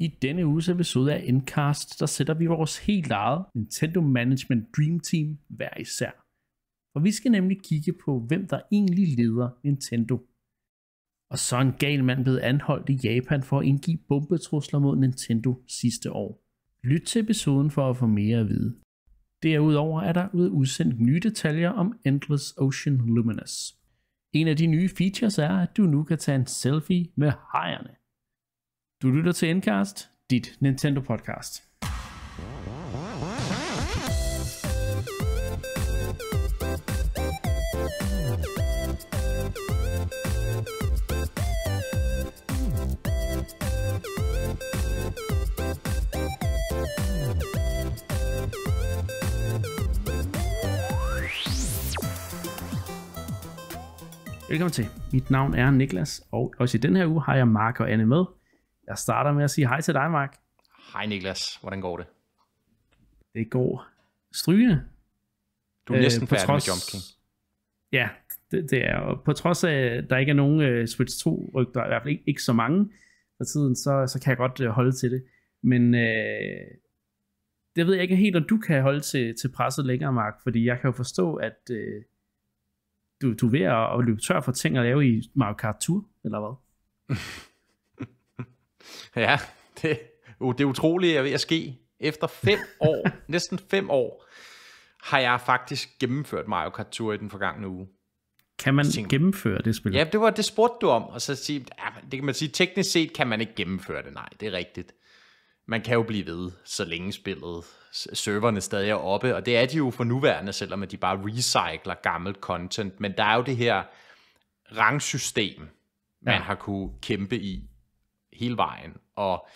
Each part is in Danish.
I denne uges episode af Endcast, der sætter vi vores helt eget Nintendo Management Dream Team hver især. For vi skal nemlig kigge på, hvem der egentlig leder Nintendo. Og så en gal mand blev anholdt i Japan for at indgive bombetrusler mod Nintendo sidste år. Lyt til episoden for at få mere at vide. Derudover er der udsendt nye detaljer om Endless Ocean Luminous. En af de nye features er, at du nu kan tage en selfie med hejerne. Du lytter til Endcast, dit Nintendo podcast. Velkommen til. Mit navn er Niklas, og også i den her uge har jeg Mark og Anne med. Jeg starter med at sige hej til dig, Mark. Hej Niklas, hvordan går det? Det går strygende. Du er næsten øh, på færdig trods... med Jump King. Ja, det, det er og på trods af, at der ikke er nogen uh, Switch 2 rygter, i hvert fald ikke, ikke så mange for tiden, så, så kan jeg godt uh, holde til det. Men øh, det ved jeg ikke helt, om du kan holde til, til presset længere, Mark, fordi jeg kan jo forstå, at uh, du, du er ved at, at løbe tør for ting at lave i Mario Kart Tour, eller hvad? Ja, det, uh, det utrolige jeg ved at ske. Efter fem år, næsten fem år, har jeg faktisk gennemført Mario Kart Tour i den forgangne uge. Kan man tænkte, gennemføre det spil? Ja, det var det spurgte du om, og så sige, ja, det kan man sige, teknisk set kan man ikke gennemføre det, nej, det er rigtigt. Man kan jo blive ved, så længe spillet, serverne stadig er oppe, og det er de jo for nuværende, selvom de bare recycler gammelt content, men der er jo det her rangsystem, man ja. har kunne kæmpe i, hele vejen. Og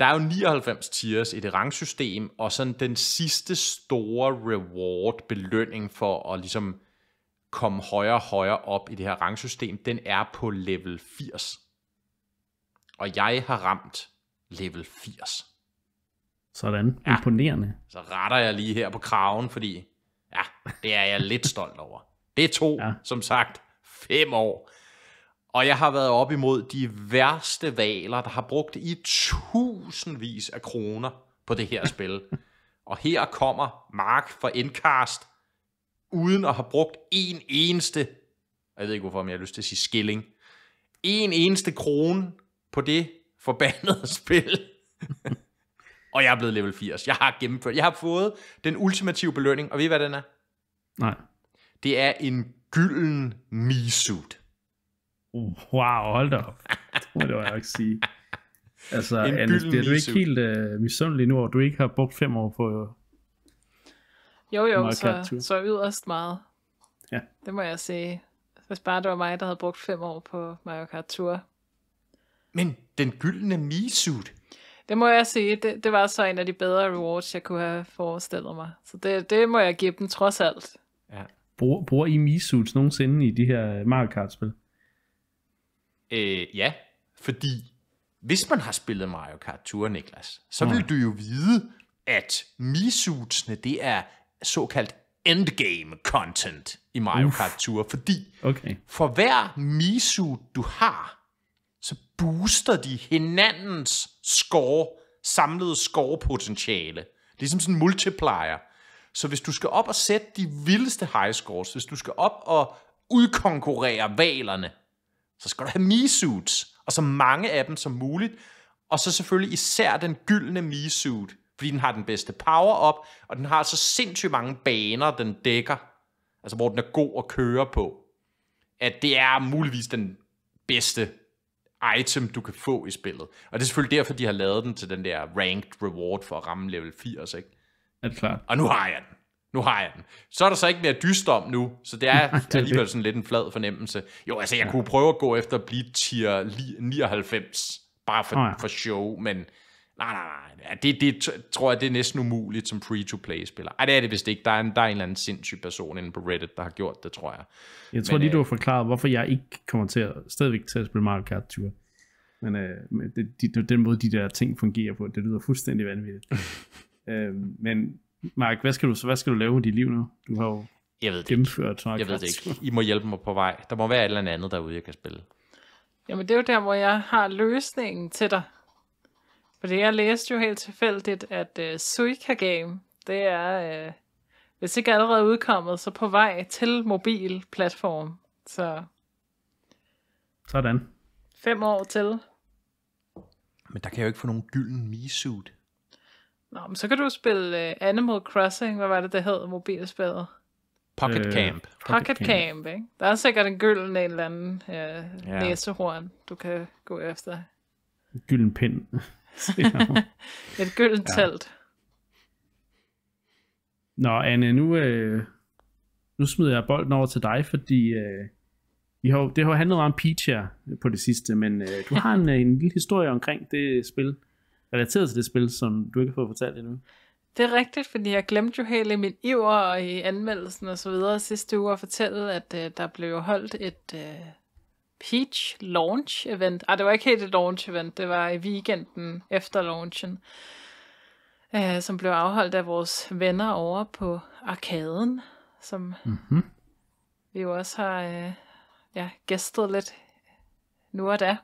der er jo 99 tiers i det rangsystem, og sådan den sidste store reward, belønning for at ligesom komme højere og højere op i det her rangsystem, den er på level 80. Og jeg har ramt level 80. Sådan, ja. imponerende. Så retter jeg lige her på kraven, fordi ja, det er jeg lidt stolt over. Det tog, ja. som sagt, fem år og jeg har været op imod de værste valer, der har brugt i tusindvis af kroner på det her spil. Og her kommer Mark fra Endcast, uden at have brugt en eneste, jeg ved ikke hvorfor, men jeg har lyst til at sige skilling, en eneste krone på det forbandede spil. og jeg er blevet level 80. Jeg har gennemført. Jeg har fået den ultimative belønning, og ved I, hvad den er? Nej. Det er en gylden misut. Wow, hold da op. Det må jeg jo ikke sige. Altså, en Anne, bliver du ikke helt uh, misundelig nu, og du ikke har brugt fem år på uh, Jo, jo, så, så yderst meget. Ja. Det må jeg sige. Hvis bare det var mig, der havde brugt fem år på Mario Kart Tour. Men den gyldne misut. Det må jeg sige, det, det var så en af de bedre rewards, jeg kunne have forestillet mig. Så det, det må jeg give dem trods alt. Ja. Bruger, I misuts nogensinde i de her Mario Kart-spil? Øh, ja, fordi hvis man har spillet Mario Kart Tour, Niklas, så mm. vil du jo vide, at misutsene, det er såkaldt endgame content i Mario Uf. Kart Tour, fordi okay. for hver misut du har, så booster de hinandens score, samlede scorepotentiale. Ligesom sådan en multiplier. Så hvis du skal op og sætte de vildeste high scores, hvis du skal op og udkonkurrere valerne, så skal du have mi suits og så mange af dem som muligt, og så selvfølgelig især den gyldne mi suit fordi den har den bedste power-up, og den har så sindssygt mange baner, den dækker, altså hvor den er god at køre på, at det er muligvis den bedste item, du kan få i spillet. Og det er selvfølgelig derfor, de har lavet den til den der ranked reward for at ramme level 80, ikke? Det er klart. Og nu har jeg den nu har jeg den. Så er der så ikke mere dyst om nu, så det er alligevel sådan lidt en flad fornemmelse. Jo, altså jeg kunne prøve at gå efter at blive tier 99, bare for, oh, ja. for show, men nej, nej, nej. det, det tror jeg, det er næsten umuligt som free-to-play-spiller. Ej, det er det vist ikke. Der er en, der er en eller anden sindssyg person inde på Reddit, der har gjort det, tror jeg. Jeg tror men, lige, du øh, har forklaret, hvorfor jeg ikke kommer til at, stadigvæk til at spille Mario Kart 20. Men øh, det, det, den måde, de der ting fungerer på, det lyder fuldstændig vanvittigt. øh, men Mark, hvad skal, du, hvad skal du lave med dit liv nu? Du har jo jeg ved det gennemført ikke. Jeg ved det ikke. I må hjælpe mig på vej. Der må være et eller andet derude, jeg kan spille. Jamen det er jo der, hvor jeg har løsningen til dig. Fordi jeg læste jo helt tilfældigt, at uh, Suika Game, det er, uh, hvis ikke allerede udkommet, så på vej til mobil platform. Så... Sådan. Fem år til. Men der kan jeg jo ikke få nogen gylden misuit. Nå, men så kan du spille uh, Animal Crossing, hvad var det, det hed, mobilspillet? Pocket øh, Camp. Pocket, Pocket Camp. Camp, ikke? Der er sikkert en gylden en eller anden øh, ja. næsehorn, du kan gå efter. Gylden pind. Et gyldent ja. telt. Nå, Anne, nu, øh, nu smider jeg bolden over til dig, fordi øh, vi har, det har handlet om Peach her på det sidste, men øh, du har en, øh, en lille historie omkring det spil relateret til det spil, som du ikke har fået fortalt endnu. Det er rigtigt, fordi jeg glemte jo helt i min iver og i anmeldelsen og så videre sidste uge at fortælle, at uh, der blev holdt et uh, Peach launch event. Ah, det var ikke helt et launch event, det var i weekenden efter launchen, uh, som blev afholdt af vores venner over på Arkaden, som mm-hmm. vi jo også har uh, ja, gæstet lidt nu og da.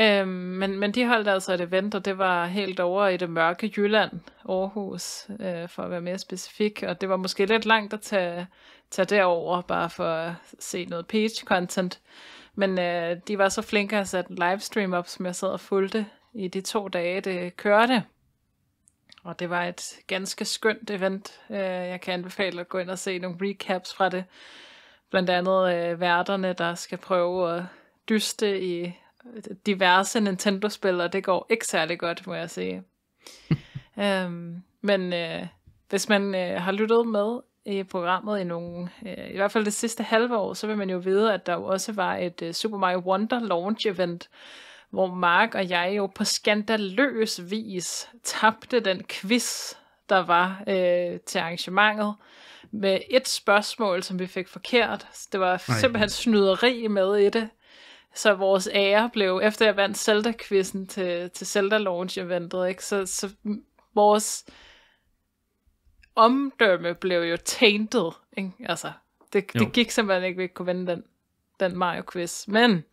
Øhm, men, men de holdt altså et event, og det var helt over i det mørke Jylland, Aarhus, øh, for at være mere specifik. Og det var måske lidt langt at tage, tage derover, bare for at se noget page-content. Men øh, de var så flinke at sætte en livestream op, som jeg sad og fulgte i de to dage, det kørte. Og det var et ganske skønt event. Øh, jeg kan anbefale at gå ind og se nogle recaps fra det. Blandt andet øh, værterne, der skal prøve at dyste i diverse Nintendo-spil, og det går ikke særlig godt, må jeg sige. øhm, men øh, hvis man øh, har lyttet med i programmet i nogle, øh, i hvert fald det sidste halve år, så vil man jo vide, at der jo også var et øh, Super Mario Wonder launch event, hvor Mark og jeg jo på skandaløs vis tabte den quiz, der var øh, til arrangementet, med et spørgsmål, som vi fik forkert. Det var Nej. simpelthen snyderi med i det så vores ære blev, efter jeg vandt Zelda-quizzen til, til Zelda Launch-eventet, ikke? Så, så vores omdømme blev jo tainted. Ikke? Altså, det, jo. det gik simpelthen ikke, vi kunne vinde den, den Mario-quiz. Men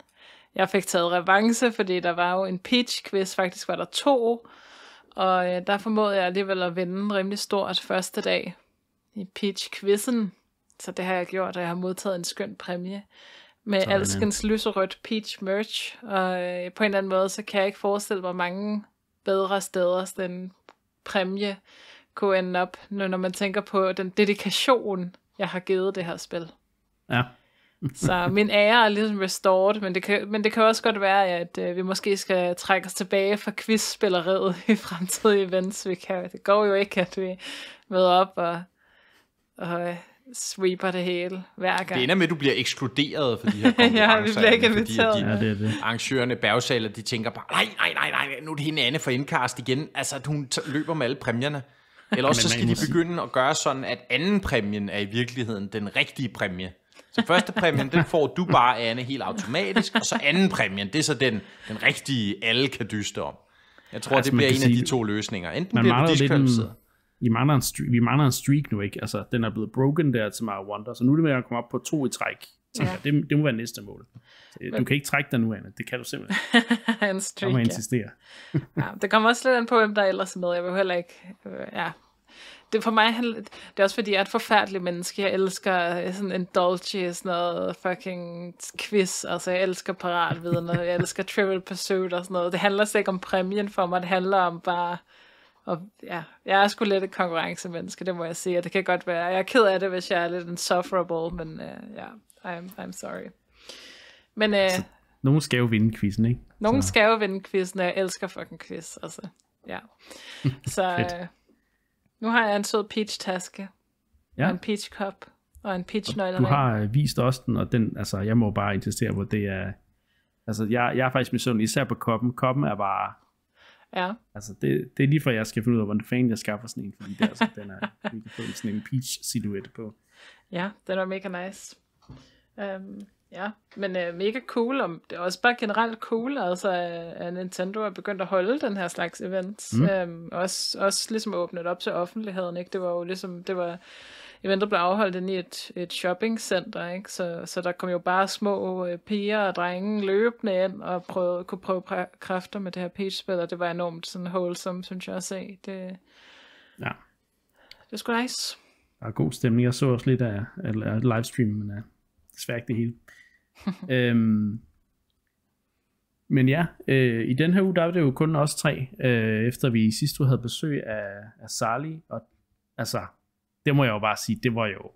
jeg fik taget revanche, fordi der var jo en Peach-quiz, faktisk var der to, og øh, der formåede jeg alligevel at vinde rimelig stort første dag i Peach-quizzen. Så det har jeg gjort, og jeg har modtaget en skøn præmie med Sådan. alskens lyserødt peach merch, og øh, på en eller anden måde, så kan jeg ikke forestille mig mange bedre steder, den præmie kunne ende op, når man tænker på den dedikation, jeg har givet det her spil. Ja. så min ære er ligesom restored, men det kan, men det kan også godt være, at øh, vi måske skal trække os tilbage fra quizspilleriet i fremtidige events. Vi kan, det går jo ikke, at vi møder op og, og øh, sweeper det hele hver gang. Det ender med, at du bliver ekskluderet for de her ja, vi bliver ikke inviteret. Fordi, de, ja, det det. Arrangørerne, bagsaler, de tænker bare, nej, nej, nej, nej, nu er det hende Anne for indkast igen. Altså, at hun løber med alle præmierne. Eller også så skal de begynde at gøre sådan, at anden præmien er i virkeligheden den rigtige præmie. Så første præmien, den får du bare, Anne, helt automatisk, og så anden præmien, det er så den, den rigtige, alle kan dyste om. Jeg tror, altså, det bliver en sige, af de to løsninger. Enten bliver du diskvalificeret. I mangler en streak, vi mangler en streak nu, ikke? Altså, den er blevet broken der til Mario Wonder, så nu er det med at komme op på to i træk. Ja. Det, det må være næste mål. Men, du kan ikke trække dig nu, Anna. Det kan du simpelthen. en streak, Der må ja. insistere. ja, det kommer også lidt an på, hvem der er ellers med. Jeg vil heller ikke... Øh, ja, det for mig, det er også fordi, jeg er et forfærdeligt menneske. Jeg elsker øh, sådan en dolce, sådan noget fucking quiz. Altså, jeg elsker paratviden, og jeg elsker trivial pursuit og sådan noget. Det handler slet ikke om præmien for mig, det handler om bare og ja, jeg er sgu lidt et konkurrencemenneske, det må jeg sige, og det kan godt være. Jeg er ked af det, hvis jeg er lidt insufferable, men uh, ja, yeah, I'm, I'm sorry. Men, uh, altså, nogen skal jo vinde quizzen, ikke? Nogen så. skal jo vinde quizzen, og jeg elsker fucking quiz, altså. Ja. Så uh, nu har jeg en sød peach-taske, ja. og en peach cup og en peach-nøglering. Du har vist også den, og den, altså, jeg må bare interessere, hvor det er, altså, jeg, jeg er faktisk misundelig, især på koppen. Koppen er bare, Ja. Altså, det, det er lige for, at jeg skal finde ud af, hvordan fanden jeg skaffer sådan en, fordi det er, altså, den er, vi kan få sådan en peach silhouette på. Ja, den er mega nice. Um, ja, men uh, mega cool, og det er også bare generelt cool, altså at Nintendo er begyndt at holde den her slags events. Mm. Um, også, også ligesom åbnet op til offentligheden, ikke? Det var jo ligesom, det var eventet blev afholdt inde i et, et shoppingcenter, ikke? Så, så der kom jo bare små øh, piger og drenge løbende ind og prøvede, kunne prøve kræfter med det her page spil og det var enormt sådan wholesome, synes jeg at se. Det, ja. det skulle nice. Der er god stemning. Jeg så også lidt af, af, livestreamen, livestream, men uh, desværre ikke det hele. øhm, men ja, øh, i den her uge, der var det jo kun os tre, øh, efter vi sidst havde besøg af, af Sally, og altså det må jeg jo bare sige, det var jo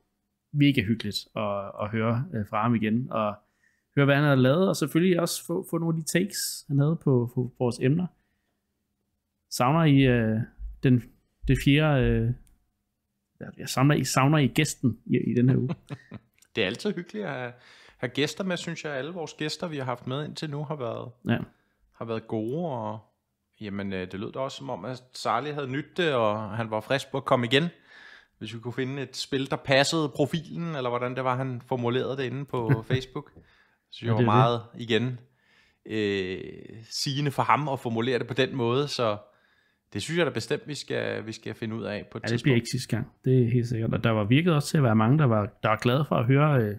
mega hyggeligt at, at høre øh, fra ham igen, og høre, hvad han havde lavet, og selvfølgelig også få, få nogle af de takes, han havde på, på vores emner. Savner I øh, den, det fjerde... Øh, jeg savner, I, savner I gæsten i, i den her uge. det er altid hyggeligt at have, have gæster med, synes jeg. Alle vores gæster, vi har haft med indtil nu, har været, ja. har været gode, og jamen, øh, det lød da også som om, at Sarli havde nyt det, og han var frisk på at komme igen. Hvis vi kunne finde et spil, der passede profilen, eller hvordan det var, han formulerede det inde på Facebook. Så jeg ja, var meget, det. igen, øh, sigende for ham at formulere det på den måde, så det synes jeg da bestemt, vi skal, vi skal finde ud af på et ja, tidspunkt. det bliver ikke sidste gang, det er helt sikkert. Og der var virket også til at være mange, der var, der var glade for at høre øh,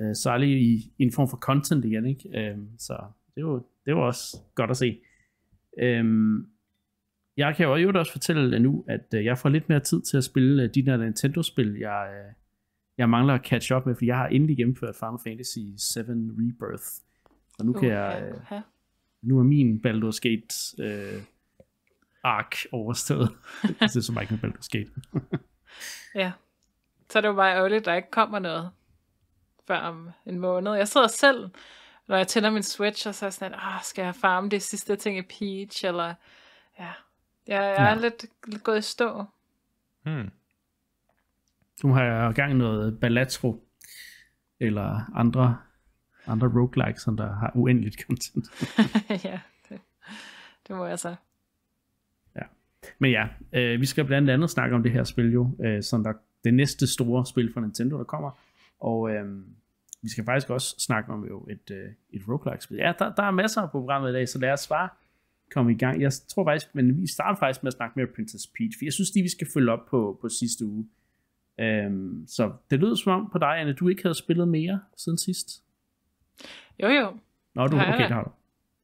øh, Sally i, i en form for content igen. Ikke? Øh, så det var, det var også godt at se. Øh, jeg kan jo også fortælle øh, nu, at øh, jeg får lidt mere tid til at spille øh, de der Nintendo-spil, jeg, jeg mangler at catch up med, for jeg har endelig gennemført Final Fantasy 7 Rebirth. Og nu kan uh, jeg... Uh, nu er min Baldur's Gate uh, ark overstået. det er så meget med Baldur's Gate. ja. Så er det jo bare ærgerligt, at der ikke kommer noget før om en måned. Jeg sidder selv, når jeg tænder min Switch, og så er jeg sådan, at, ah, skal jeg farme det sidste ting i Peach, eller ja, Ja, jeg er ja. lidt, lidt gået i stå. Hmm. Du har gang i noget Balatro, eller andre, andre roguelikes, som der har uendeligt content. ja, det, det må jeg så. Ja. Men ja, øh, vi skal blandt andet snakke om det her spil jo, øh, som der, det næste store spil fra Nintendo, der kommer. Og øh, vi skal faktisk også snakke om jo et, øh, et roguelike-spil. Ja, der, der er masser på programmet i dag, så lad os svare komme i gang. Jeg tror faktisk, men vi starter faktisk med at snakke mere Princess Peach, for jeg synes lige, vi skal følge op på, på sidste uge. Øhm, så det lød som om på dig, Anne, du ikke havde spillet mere siden sidst. Jo, jo. Nå, du, har okay, det har du.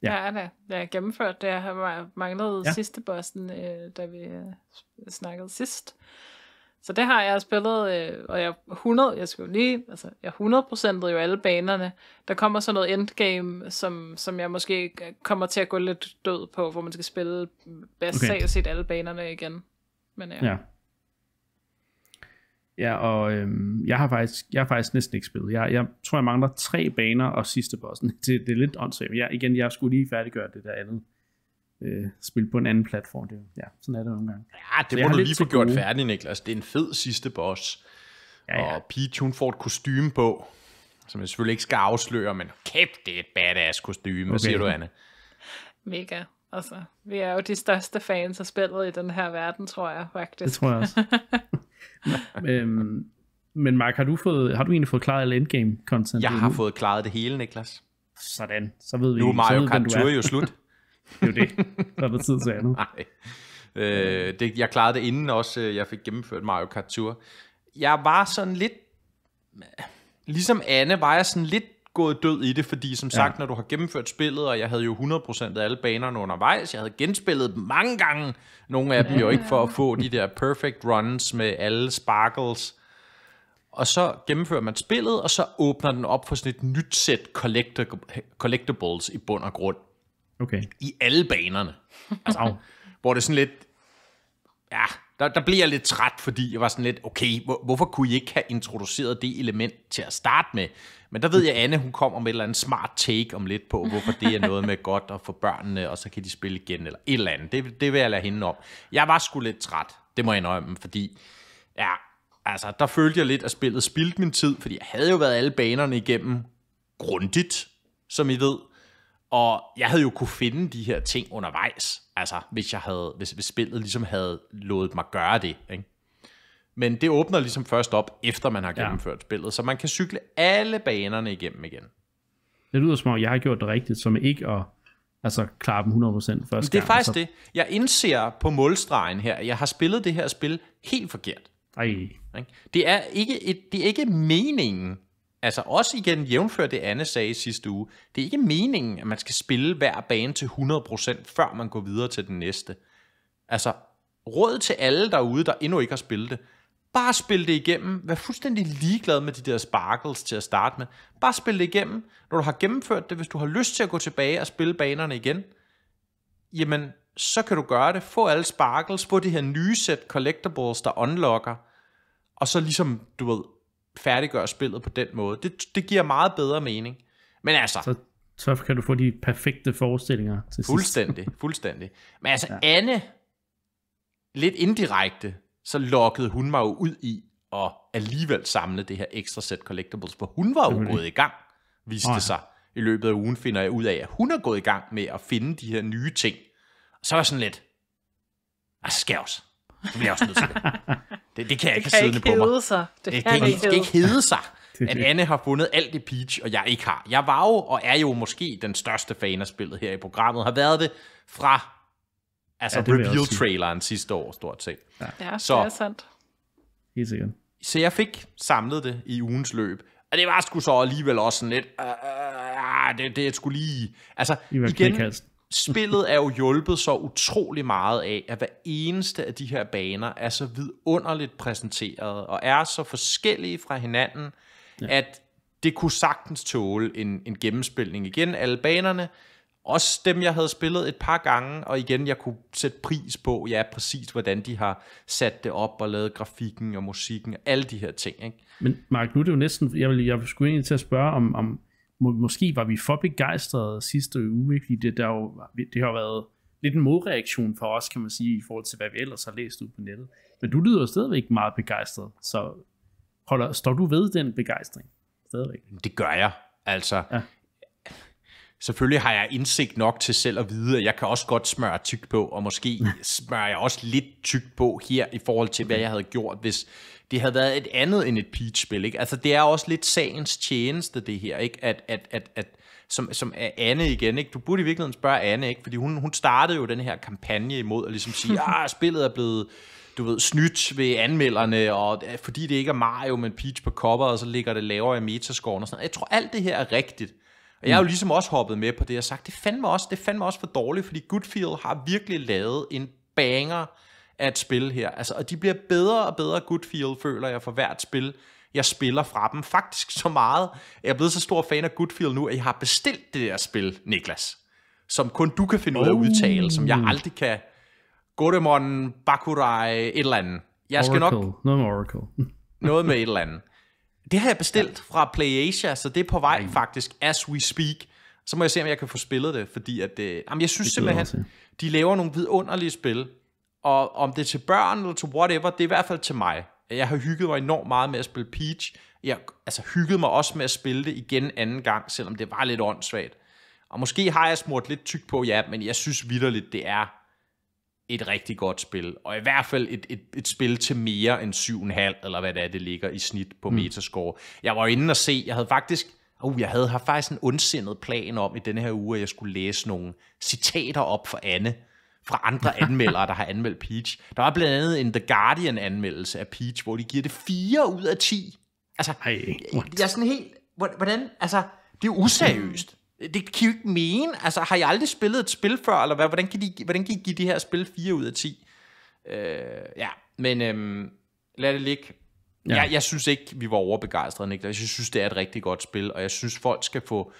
Ja, ja da. Jeg har gennemført det. Jeg har manglet ja. sidste bossen, øh, da vi øh, snakkede sidst. Så det har jeg spillet, øh, og jeg 100, jeg skulle lige, altså jeg 100 jo alle banerne. Der kommer så noget endgame, som, som jeg måske kommer til at gå lidt død på, hvor man skal spille basalt okay. set alle banerne igen. Men ja. ja. Ja, og øh, jeg, har faktisk, jeg har faktisk næsten ikke spillet. Jeg, jeg tror, jeg mangler tre baner og sidste bossen. Det, det er lidt åndssvagt. Jeg, igen, jeg skulle lige færdiggøre det der andet øh, spille på en anden platform. Det, ja, sådan er det nogle gange. Ja, det må du lige få gjort færdig, Niklas. Det er en fed sidste boss. Ja, ja. Og Pete, hun får et kostume på, som jeg selvfølgelig ikke skal afsløre, men kæft, det er et badass kostume. Okay. Hvad siger du, Anne? Mega. Altså, vi er jo de største fans af spillet i den her verden, tror jeg faktisk. Det tror jeg også. øhm, men Mark, har du, fået, har du egentlig fået klaret alle endgame content? Jeg har nu? fået klaret det hele, Niklas. Sådan, så ved vi. Nu er Mario Kart jo slut. Det er jo det. Så er der tid til andet. Nej. Øh, det, jeg klarede det inden også, øh, jeg fik gennemført Mario Kart Tour. Jeg var sådan lidt... Ligesom Anne var jeg sådan lidt gået død i det, fordi som sagt, ja. når du har gennemført spillet, og jeg havde jo 100% af alle banerne undervejs, jeg havde genspillet dem mange gange, nogle af dem jo ikke for at få de der perfect runs med alle sparkles, og så gennemfører man spillet, og så åbner den op for sådan et nyt sæt collectibles i bund og grund. Okay. I, alle banerne. Altså, hvor det er sådan lidt... Ja, der, der bliver jeg lidt træt, fordi jeg var sådan lidt, okay, hvor, hvorfor kunne I ikke have introduceret det element til at starte med? Men der ved jeg, Anne, hun kommer med et eller andet smart take om lidt på, hvorfor det er noget med godt at få børnene, og så kan de spille igen, eller et eller andet. Det, det vil jeg lade hende om. Jeg var sgu lidt træt, det må jeg indrømme, fordi ja, altså, der følte jeg lidt, at spillet spildte min tid, fordi jeg havde jo været alle banerne igennem grundigt, som I ved. Og jeg havde jo kunne finde de her ting undervejs, altså hvis, jeg havde, hvis, hvis spillet ligesom havde lovet mig gøre det. Ikke? Men det åbner ligesom først op, efter man har gennemført ja. spillet, så man kan cykle alle banerne igennem igen. Det lyder som om, jeg har gjort det rigtigt, som ikke at altså, klare dem 100% første Det er gang, faktisk altså. det. Jeg indser på målstregen her, at jeg har spillet det her spil helt forkert. Ej. Det er ikke, et, det er ikke meningen, altså også igen jævnfør det andet sagde i sidste uge, det er ikke meningen, at man skal spille hver bane til 100%, før man går videre til den næste. Altså, råd til alle derude, der endnu ikke har spillet det, bare spil det igennem. Vær fuldstændig ligeglad med de der sparkles til at starte med. Bare spil det igennem. Når du har gennemført det, hvis du har lyst til at gå tilbage og spille banerne igen, jamen, så kan du gøre det. Få alle sparkles, få det her nye sæt collectibles, der unlocker, og så ligesom, du ved, færdiggøre spillet på den måde. Det, det giver meget bedre mening. Men altså... Så, så kan du få de perfekte forestillinger til Fuldstændig, sidst. fuldstændig. Men altså, ja. Anne, lidt indirekte, så lokkede hun mig jo ud i at alligevel samle det her ekstra sæt collectibles, for hun var jo gået i gang, viste oh, ja. sig. I løbet af ugen finder jeg ud af, at hun er gået i gang med at finde de her nye ting. Og så var sådan lidt, altså skal jeg også. Det bliver også nødt til. Det, det, det kan jeg det ikke kan have siddende ikke på mig. Sig. Det, det kan, ikke, det kan ikke hede sig, at Anne har fundet alt i Peach, og jeg ikke har. Jeg var jo, og er jo måske den største fan af spillet her i programmet, har været det fra altså ja, reveal-traileren sidste år, stort set. Ja, ja det er sandt. Helt sikkert. Så jeg fik samlet det i ugens løb, og det var sgu så alligevel også sådan lidt, øh, øh, øh ah, det, det er sgu lige... Altså, I igen, spillet er jo hjulpet så utrolig meget af, at hver eneste af de her baner er så vidunderligt præsenteret, og er så forskellige fra hinanden, ja. at det kunne sagtens tåle en, en gennemspilning igen, alle banerne. Også dem, jeg havde spillet et par gange, og igen, jeg kunne sætte pris på, ja, præcis hvordan de har sat det op og lavet grafikken og musikken og alle de her ting. Ikke? Men Mark, nu er det jo næsten, jeg, vil, jeg skulle egentlig til at spørge om, om må, måske var vi for begejstrede sidste uge, ikke? fordi det, der jo, det har været lidt en modreaktion for os, kan man sige, i forhold til, hvad vi ellers har læst ud på nettet. Men du lyder jo stadigvæk meget begejstret, så holder, står du ved den begejstring stadigvæk? Det gør jeg. Altså, ja selvfølgelig har jeg indsigt nok til selv at vide, at jeg kan også godt smøre tykt på, og måske smører jeg også lidt tykt på her i forhold til, hvad jeg havde gjort, hvis det havde været et andet end et Peach-spil. Ikke? Altså, det er også lidt sagens tjeneste, det her, ikke? At, at, at, at, som, som er Anne igen. Ikke? Du burde i virkeligheden spørge Anne, ikke? fordi hun, hun startede jo den her kampagne imod at ligesom sige, at ah, spillet er blevet du ved, snydt ved anmelderne, og fordi det ikke er Mario, men Peach på kopper, og så ligger det lavere i metascoren og sådan Jeg tror, alt det her er rigtigt. Og jeg er jo mm. ligesom også hoppet med på det, jeg har sagt, det fandme også, det fandme også for dårligt, fordi Goodfield har virkelig lavet en banger af et spil her. Altså, og de bliver bedre og bedre Goodfield, føler jeg, for hvert spil, jeg spiller fra dem. Faktisk så meget, at jeg er blevet så stor fan af Goodfield nu, at jeg har bestilt det der spil, Niklas. Som kun du kan finde ud af at udtale, som jeg oh. aldrig kan. Godemon, Bakurai, et eller andet. Jeg skal Oracle. nok... Noget med Oracle. noget med et eller andet. Det har jeg bestilt ja. fra PlayAsia, så det er på vej Ej. faktisk, as we speak. Så må jeg se, om jeg kan få spillet det, fordi at, øh, jamen, jeg synes det simpelthen, de laver nogle vidunderlige spil, og om det er til børn eller til whatever, det er i hvert fald til mig. Jeg har hygget mig enormt meget med at spille Peach. Jeg altså, hyggede mig også med at spille det igen anden gang, selvom det var lidt åndssvagt. Og måske har jeg smurt lidt tyk på, ja, men jeg synes vidderligt, det er et rigtig godt spil, og i hvert fald et, et, et spil til mere end 7,5, eller hvad det er, det ligger i snit på mm. Metascore. Jeg var inde og se, jeg havde faktisk, uh, jeg havde haft faktisk en ondsindet plan om i denne her uge, at jeg skulle læse nogle citater op for Anne, fra andre anmeldere, der har anmeldt Peach. Der var blandt andet en The Guardian-anmeldelse af Peach, hvor de giver det 4 ud af 10. Altså, hey, jeg er sådan helt, hvordan, altså, det er useriøst det kan I ikke mene. Altså, har jeg aldrig spillet et spil før, eller hvad? Hvordan kan I, hvordan kan I give det her spil 4 ud af 10? Øh, ja, men øhm, lad det ligge. Ja. Jeg, jeg synes ikke, vi var overbegejstrede, Niklas. Jeg synes, det er et rigtig godt spil, og jeg synes, folk skal få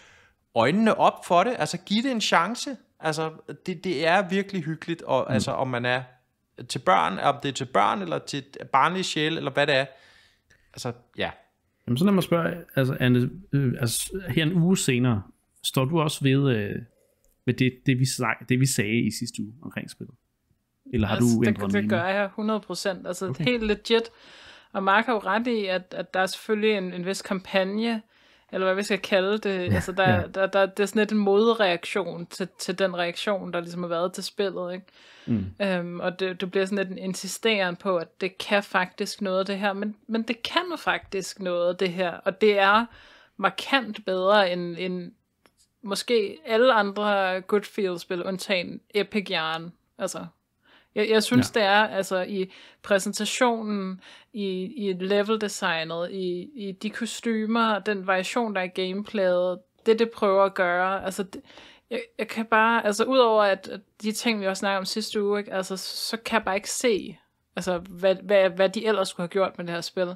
øjnene op for det. Altså, give det en chance. Altså, det, det er virkelig hyggeligt, og mm. altså, om man er til børn, om det er til børn, eller til barnlige sjæl, eller hvad det er. Altså, ja. Jamen, så lad mig spørge, altså, Anne, øh, altså her en uge senere, Står du også ved, øh, ved det, det, vi sag, det, vi sagde i sidste uge omkring spillet? Eller har altså, du ændret det, det gør jeg 100%. Altså okay. helt legit. Og Mark har jo ret i, at, at der er selvfølgelig en, en vis kampagne, eller hvad vi skal kalde det. Ja, altså, der, ja. der, der, det er sådan lidt en modreaktion til, til den reaktion, der ligesom har været til spillet. Ikke? Mm. Øhm, og det, du bliver sådan lidt en på, at det kan faktisk noget, det her. Men, men det kan faktisk noget, det her. Og det er markant bedre end, end måske alle andre Goodfield-spil, undtagen Epic Yarn. Altså, jeg, jeg synes, ja. det er altså i præsentationen, i, i level-designet, i, i de kostymer, den variation, der er i gameplayet, det det prøver at gøre. Altså, det, jeg, jeg kan bare, altså udover at, at de ting, vi også snakket om sidste uge, ikke, altså, så kan jeg bare ikke se, altså, hvad, hvad, hvad de ellers skulle have gjort med det her spil.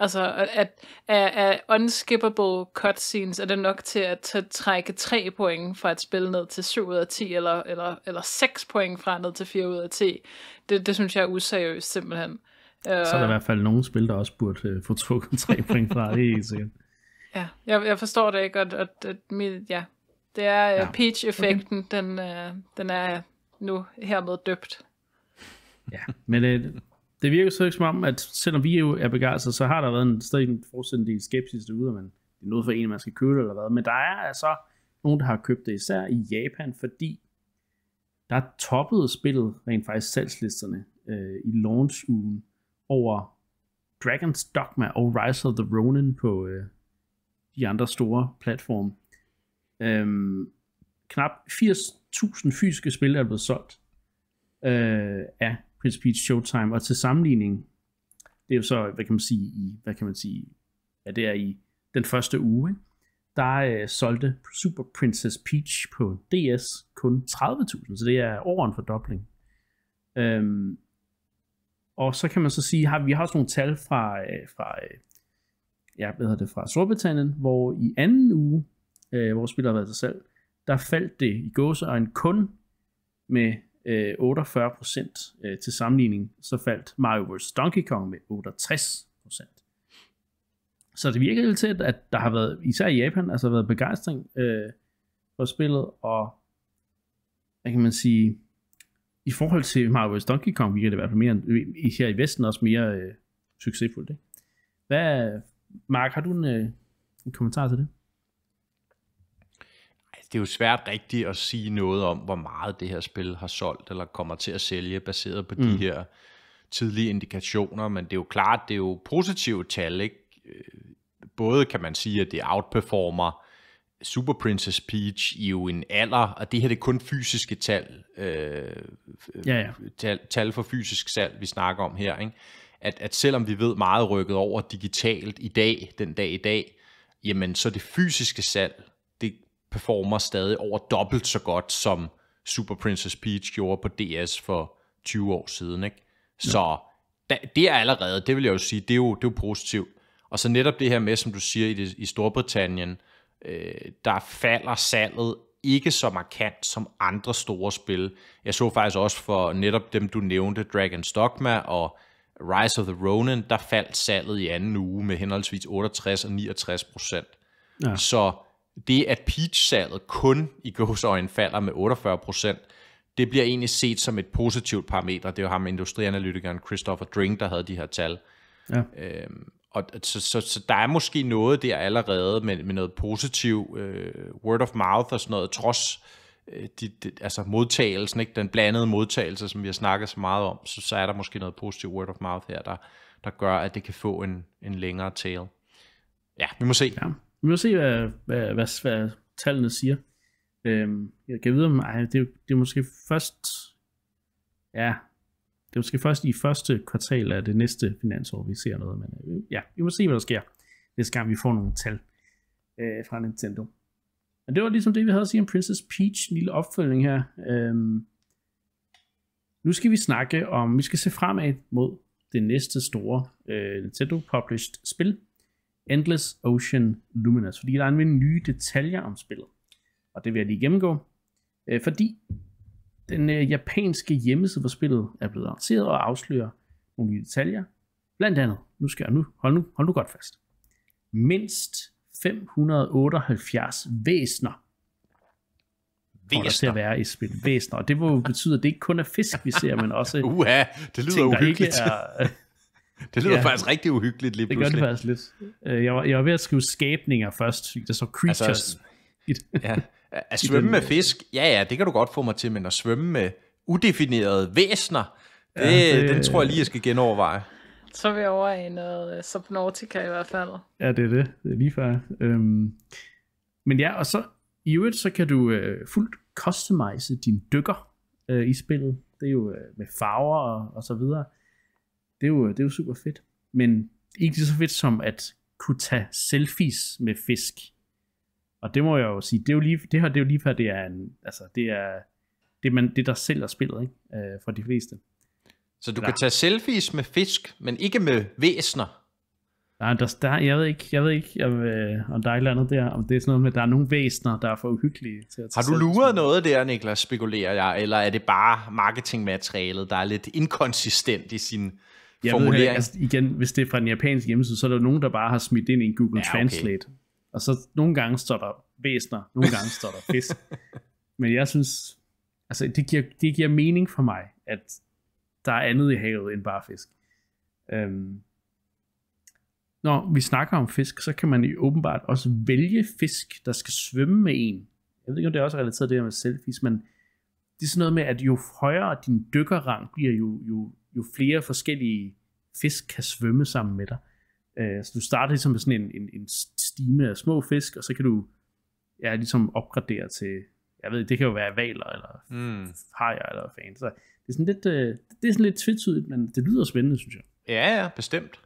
Altså, at, er, er unskippable cutscenes, er det nok til at t- trække 3 point fra et spil ned til 7 ud af 10, eller, eller, eller 6 point fra ned til 4 ud af 10? Det, det synes jeg er useriøst, simpelthen. Så er der i øh. hvert fald nogle spil, der også burde øh, få trukket 3 point fra, det er helt sikkert. Ja, jeg, jeg forstår det ikke, og, og, og mit, ja, det er øh, ja. Uh, Peach-effekten, okay. den, uh, den er nu hermed døbt. Ja, men det, det virker så ikke som om, at selvom vi jo er begejstrede, så har der været en, stadig en fortsættende skepsis derude, men det er noget for en, man skal købe det eller hvad. Men der er altså nogen, der har købt det, især i Japan, fordi der toppede spillet rent faktisk salgslisterne øh, i launch-ugen over Dragon's Dogma og Rise of the Ronin på øh, de andre store platforme. Øhm, knap 80.000 fysiske spil er blevet solgt øh, af Prince Peach Showtime. Og til sammenligning, det er jo så, hvad kan man sige, i, hvad kan man sige, ja, det er i den første uge, ikke? der øh, solgte Super Princess Peach på DS kun 30.000, så det er over en fordobling. Øhm, og så kan man så sige, har, vi har også nogle tal fra, øh, fra øh, ja, hvad hedder det, fra Storbritannien, hvor i anden uge, øh, hvor spiller har været sig selv, der faldt det i gåseøjne kun med 48 øh, øh, til sammenligning så faldt Mario vs. Donkey Kong med 68 Så det virker lidt til, at der har været, især i Japan, altså været begejstring øh, for spillet, og hvad kan man sige, i forhold til Mario vs. Donkey Kong virker det i hvert fald mere, især i Vesten også mere øh, succesfuldt. Ikke? Hvad, Mark, har du en, øh, en kommentar til det? det er jo svært rigtigt at sige noget om, hvor meget det her spil har solgt eller kommer til at sælge, baseret på mm. de her tidlige indikationer, men det er jo klart, det er jo positive tal, ikke? Øh, både kan man sige, at det outperformer Super Princess Peach i jo en alder, og det her det er kun fysiske tal, øh, øh, ja, ja. tal, tal for fysisk salg, vi snakker om her, ikke? At, at selvom vi ved meget rykket over digitalt i dag, den dag i dag, jamen så det fysiske salg performer stadig over dobbelt så godt, som Super Princess Peach gjorde på DS for 20 år siden. Ikke? Så ja. da, det er allerede, det vil jeg jo sige, det er jo, det er jo positivt. Og så netop det her med, som du siger, i, det, i Storbritannien, øh, der falder salget ikke så markant som andre store spil. Jeg så faktisk også for netop dem, du nævnte, Dragon's Dogma og Rise of the Ronin, der faldt salget i anden uge med henholdsvis 68 og 69 procent. Ja. Så det, at peach-salget kun i gåsøjen falder med 48 det bliver egentlig set som et positivt parameter. Det var ham, industrianalytikeren Christopher Drink, der havde de her tal. Ja. Øhm, og så, så, så der er måske noget der allerede med, med noget positiv øh, word of mouth og sådan noget, trods øh, de, de, altså modtagelsen, ikke? den blandede modtagelse, som vi har snakket så meget om, så, så er der måske noget positiv word of mouth her, der, der gør, at det kan få en, en længere tale. Ja, vi må se. Ja. Vi må se, hvad, hvad, hvad, hvad tallene siger. Øhm, jeg kan vide, om ej, det, er, det er måske først... Ja, det er måske først i første kvartal af det næste finansår, vi ser noget. Men øh, ja, vi må se, hvad der sker, næste gang vi får nogle tal øh, fra Nintendo. Men det var ligesom det, vi havde at sige om Princess Peach, en lille opfølgning her. Øhm, nu skal vi snakke om, vi skal se fremad mod det næste store øh, Nintendo Published spil, Endless Ocean Luminous, fordi der er en nye detaljer om spillet. Og det vil jeg lige gennemgå. Øh, fordi den øh, japanske hjemmeside, for spillet er blevet lanceret og afslører nogle nye detaljer. Blandt andet, nu skal jeg nu, hold nu, hold nu godt fast. Mindst 578 væsner Væsner. Der til at være i spil. Væsner. Og det må jo betyde, at det ikke kun er fisk, vi ser, men også Uha, det lyder ting, der uhyggeligt. ikke er, Det lyder ja. faktisk rigtig uhyggeligt lige pludselig. Det gør det faktisk lidt. Øh, jeg var, jeg var ved at skrive skabninger først, der så altså, creatures. Altså, ja. At svømme med fisk, ja ja, det kan du godt få mig til, men at svømme med udefinerede væsner, det, ja, det, den tror jeg lige, jeg skal genoverveje. Så er vi over i noget øh, Subnautica i hvert fald. Ja, det er det. Det er lige før. Øhm, men ja, og så i øvrigt, så kan du øh, fuldt customize din dykker øh, i spillet. Det er jo øh, med farver og, og så videre. Det er jo, det er jo super fedt. Men ikke lige så fedt som at kunne tage selfies med fisk. Og det må jeg jo sige, det, er jo lige, det her det er jo lige før, det er, en, altså, det er det, man, det der sælger spillet ikke? Øh, for de fleste. Så du der. kan tage selfies med fisk, men ikke med væsner? Nej, der, der, jeg ved ikke, jeg ved ikke jeg ved, øh, om der er et eller andet der, om det er sådan noget med, der er nogle væsner, der er for uhyggelige til at tage Har du luret noget der, Niklas, spekulerer jeg, eller er det bare marketingmaterialet, der er lidt inkonsistent i sin jeg formulering. Ved, altså, igen, hvis det er fra den japanske hjemmeside, så er der nogen, der bare har smidt ind i en Google ja, okay. Translate. Og så nogle gange står der væsner, nogle gange står der fisk. Men jeg synes, altså det giver, det giver mening for mig, at der er andet i havet end bare fisk. Øhm, når vi snakker om fisk, så kan man jo åbenbart også vælge fisk, der skal svømme med en. Jeg ved ikke, om det er også relateret til det her med selfies, men det er sådan noget med, at jo højere din dykkerrang bliver, jo, jo jo flere forskellige fisk kan svømme sammen med dig. Øh, så du starter ligesom med sådan en, en, en stime af små fisk, og så kan du ja, ligesom opgradere til, jeg ved det kan jo være valer, eller mm. hajer, eller hvad fanden. Så det er sådan lidt, øh, det er sådan lidt tvetydigt, men det lyder spændende, synes jeg. Ja, ja, bestemt.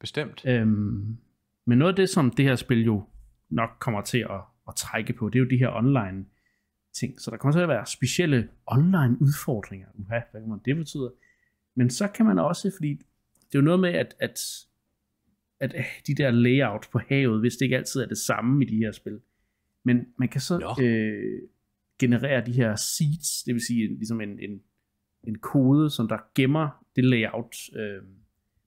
Bestemt. Øhm, men noget af det, som det her spil jo nok kommer til at, at trække på, det er jo de her online ting. Så der kommer til at være specielle online udfordringer. Uha, hvad kan man det betyder? Men så kan man også, fordi det er jo noget med, at, at, at øh, de der layout på havet, hvis det ikke altid er det samme i de her spil. Men man kan så Nå. øh, generere de her seeds, det vil sige ligesom en, en, en kode, som der gemmer det layout, øh,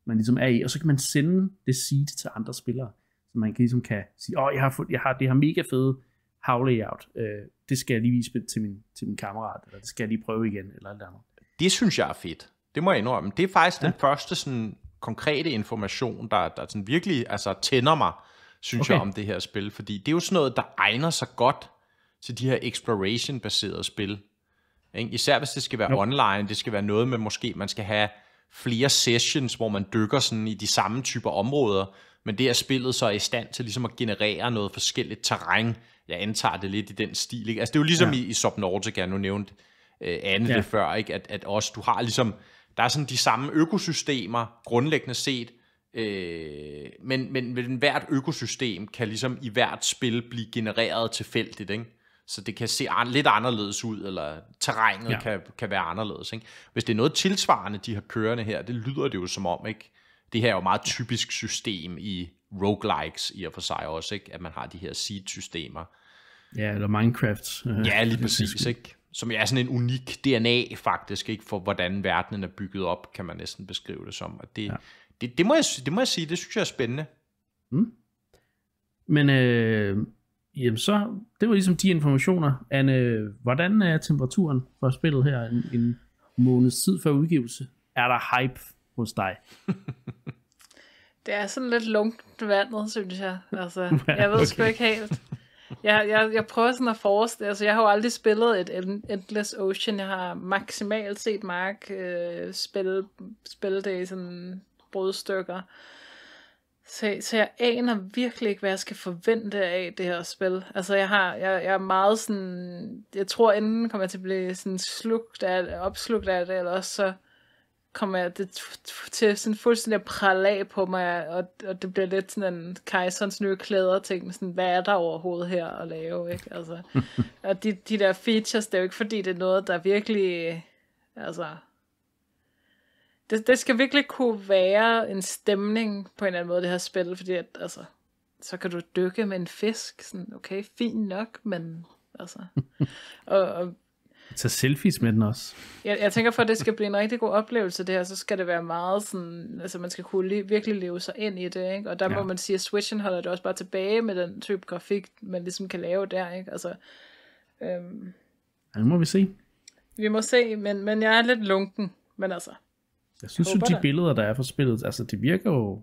man ligesom er i, og så kan man sende det seed til andre spillere, så man kan ligesom kan sige, åh, oh, jeg har, fået, jeg har det her mega fede havlayout, øh, det skal jeg lige vise til min, til min kammerat, eller det skal jeg lige prøve igen, eller alt andet. Det synes jeg er fedt. Det må jeg indrømme. Det er faktisk ja. den første sådan, konkrete information, der, der sådan virkelig altså, tænder mig, synes okay. jeg, om det her spil. Fordi det er jo sådan noget, der egner sig godt til de her exploration-baserede spil. Ikke? Især hvis det skal være no. online, det skal være noget med måske, man skal have flere sessions, hvor man dykker sådan i de samme typer områder, men det er spillet så er i stand til ligesom at generere noget forskelligt terræn jeg antager det lidt i den stil. Ikke? Altså, det er jo ligesom ja. i, i Subnautica, nu nævnte øh, Anne ja. det før, ikke? At, at også du har ligesom, der er sådan de samme økosystemer, grundlæggende set, øh, men, men, men hvert økosystem kan ligesom i hvert spil blive genereret tilfældigt, ikke? så det kan se an, lidt anderledes ud, eller terrænet ja. kan, kan være anderledes. Ikke? Hvis det er noget tilsvarende, de har kørende her, det lyder det jo som om, ikke? det her er jo meget typisk system i roguelikes i og for sig også, ikke? at man har de her seed-systemer. Ja, eller Minecraft. Øh, ja, lige præcis, ikke? som er sådan en unik DNA faktisk, ikke for hvordan verdenen er bygget op, kan man næsten beskrive det som. Og det, ja. det, det, må, jeg, det må jeg sige, det synes jeg er spændende. Mm. Men øh, jamen så, det var ligesom de informationer. Anne, hvordan er temperaturen for spillet her en, en måneds tid før udgivelse? Er der hype hos dig? Det er sådan lidt lunkent vandet, synes jeg. Altså, jeg ved okay. sgu ikke helt. Jeg, jeg, jeg prøver sådan at forestille, altså jeg har jo aldrig spillet et Endless Ocean, jeg har maksimalt set Mark øh, spille, spille det i sådan brudstykker. Så, så jeg aner virkelig ikke, hvad jeg skal forvente af det her spil. Altså, jeg, har, jeg, jeg er meget sådan... Jeg tror, enten kommer jeg til at blive sådan slugt af, opslugt af det, eller også så kommer jeg det til sådan fuldstændig at af på mig, og, og det bliver lidt sådan en kejserens nye klæder ting, sådan, hvad er der overhovedet her at lave, ikke? Altså, og de, de der features, det er jo ikke fordi, det er noget, der virkelig, altså, det, det skal virkelig kunne være en stemning på en eller anden måde, det her spil, fordi at, altså, så kan du dykke med en fisk, sådan, okay, fint nok, men altså, og, og Tag selfies med den også. Jeg, jeg tænker, for at det skal blive en rigtig god oplevelse det her, så skal det være meget sådan, altså man skal kunne le, virkelig leve sig ind i det, ikke? Og der ja. må man sige, at Switchen holder det også bare tilbage med den type grafik, man ligesom kan lave der, ikke? Altså, øhm, ja, nu må vi se. Vi må se, men, men jeg er lidt lunken, men altså. Jeg synes jo, de det. billeder, der er for spillet, altså det virker jo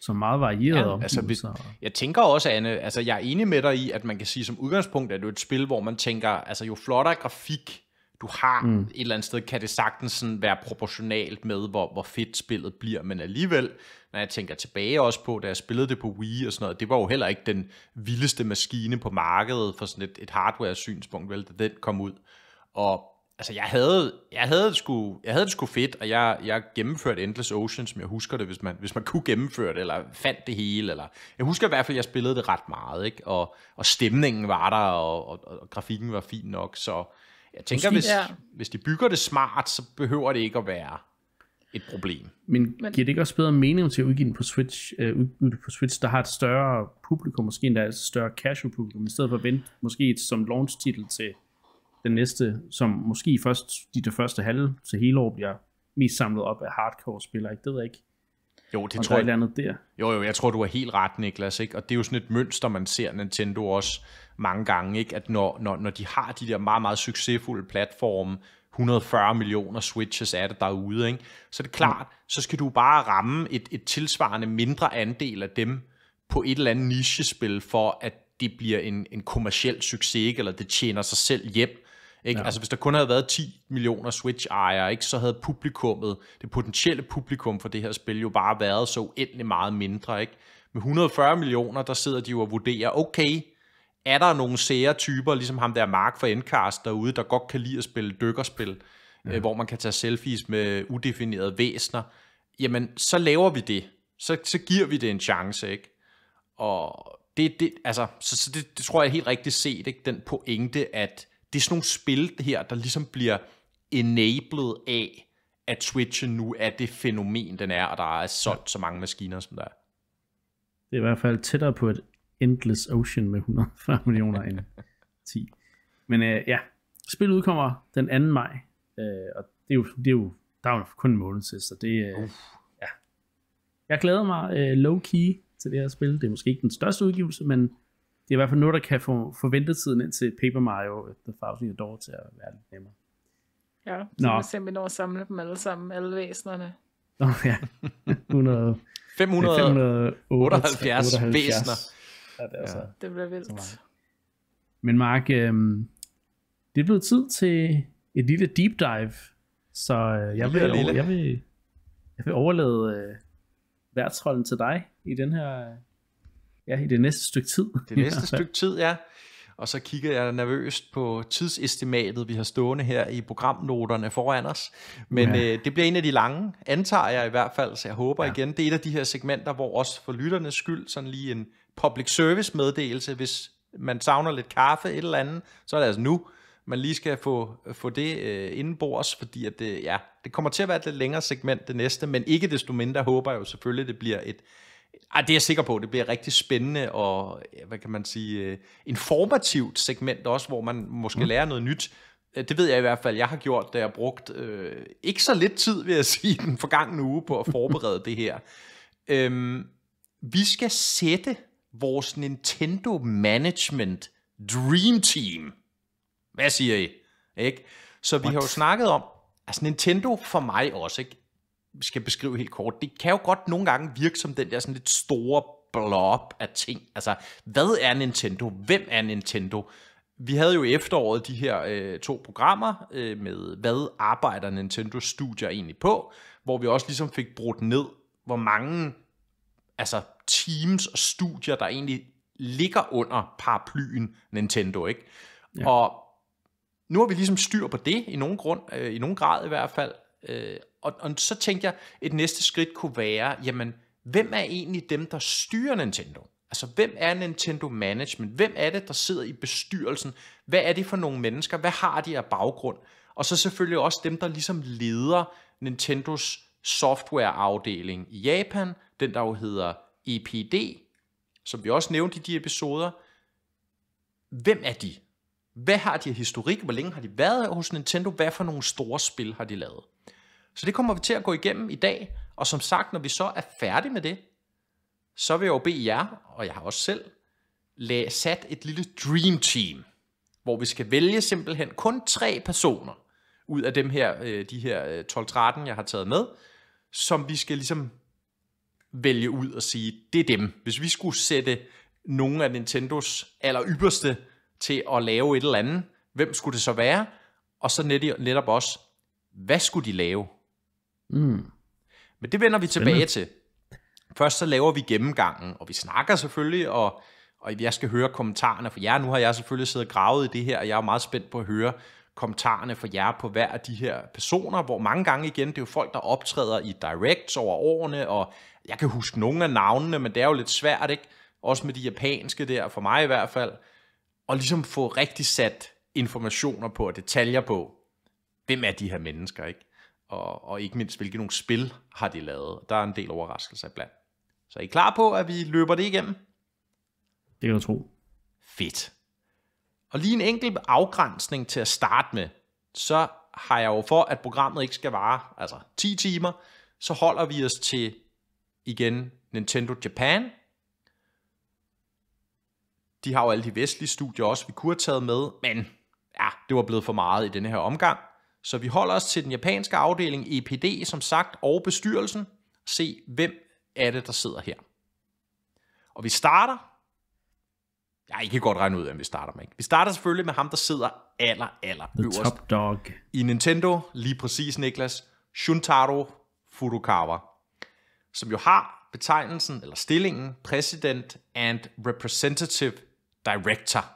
så meget varieret ja, altså, vi, Jeg tænker også, Anne, altså jeg er enig med dig i, at man kan sige som udgangspunkt, at det er et spil, hvor man tænker, altså jo flottere grafik, du har mm. et eller andet sted, kan det sagtens sådan være proportionalt med, hvor, hvor fedt spillet bliver, men alligevel, når jeg tænker tilbage også på, da jeg spillede det på Wii og sådan noget, det var jo heller ikke den vildeste maskine på markedet for sådan et, et hardware-synspunkt, vel, da den kom ud. Og altså, jeg havde, jeg havde, det, sgu, jeg havde det sgu fedt, og jeg, jeg gennemførte Endless Ocean, som jeg husker det, hvis man, hvis man kunne gennemføre det, eller fandt det hele. Eller, jeg husker i hvert fald, at jeg spillede det ret meget, ikke? Og, og stemningen var der, og, og, og grafikken var fin nok, så jeg tænker, hvis, ja. hvis de bygger det smart, så behøver det ikke at være et problem. Men, Men giver det ikke også bedre mening til at udgive den på Switch, øh, udgive det på Switch, der har et større publikum, måske endda et større casual publikum, i stedet for at vente måske et, som launch-titel til den næste, som måske først de der første halve til hele år bliver mest samlet op af hardcore spillere, ikke? Det ved jeg ikke. Jo, det tror jeg. Andet der. Jo, jo, jeg tror, du er helt ret, Niklas. Ikke? Og det er jo sådan et mønster, man ser Nintendo også mange gange, ikke? at når, når, når de har de der meget, meget succesfulde platforme, 140 millioner switches er det derude, ikke? så det er klart, mm. så skal du bare ramme et, et tilsvarende mindre andel af dem på et eller andet nichespil, for at det bliver en, en kommersiel succes, ikke? eller det tjener sig selv hjem. Ikke? Ja. Altså hvis der kun havde været 10 millioner Switch-ejere, ikke, så havde publikummet, det potentielle publikum for det her spil jo bare været så uendelig meget mindre. Ikke? Med 140 millioner, der sidder de jo og vurderer, okay, er der nogle sære typer, ligesom ham der Mark fra Endcast derude, der godt kan lide at spille dykkerspil, ja. Øh, hvor man kan tage selfies med udefinerede væsner, jamen så laver vi det. Så, så giver vi det en chance, ikke? Og det, det altså, så, så det, det tror jeg er helt rigtigt set, ikke? Den pointe, at det er sådan nogle spil her, der ligesom bliver enabled af, at Twitch nu er det fænomen, den er, og der er solgt ja. så mange maskiner, som der er. Det er i hvert fald tættere på et Endless Ocean med 140 millioner end 10. Men øh, ja, spillet udkommer den 2. maj, øh, og det er, jo, det er jo, der er jo kun en måned til, så det øh, ja. Jeg glæder mig øh, low-key til det her spil. Det er måske ikke den største udgivelse, men det er i hvert fald noget, der kan få, få ventetiden ind til Paper Mario øh, The Thousand Year Door til at være lidt nemmere. Ja, så Nå. man simpelthen når at samle dem alle sammen, alle væsnerne. Nå ja, 100, 500, 578 væsner. Ja, det, er altså, ja. det bliver vildt. Men Mark, øh, det er blevet tid til et lille deep dive, så øh, jeg, vil, lille. jeg, vil, jeg vil overlade øh, værtsrollen til dig i den her Ja, i det næste stykke tid. Det næste stykke tid, ja. Og så kigger jeg nervøst på tidsestimatet, vi har stående her i programnoterne foran os. Men ja. øh, det bliver en af de lange, antager jeg i hvert fald, så jeg håber ja. igen. Det er et af de her segmenter, hvor også for lytternes skyld, sådan lige en public service meddelelse, hvis man savner lidt kaffe, et eller andet, så er det altså nu, man lige skal få, få det øh, indenbords, fordi at det, øh, ja, det kommer til at være et lidt længere segment det næste, men ikke desto mindre håber jeg jo selvfølgelig, at det bliver et ej, det er jeg sikker på, det bliver rigtig spændende og, hvad kan man sige, øh, informativt segment også, hvor man måske mm. lærer noget nyt. Øh, det ved jeg i hvert fald, jeg har gjort, da jeg brugt øh, ikke så lidt tid, vil jeg sige, den forgangne uge på at forberede det her. Øhm, vi skal sætte vores Nintendo Management Dream Team. Hvad siger I? Ikke? Så vi What? har jo snakket om, altså Nintendo for mig også, ikke? skal beskrive helt kort, det kan jo godt nogle gange virke som den der sådan lidt store blob af ting. Altså, hvad er Nintendo? Hvem er Nintendo? Vi havde jo i efteråret de her øh, to programmer øh, med, hvad arbejder Nintendo Studio egentlig på, hvor vi også ligesom fik brudt ned, hvor mange altså teams og studier, der egentlig ligger under paraplyen Nintendo, ikke? Ja. Og nu har vi ligesom styr på det, i nogen, grund, øh, i nogen grad i hvert fald. Øh, og, og så tænkte jeg, et næste skridt kunne være, jamen, hvem er egentlig dem, der styrer Nintendo? Altså, hvem er Nintendo Management? Hvem er det, der sidder i bestyrelsen? Hvad er det for nogle mennesker? Hvad har de af baggrund? Og så selvfølgelig også dem, der ligesom leder Nintendos softwareafdeling i Japan, den der jo hedder EPD, som vi også nævnte i de episoder. Hvem er de? Hvad har de af historik? Hvor længe har de været hos Nintendo? Hvad for nogle store spil har de lavet? Så det kommer vi til at gå igennem i dag, og som sagt, når vi så er færdige med det, så vil jeg jo bede jer, og jeg har også selv, sat et lille dream team, hvor vi skal vælge simpelthen kun tre personer ud af dem her, øh, de her 12-13, øh, jeg har taget med, som vi skal ligesom vælge ud og sige, det er dem. Hvis vi skulle sætte nogle af Nintendos aller ypperste til at lave et eller andet, hvem skulle det så være? Og så netop også, hvad skulle de lave? Mm. Men det vender vi tilbage til. Først så laver vi gennemgangen, og vi snakker selvfølgelig, og, og jeg skal høre kommentarerne fra jer. Nu har jeg selvfølgelig siddet og gravet i det her, og jeg er meget spændt på at høre kommentarerne fra jer på hver af de her personer, hvor mange gange igen, det er jo folk, der optræder i directs over årene, og jeg kan huske nogle af navnene, men det er jo lidt svært, ikke? Også med de japanske der, for mig i hvert fald. Og ligesom få rigtig sat informationer på og detaljer på, hvem er de her mennesker, ikke? og, og ikke mindst, hvilke nogle spil har de lavet. Der er en del overraskelser blandt. Så er I klar på, at vi løber det igennem? Det kan jeg tro. Fedt. Og lige en enkelt afgrænsning til at starte med, så har jeg jo for, at programmet ikke skal vare altså 10 timer, så holder vi os til igen Nintendo Japan. De har jo alle de vestlige studier også, vi kunne have taget med, men ja, det var blevet for meget i denne her omgang. Så vi holder os til den japanske afdeling EPD, som sagt, og bestyrelsen. Se, hvem er det, der sidder her. Og vi starter... Jeg kan godt regne ud, hvem vi starter med. Vi starter selvfølgelig med ham, der sidder aller, aller The øverst. top dog. I Nintendo, lige præcis Niklas, Shuntaro Furukawa, som jo har betegnelsen, eller stillingen, President and Representative Director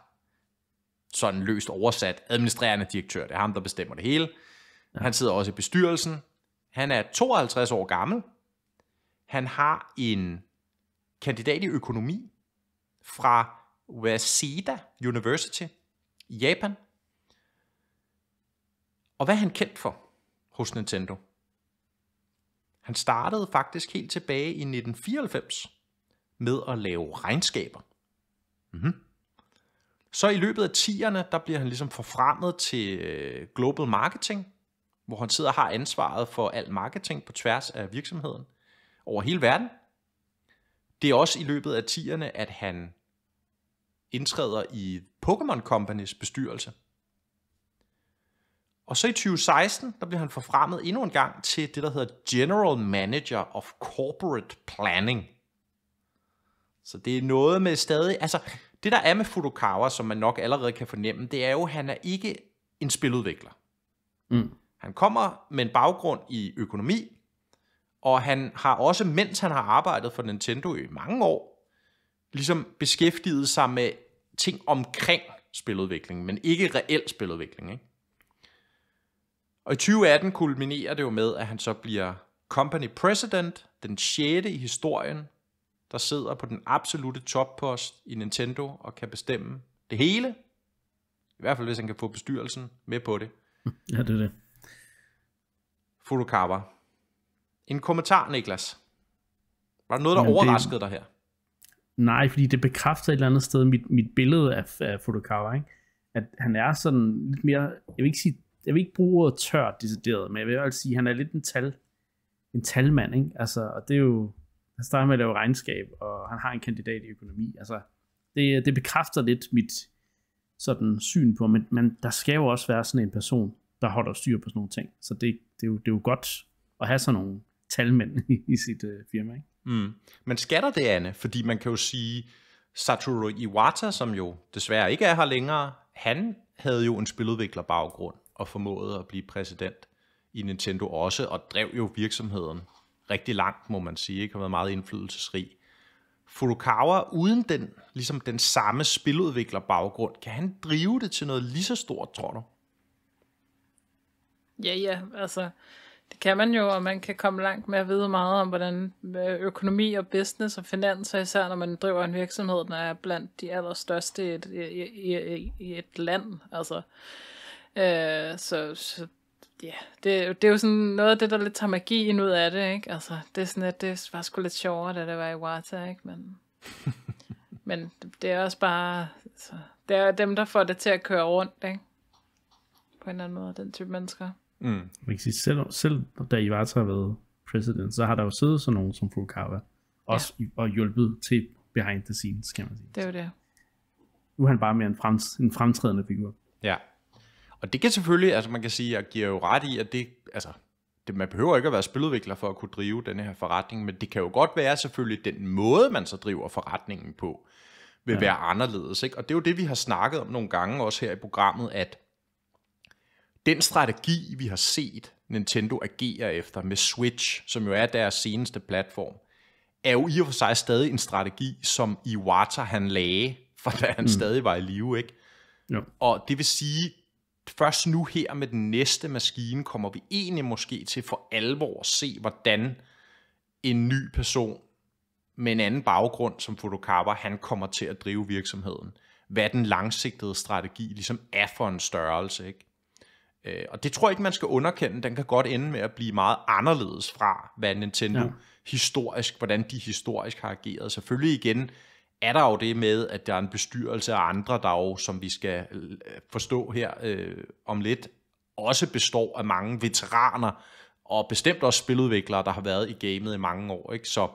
sådan løst oversat, administrerende direktør. Det er ham, der bestemmer det hele. Ja. Han sidder også i bestyrelsen. Han er 52 år gammel. Han har en kandidat i økonomi fra Waseda University i Japan. Og hvad er han kendt for hos Nintendo? Han startede faktisk helt tilbage i 1994 med at lave regnskaber. Mm-hmm. Så i løbet af 10'erne, der bliver han ligesom forfremmet til øh, Global Marketing, hvor han sidder og har ansvaret for al marketing på tværs af virksomheden over hele verden. Det er også i løbet af 10'erne, at han indtræder i Pokémon Companies bestyrelse. Og så i 2016, der bliver han forfremmet endnu en gang til det, der hedder General Manager of Corporate Planning. Så det er noget med stadig, altså det, der er med Furukawa, som man nok allerede kan fornemme, det er jo, at han er ikke en spiludvikler. Mm. Han kommer med en baggrund i økonomi, og han har også, mens han har arbejdet for Nintendo i mange år, ligesom beskæftiget sig med ting omkring spiludvikling, men ikke reel spiludvikling. Ikke? Og i 2018 kulminerer det jo med, at han så bliver company president, den sjette i historien der sidder på den absolute toppost i Nintendo og kan bestemme det hele. I hvert fald, hvis han kan få bestyrelsen med på det. Ja, det er det. Furukawa. En kommentar, Niklas. Var der noget, der Jamen, overraskede det... dig her? Nej, fordi det bekræfter et eller andet sted mit, mit billede af, af Furukawa, ikke? At han er sådan lidt mere, jeg vil ikke sige, jeg vil ikke bruge ordet tørt decideret, men jeg vil altså sige, at han er lidt en tal, en talmand, ikke? Altså, og det er jo, han starter med at lave regnskab, og han har en kandidat i økonomi. Altså, det, det bekræfter lidt mit sådan syn på, men, men der skal jo også være sådan en person, der holder styr på sådan nogle ting. Så det, det, er, jo, det er jo godt at have sådan nogle talmænd i, i sit øh, firma. Ikke? Mm. Men skatter det, Anne? Fordi man kan jo sige, Satoru Iwata, som jo desværre ikke er her længere, han havde jo en spiludviklerbaggrund og formåede at blive præsident i Nintendo også, og drev jo virksomheden rigtig langt, må man sige, ikke? har været meget indflydelsesrig. Furukawa, uden den, ligesom den samme spiludvikler baggrund, kan han drive det til noget lige så stort, tror du? Ja, ja, altså, det kan man jo, og man kan komme langt med at vide meget om, hvordan økonomi og business og finanser, især når man driver en virksomhed, der er blandt de allerstørste i et, i, i, i et land. Altså, øh, så, så Ja, det, det er jo sådan noget af det, der lidt tager magien ud af det, ikke? Altså, det er sådan, at det var sgu lidt sjovere, da det var i Wata, ikke? Men, men det er også bare, altså, det er dem, der får det til at køre rundt, ikke? På en eller anden måde, den type mennesker. Mm. Man kan sige, selv, selv da Iwata har været president, så har der jo siddet sådan nogen som Fukawa, også ja. og hjulpet til behind the scenes, kan man sige. Det er jo det. Nu er han bare mere en, frem, en fremtrædende figur. Ja. Og det kan selvfølgelig, altså man kan sige, jeg giver jo ret i, at det, altså, det, man behøver ikke at være spiludvikler for at kunne drive den her forretning, men det kan jo godt være selvfølgelig, den måde, man så driver forretningen på, vil ja. være anderledes. Ikke? Og det er jo det, vi har snakket om nogle gange også her i programmet, at den strategi, vi har set Nintendo agere efter med Switch, som jo er deres seneste platform, er jo i og for sig stadig en strategi, som Iwata han lagde, for da han mm. stadig var i live, ikke? Ja. Og det vil sige, først nu her med den næste maskine kommer vi egentlig måske til for alvor at se, hvordan en ny person med en anden baggrund som fotokapper, han kommer til at drive virksomheden. Hvad den langsigtede strategi ligesom er for en størrelse. Ikke? Øh, og det tror jeg ikke, man skal underkende. Den kan godt ende med at blive meget anderledes fra, hvad Nintendo ja. historisk, hvordan de historisk har ageret. Selvfølgelig igen, er der jo det med, at der er en bestyrelse af andre, der jo, som vi skal øh, forstå her øh, om lidt, også består af mange veteraner, og bestemt også spiludviklere, der har været i gamet i mange år. Ikke? Så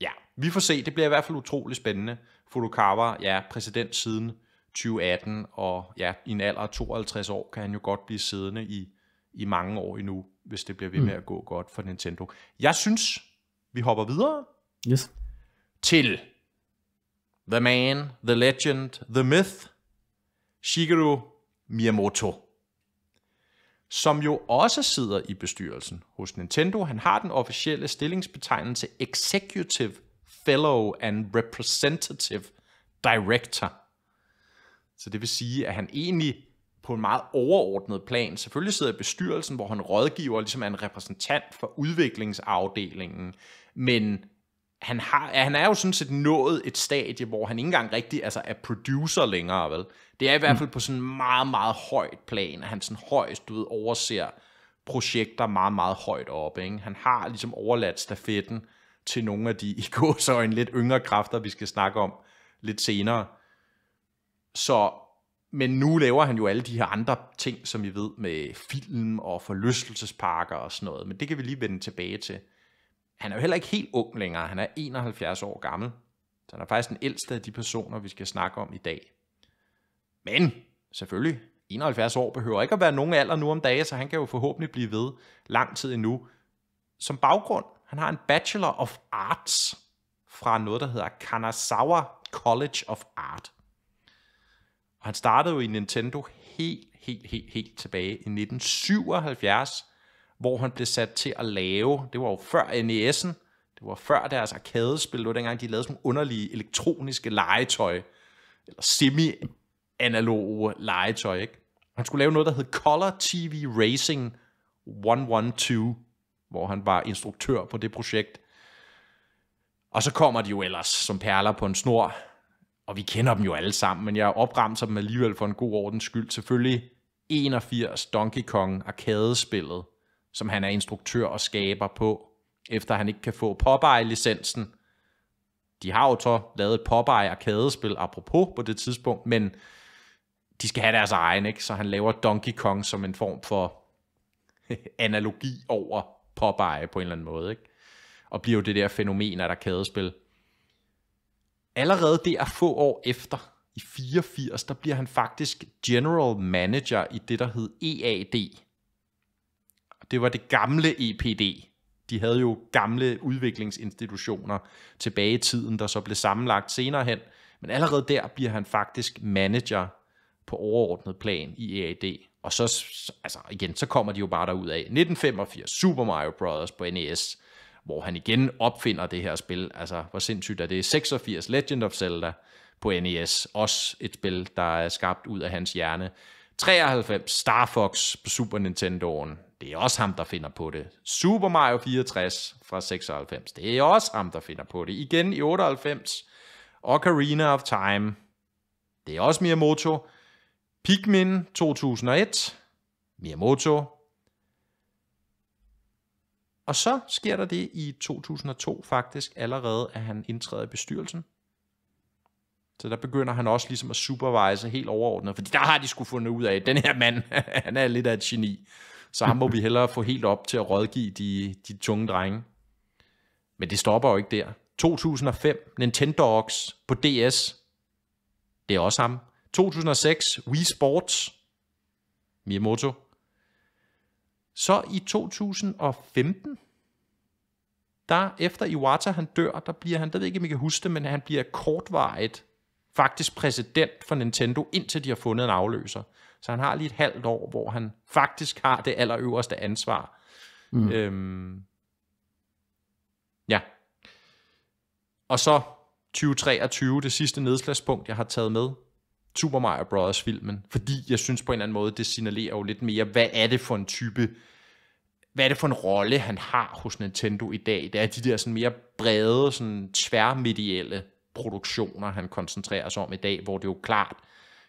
ja, vi får se. Det bliver i hvert fald utrolig spændende. Furukawa, ja, præsident siden 2018, og ja, i en alder af 52 år kan han jo godt blive siddende i, i mange år endnu, hvis det bliver ved mm. med at gå godt for Nintendo. Jeg synes, vi hopper videre yes. til The Man, The Legend, The Myth, Shigeru Miyamoto, som jo også sidder i bestyrelsen hos Nintendo. Han har den officielle stillingsbetegnelse Executive Fellow and Representative Director. Så det vil sige, at han egentlig på en meget overordnet plan selvfølgelig sidder i bestyrelsen, hvor han rådgiver ligesom er en repræsentant for udviklingsafdelingen, men han, har, han er jo sådan set nået et stadie, hvor han ikke engang rigtig altså, er producer længere, vel? Det er i hvert mm. fald på sådan en meget, meget højt plan, at han sådan højst, du ved, overser projekter meget, meget højt oppe, ikke? Han har ligesom overladt stafetten til nogle af de i en lidt yngre kræfter, vi skal snakke om lidt senere. Så, men nu laver han jo alle de her andre ting, som vi ved med film og forlystelsesparker og sådan noget, men det kan vi lige vende tilbage til han er jo heller ikke helt ung længere. Han er 71 år gammel. Så han er faktisk den ældste af de personer, vi skal snakke om i dag. Men selvfølgelig, 71 år behøver ikke at være nogen alder nu om dagen, så han kan jo forhåbentlig blive ved lang tid endnu. Som baggrund, han har en Bachelor of Arts fra noget, der hedder Kanazawa College of Art. Og han startede jo i Nintendo helt, helt, helt, helt tilbage i 1977 hvor han blev sat til at lave, det var jo før NES'en, det var før deres arkadespil, det var dengang, de lavede sådan nogle underlige elektroniske legetøj, eller semi-analoge legetøj, ikke? Han skulle lave noget, der hed Color TV Racing 112, hvor han var instruktør på det projekt. Og så kommer de jo ellers som perler på en snor, og vi kender dem jo alle sammen, men jeg opremser dem alligevel for en god ordens skyld. Selvfølgelig 81 Donkey Kong arkadespillet, som han er instruktør og skaber på, efter han ikke kan få Popeye-licensen. De har jo så lavet et Popeye-arkadespil, apropos på det tidspunkt, men de skal have deres egen, ikke? så han laver Donkey Kong som en form for analogi over Popeye på en eller anden måde. Ikke? Og bliver jo det der fænomen af et arkadespil. Allerede der få år efter, i 84, der bliver han faktisk general manager i det, der hed EAD, det var det gamle EPD. De havde jo gamle udviklingsinstitutioner tilbage i tiden, der så blev sammenlagt senere hen. Men allerede der bliver han faktisk manager på overordnet plan i EAD. Og så, altså igen, så kommer de jo bare derud af. 1985, Super Mario Brothers på NES, hvor han igen opfinder det her spil. Altså, hvor sindssygt er det? 86, Legend of Zelda på NES, også et spil, der er skabt ud af hans hjerne. 93, Star Fox på Super Nintendoen. Det er også ham, der finder på det. Super Mario 64 fra 96. Det er også ham, der finder på det. Igen i 98. Ocarina of Time. Det er også Miyamoto. Pikmin 2001. Miyamoto. Og så sker der det i 2002 faktisk allerede, at han indtræder i bestyrelsen. Så der begynder han også ligesom at supervise helt overordnet, fordi der har de skulle fundet ud af, at den her mand, han er lidt af et geni. Så ham må vi hellere få helt op til at rådgive de, de tunge drenge. Men det stopper jo ikke der. 2005, Nintendo Dogs på DS. Det er også ham. 2006, Wii Sports. Miyamoto. Så i 2015, der efter Iwata han dør, der bliver han, der ved ikke, om I kan huske det, men han bliver kortvarigt faktisk præsident for Nintendo, indtil de har fundet en afløser. Så han har lige et halvt år, hvor han faktisk har det allerøverste ansvar. Mm. Øhm, ja. Og så 2023, det sidste nedslagspunkt, jeg har taget med, Super Mario Bros. filmen, fordi jeg synes på en eller anden måde, det signalerer jo lidt mere, hvad er det for en type, hvad er det for en rolle, han har hos Nintendo i dag? Det er de der sådan mere brede, sådan tværmedielle produktioner, han koncentrerer sig om i dag, hvor det jo klart,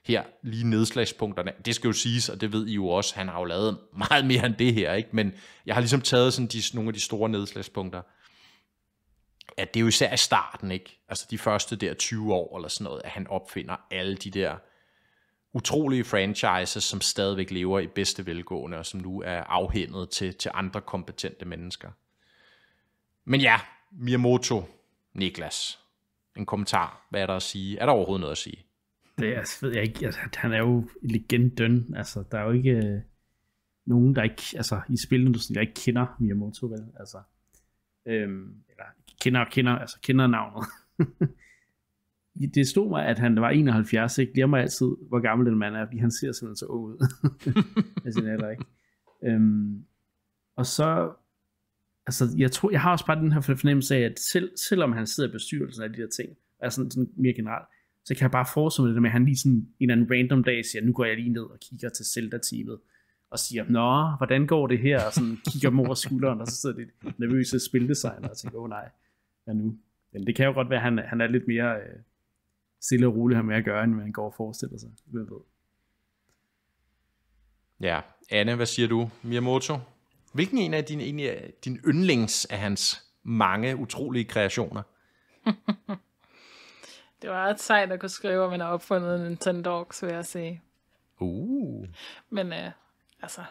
her lige nedslagspunkterne, det skal jo siges, og det ved I jo også, han har jo lavet meget mere end det her, ikke? men jeg har ligesom taget sådan de, nogle af de store nedslagspunkter, at det er jo især i starten, ikke? altså de første der 20 år eller sådan noget, at han opfinder alle de der utrolige franchises, som stadigvæk lever i bedste velgående, og som nu er afhændet til, til andre kompetente mennesker. Men ja, Miyamoto, Niklas, en kommentar. Hvad er der at sige? Er der overhovedet noget at sige? Det er, altså, ved jeg ikke. Altså, han er jo legenden. Altså, der er jo ikke øh, nogen, der ikke, altså, i spilindustrien, der ikke kender Miyamoto, vel? Altså, øhm, eller kender kender, altså kender navnet. det stod mig, at han var 71, ikke? Glemmer altid, hvor gammel den mand er, fordi han ser simpelthen så ung ud. altså, alder, ikke? Øhm, og så altså, jeg, tror, jeg har også bare den her fornemmelse af, at selv, selvom han sidder i bestyrelsen af de der ting, altså sådan, sådan mere generelt, så kan jeg bare forestille mig det med, at han lige sådan en eller anden random dag siger, nu går jeg lige ned og kigger til Zelda-teamet, og siger, nå, hvordan går det her? Og sådan kigger mor over skulderen, og så sidder det nervøse spildesigner og tænker, åh oh, nej, hvad nu? Men det kan jo godt være, at han, han er lidt mere øh, stille og rolig her med at gøre, end man går og forestiller sig. Hvem ved? Ja, Anne, hvad siger du? Miyamoto? Hvilken en af dine, egentlig, din yndlings af hans mange utrolige kreationer? det var et sejt at kunne skrive, at man har opfundet en Nintendo så vil jeg sige. Uh. Men øh, altså,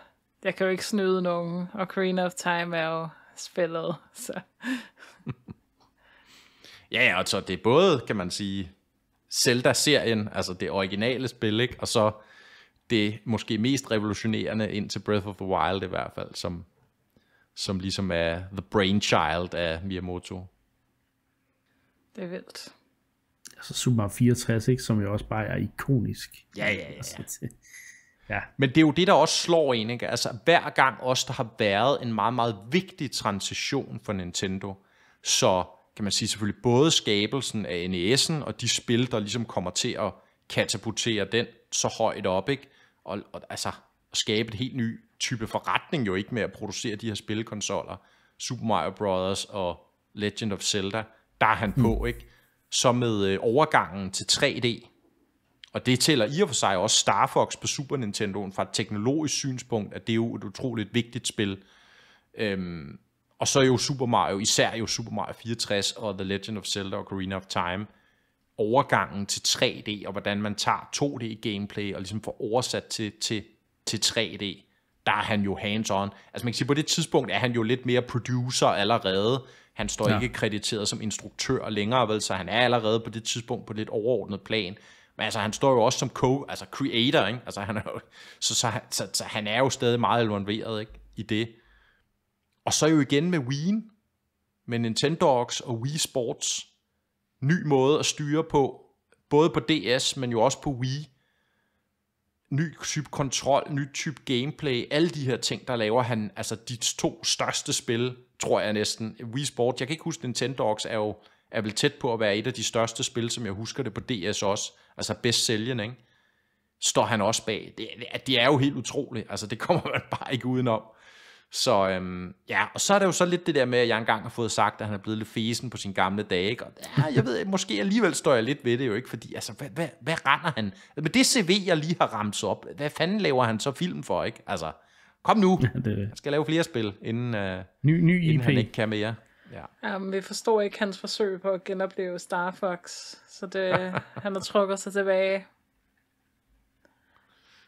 jeg kan jo ikke snyde nogen, og Queen of Time er jo spillet, så... ja, ja, altså det er både, kan man sige, Zelda-serien, altså det originale spil, ikke? og så det måske mest revolutionerende ind til Breath of the Wild i hvert fald, som, som ligesom er the brainchild af Miyamoto. Det er vildt. Altså Super Mario 64, ikke, som jo også bare er ikonisk. Ja, ja, ja. ja. Altså, ja. Men det er jo det, der også slår en. Ikke? Altså, hver gang også, der har været en meget, meget vigtig transition for Nintendo, så kan man sige selvfølgelig både skabelsen af NES'en og de spil, der ligesom kommer til at katapultere den så højt op, ikke? og, og altså, at skabe en helt ny type forretning jo ikke med at producere de her spilkonsoller. Super Mario Brothers og Legend of Zelda, der er han mm. på, ikke? Så med øh, overgangen til 3D, og det tæller i og for sig også Star Fox på Super Nintendo fra et teknologisk synspunkt, at det er jo et utroligt vigtigt spil. Øhm, og så er jo Super Mario, især jo Super Mario 64 og The Legend of Zelda og Ocarina of Time – overgangen til 3D, og hvordan man tager 2D-gameplay og ligesom får oversat til, til, til 3D, der er han jo hands-on. Altså man kan sige, på det tidspunkt er han jo lidt mere producer allerede. Han står ja. ikke krediteret som instruktør længere, vel, så han er allerede på det tidspunkt på lidt overordnet plan. Men altså, han står jo også som co, altså creator, ikke? Altså, han er jo, så, så, så, så, han er jo stadig meget involveret ikke? i det. Og så jo igen med Wii, med Nintendo og Wii Sports, ny måde at styre på, både på DS, men jo også på Wii. Ny type kontrol, ny type gameplay, alle de her ting, der laver han, altså de to største spil, tror jeg næsten. Wii Sport, jeg kan ikke huske, Dogs er jo er vel tæt på at være et af de største spil, som jeg husker det på DS også, altså bedst sælgende, ikke? står han også bag. Det, det er jo helt utroligt, altså det kommer man bare ikke udenom. Så øhm, ja, og så er det jo så lidt det der med, at jeg engang har fået sagt, at han er blevet lidt fesen på sine gamle dage, ikke? Og ja, jeg ved, måske alligevel står jeg lidt ved det jo, ikke? Fordi altså, hvad, hvad, hvad render han? Med det CV, jeg lige har ramt op, hvad fanden laver han så film for, ikke? Altså, kom nu! jeg skal lave flere spil, inden, uh, ny, ny inden IP. han ikke kan mere. Ja. Jamen, vi forstår ikke hans forsøg på at genopleve Star Fox, så det, han har trukket sig tilbage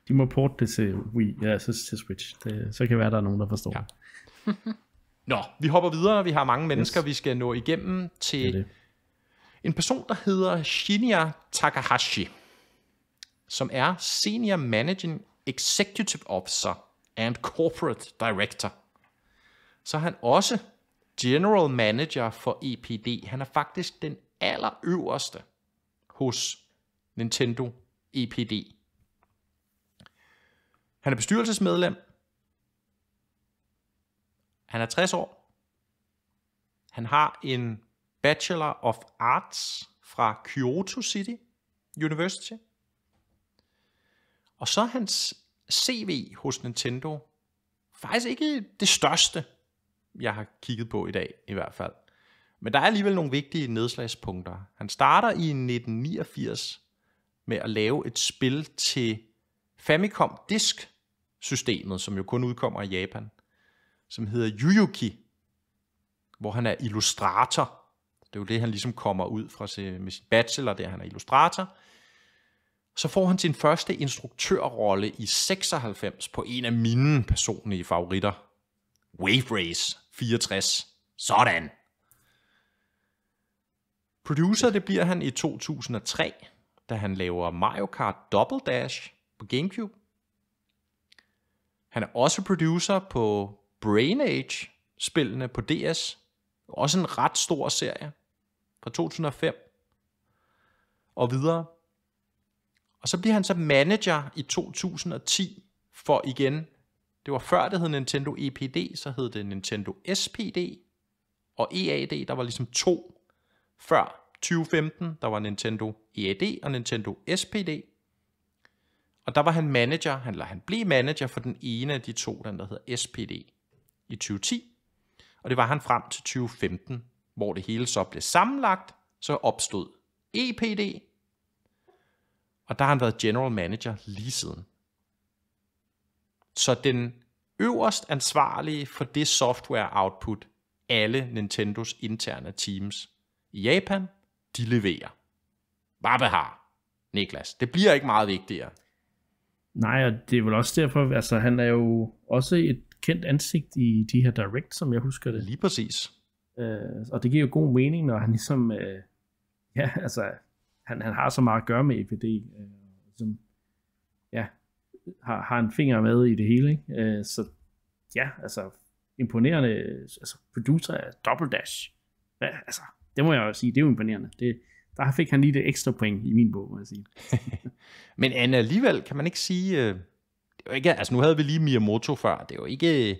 de må porte det til Wii, ja, så til Switch. Det, så kan være, der er nogen, der forstår ja. Nå, vi hopper videre. Vi har mange mennesker, yes. vi skal nå igennem til det det. en person, der hedder Shinya Takahashi, som er Senior Managing Executive Officer and Corporate Director. Så er han også General Manager for EPD. Han er faktisk den allerøverste hos Nintendo EPD han er bestyrelsesmedlem. Han er 60 år. Han har en Bachelor of Arts fra Kyoto City University. Og så hans CV hos Nintendo faktisk ikke det største, jeg har kigget på i dag i hvert fald. Men der er alligevel nogle vigtige nedslagspunkter. Han starter i 1989 med at lave et spil til Famicom Disk systemet, som jo kun udkommer i Japan, som hedder Yuyuki, hvor han er illustrator. Det er jo det, han ligesom kommer ud fra sin, med sin bachelor, der han er illustrator. Så får han sin første instruktørrolle i 96 på en af mine personlige favoritter. Wave Race 64. Sådan! Producer det bliver han i 2003, da han laver Mario Kart Double Dash på Gamecube. Han er også producer på Brain Age-spillene på DS. Også en ret stor serie fra 2005 og videre. Og så bliver han så manager i 2010 for igen, det var før det hed Nintendo EPD, så hed det Nintendo SPD og EAD, der var ligesom to før 2015, der var Nintendo EAD og Nintendo SPD. Og der var han manager, han, eller han blev manager for den ene af de to, den der hedder SPD, i 2010. Og det var han frem til 2015, hvor det hele så blev sammenlagt, så opstod EPD, og der har han været general manager lige siden. Så den øverst ansvarlige for det software output, alle Nintendos interne teams i Japan, de leverer. Hvad har, Niklas? Det bliver ikke meget vigtigere. Nej, og det er vel også derfor, altså han er jo også et kendt ansigt i de her direct, som jeg husker det. Lige præcis. Øh, og det giver jo god mening, når han ligesom, øh, ja, altså, han, han har så meget at gøre med EPD, øh, som, ja, har, har en finger med i det hele, ikke? Øh, så ja, altså, imponerende, altså, producer af Double Dash, ja, altså, det må jeg jo sige, det er jo imponerende. Det, der fik han lige det ekstra point i min bog, må jeg sige. Men Anna, alligevel kan man ikke sige, øh, det var ikke, altså nu havde vi lige Miyamoto før, det er jo ikke,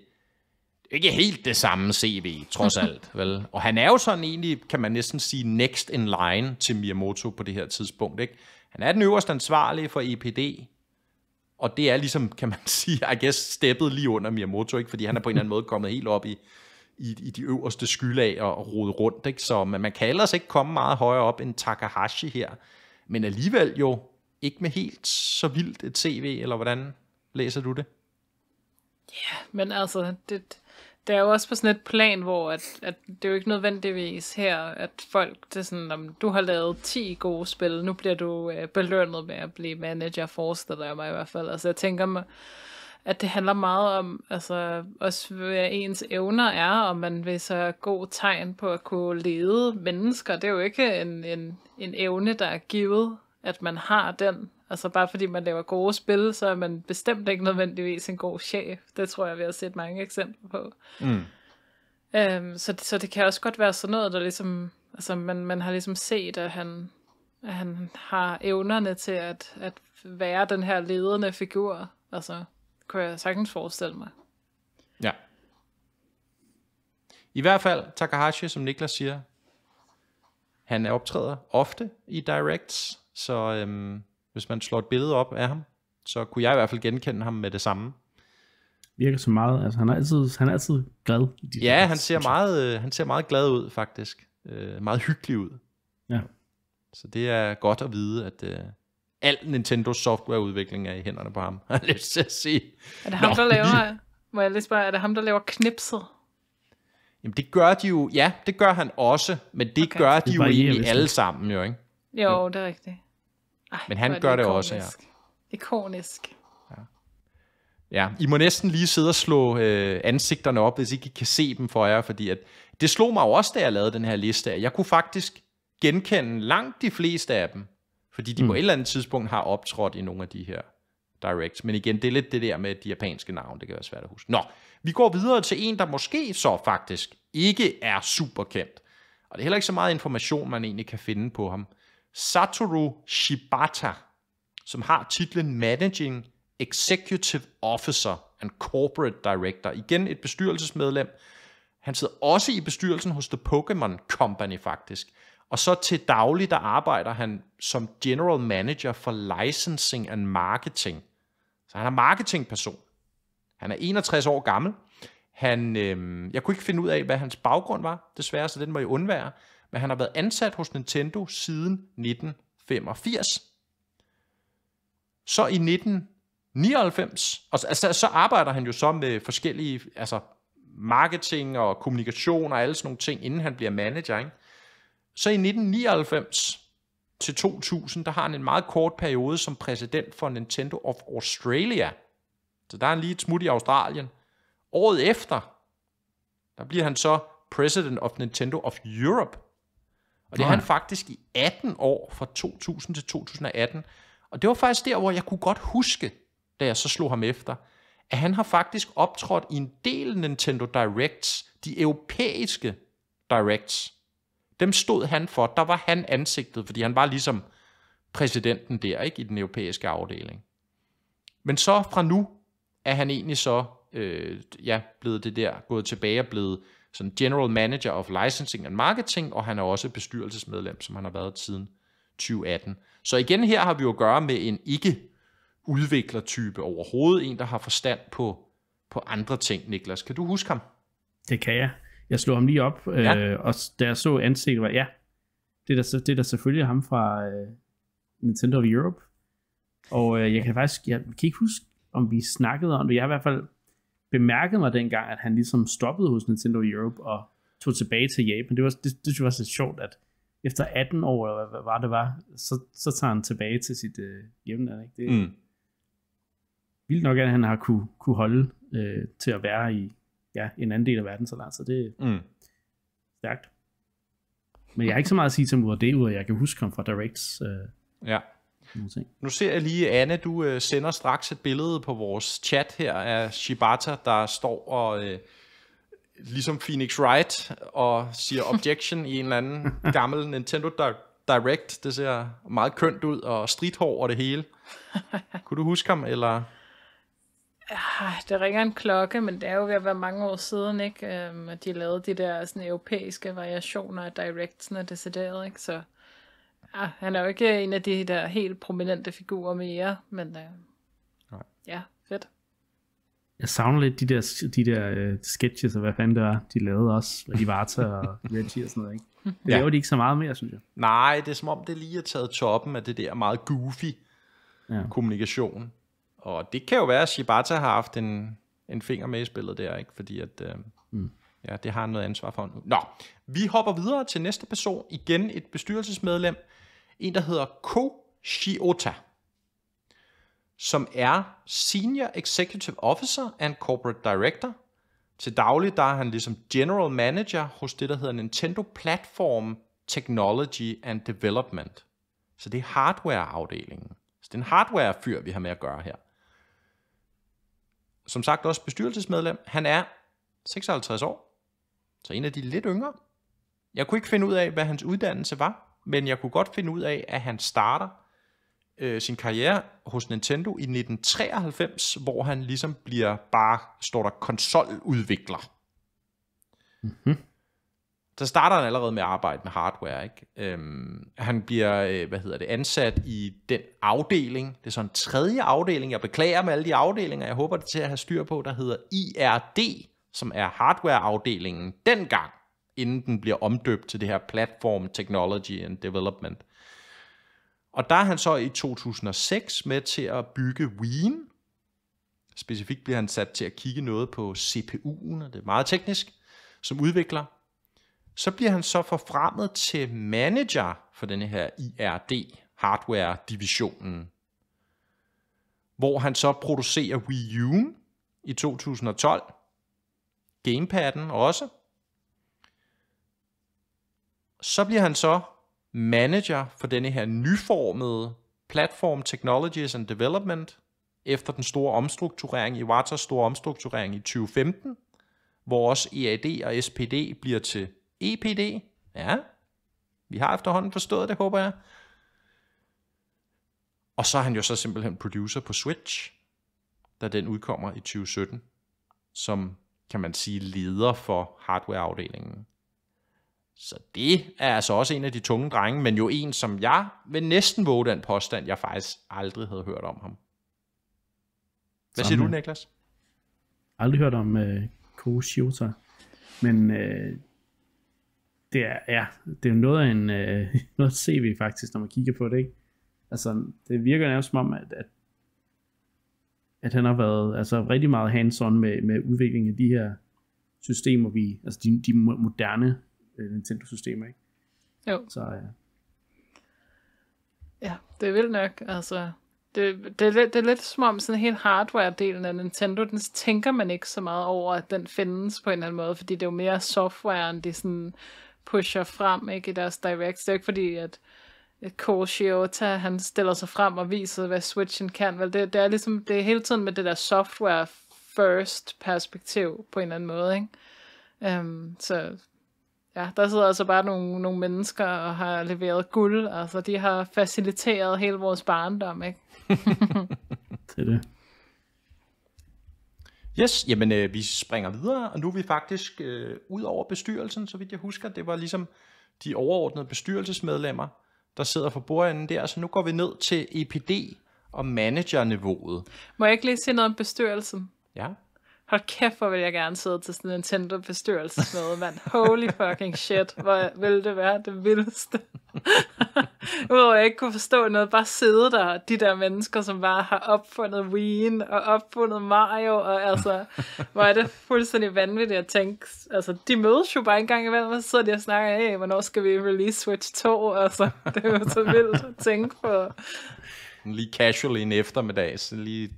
ikke helt det samme CV, trods alt, vel? Og han er jo sådan egentlig, kan man næsten sige, next in line til Miyamoto på det her tidspunkt, ikke? Han er den øverste ansvarlige for EPD, og det er ligesom, kan man sige, I guess, steppet lige under Miyamoto, ikke? Fordi han er på en eller anden måde kommet helt op i, i, i de øverste skylag og, og rode rundt. Ikke? Så man, man kan ellers ikke komme meget højere op end Takahashi her, men alligevel jo ikke med helt så vildt et CV, eller hvordan læser du det? Ja, yeah, men altså, det, det er jo også på sådan et plan, hvor at, at det er jo ikke nødvendigvis her, at folk, det er sådan, om du har lavet 10 gode spil, nu bliver du øh, belønnet med at blive manager, forestiller jeg mig i hvert fald. Altså jeg tænker mig, at det handler meget om, altså også hvad ens evner er, og man vil så god tegn på at kunne lede mennesker. Det er jo ikke en, en, en evne, der er givet, at man har den. Altså bare fordi man laver gode spil, så er man bestemt ikke nødvendigvis en god chef. Det tror jeg, vi har set mange eksempler på. Mm. Øhm, så, så det kan også godt være sådan noget, der ligesom, altså man, man har ligesom set, at han, at han har evnerne til at, at være den her ledende figur. Altså kunne jeg sagtens forestille mig. Ja. I hvert fald Takahashi, som Niklas siger, han optræder ofte i directs, så øhm, hvis man slår et billede op af ham, så kunne jeg i hvert fald genkende ham med det samme. Virker så meget, altså han er altid, han er altid glad. I de ja, han ser, meget, øh, han ser meget glad ud faktisk. Øh, meget hyggelig ud. Ja. Så det er godt at vide, at, øh, al Nintendo softwareudvikling er i hænderne på ham, Lad os lyst sige. Er det ham, Nå, der laver, må jeg lige spørge, er det ham, der laver knipset? Jamen det gør de jo, ja, det gør han også, men det okay. gør de det jo egentlig alle sammen jo, ikke? Jo, det er rigtigt. Ej, men han gør det, det også, ja. Ikonisk. Ja, I må næsten lige sidde og slå øh, ansigterne op, hvis ikke I kan se dem for jer, fordi at det slog mig jo også, da jeg lavede den her liste. Jeg kunne faktisk genkende langt de fleste af dem. Fordi de mm. på et eller andet tidspunkt har optrådt i nogle af de her direct. Men igen, det er lidt det der med de japanske navne, det kan være svært at huske. Nå, vi går videre til en, der måske så faktisk ikke er super kendt. Og det er heller ikke så meget information, man egentlig kan finde på ham. Satoru Shibata, som har titlen Managing Executive Officer and Corporate Director. Igen et bestyrelsesmedlem. Han sidder også i bestyrelsen hos The Pokemon Company faktisk. Og så til daglig, der arbejder han som general manager for licensing and marketing. Så han er marketingperson. Han er 61 år gammel. Han, øh, jeg kunne ikke finde ud af, hvad hans baggrund var, desværre, så den må jeg undvære. Men han har været ansat hos Nintendo siden 1985. Så i 1999, altså, så arbejder han jo så med forskellige altså, marketing og kommunikation og alle sådan nogle ting, inden han bliver manager. Ikke? Så i 1999 til 2000, der har han en meget kort periode som præsident for Nintendo of Australia. Så der er han lige et smut i Australien. Året efter, der bliver han så President of Nintendo of Europe. Og det er han faktisk i 18 år, fra 2000 til 2018. Og det var faktisk der, hvor jeg kunne godt huske, da jeg så slog ham efter, at han har faktisk optrådt i en del Nintendo Directs, de europæiske Directs. Dem stod han for. Der var han ansigtet, fordi han var ligesom præsidenten der, ikke i den europæiske afdeling. Men så fra nu er han egentlig så øh, ja, blevet det der, gået tilbage og blevet sådan General Manager of Licensing and Marketing, og han er også bestyrelsesmedlem, som han har været siden 2018. Så igen her har vi jo at gøre med en ikke udviklertype overhovedet, en der har forstand på, på andre ting, Niklas. Kan du huske ham? Det kan jeg. Jeg slog ham lige op, øh, ja. og da jeg så ansigtet, var ja, det er da, det er da selvfølgelig ham fra øh, Nintendo of Europe. Og øh, jeg kan faktisk, jeg kan ikke huske, om vi snakkede om det. Jeg har i hvert fald bemærket mig dengang, at han ligesom stoppede hos Nintendo of Europe og tog tilbage til Japan. Det, var, det, det var så sjovt, at efter 18 år, eller hvad, hvad var det var, så, så tager han tilbage til sit øh, hjemland. Ikke? Det er mm. vildt nok, at han har kunne, kunne holde øh, til at være i, ja, en anden del af verden så langt, så det er mm. stærkt. Men jeg har ikke så meget at sige til mod det, jeg kan huske ham fra Directs. Øh, ja. Ting. Nu ser jeg lige, Anne, du øh, sender straks et billede på vores chat her af Shibata, der står og øh, ligesom Phoenix Wright og siger objection i en eller anden gammel Nintendo Direct. Det ser meget kønt ud, og strithår og det hele. Kunne du huske ham, eller? Ah, der ringer en klokke, men det er jo ved at være mange år siden, ikke? Øhm, at de lavede de der sådan, europæiske variationer af Directsen og Decideret, ikke? Så ah, han er jo ikke en af de der helt prominente figurer mere, men øh, Nej. ja, fedt. Jeg savner lidt de der, de der uh, sketches, og hvad fanden det var, de lavede også, og til og Reggie og sådan noget, ikke? Det ja. de ikke så meget mere, synes jeg. Nej, det er som om, det lige er taget toppen af det der meget goofy ja. kommunikation og det kan jo være, at Shibata har haft en, en finger med i spillet der, ikke? fordi at, øh, mm. ja, det har han noget ansvar for nu. Nå, vi hopper videre til næste person. Igen et bestyrelsesmedlem. En, der hedder Ko Shiota, som er Senior Executive Officer and Corporate Director. Til daglig der er han ligesom General Manager hos det, der hedder Nintendo Platform Technology and Development. Så det er hardware-afdelingen. Så det er en hardware-fyr, vi har med at gøre her som sagt også bestyrelsesmedlem. Han er 56 år, så en af de lidt yngre. Jeg kunne ikke finde ud af, hvad hans uddannelse var, men jeg kunne godt finde ud af, at han starter øh, sin karriere hos Nintendo i 1993, hvor han ligesom bliver bare, står der, konsoludvikler. Mm-hmm. Så starter han allerede med at arbejde med hardware. Ikke? Øhm, han bliver øh, hvad hedder det, ansat i den afdeling. Det er sådan en tredje afdeling. Jeg beklager med alle de afdelinger. Jeg håber, det til at have styr på. Der hedder IRD, som er hardwareafdelingen dengang, inden den bliver omdøbt til det her Platform Technology and Development. Og der er han så i 2006 med til at bygge Wien. Specifikt bliver han sat til at kigge noget på CPU'en, og det er meget teknisk, som udvikler så bliver han så forfremmet til manager for denne her IRD, hardware-divisionen, hvor han så producerer Wii U i 2012, Gamepadden også. Så bliver han så manager for denne her nyformede Platform Technologies and Development, efter den store omstrukturering, i Iwatas store omstrukturering i 2015, hvor også EAD og SPD bliver til EPD. Ja, vi har efterhånden forstået det, håber jeg. Og så er han jo så simpelthen producer på Switch, da den udkommer i 2017, som kan man sige leder for hardwareafdelingen. Så det er altså også en af de tunge drenge, men jo en, som jeg vil næsten våge den påstand, jeg faktisk aldrig havde hørt om ham. Hvad siger Samme. du, Niklas? Aldrig hørt om uh, øh, Ko Shiota, men øh, det er, ja, det er noget af en øh, noget CV faktisk, når man kigger på det, ikke? Altså, det virker nærmest som om, at, at, at han har været altså, rigtig meget hands-on med, med udviklingen af de her systemer, vi, altså de, de moderne øh, Nintendo-systemer, ikke? Jo. Så, ja. ja, det er vildt nok, altså. Det, det, er lidt, det er lidt som om sådan helt hardware-delen af Nintendo, den tænker man ikke så meget over, at den findes på en eller anden måde, fordi det er jo mere softwaren, det er sådan pusher frem ikke, i deres direct. Det er ikke fordi, at Core Shiota, han stiller sig frem og viser, hvad Switchen kan. Vel, det, det er ligesom, det er hele tiden med det der software first perspektiv på en eller anden måde. Ikke? Um, så ja, der sidder altså bare nogle, nogle mennesker og har leveret guld. Altså, de har faciliteret hele vores barndom, ikke? det er det. Yes, jamen øh, vi springer videre, og nu er vi faktisk øh, ud over bestyrelsen, så vidt jeg husker. Det var ligesom de overordnede bestyrelsesmedlemmer, der sidder for bordenden der. Så nu går vi ned til EPD og managerniveauet. Må jeg ikke lige sige noget om bestyrelsen? Ja hold kæft, hvor vil jeg gerne sidde til sådan en Nintendo-bestyrelsesmøde, mand. Holy fucking shit, hvor ville det være det vildeste. Udover jeg ikke kunne forstå noget, bare sidde der, de der mennesker, som bare har opfundet Wien og opfundet Mario, og altså, hvor er det fuldstændig vanvittigt at tænke, altså, de mødes jo bare en gang imellem, og så sidder de og snakker, hey, hvornår skal vi release Switch 2, altså, det er jo så vildt at tænke på. Lige casual en eftermiddag, så lige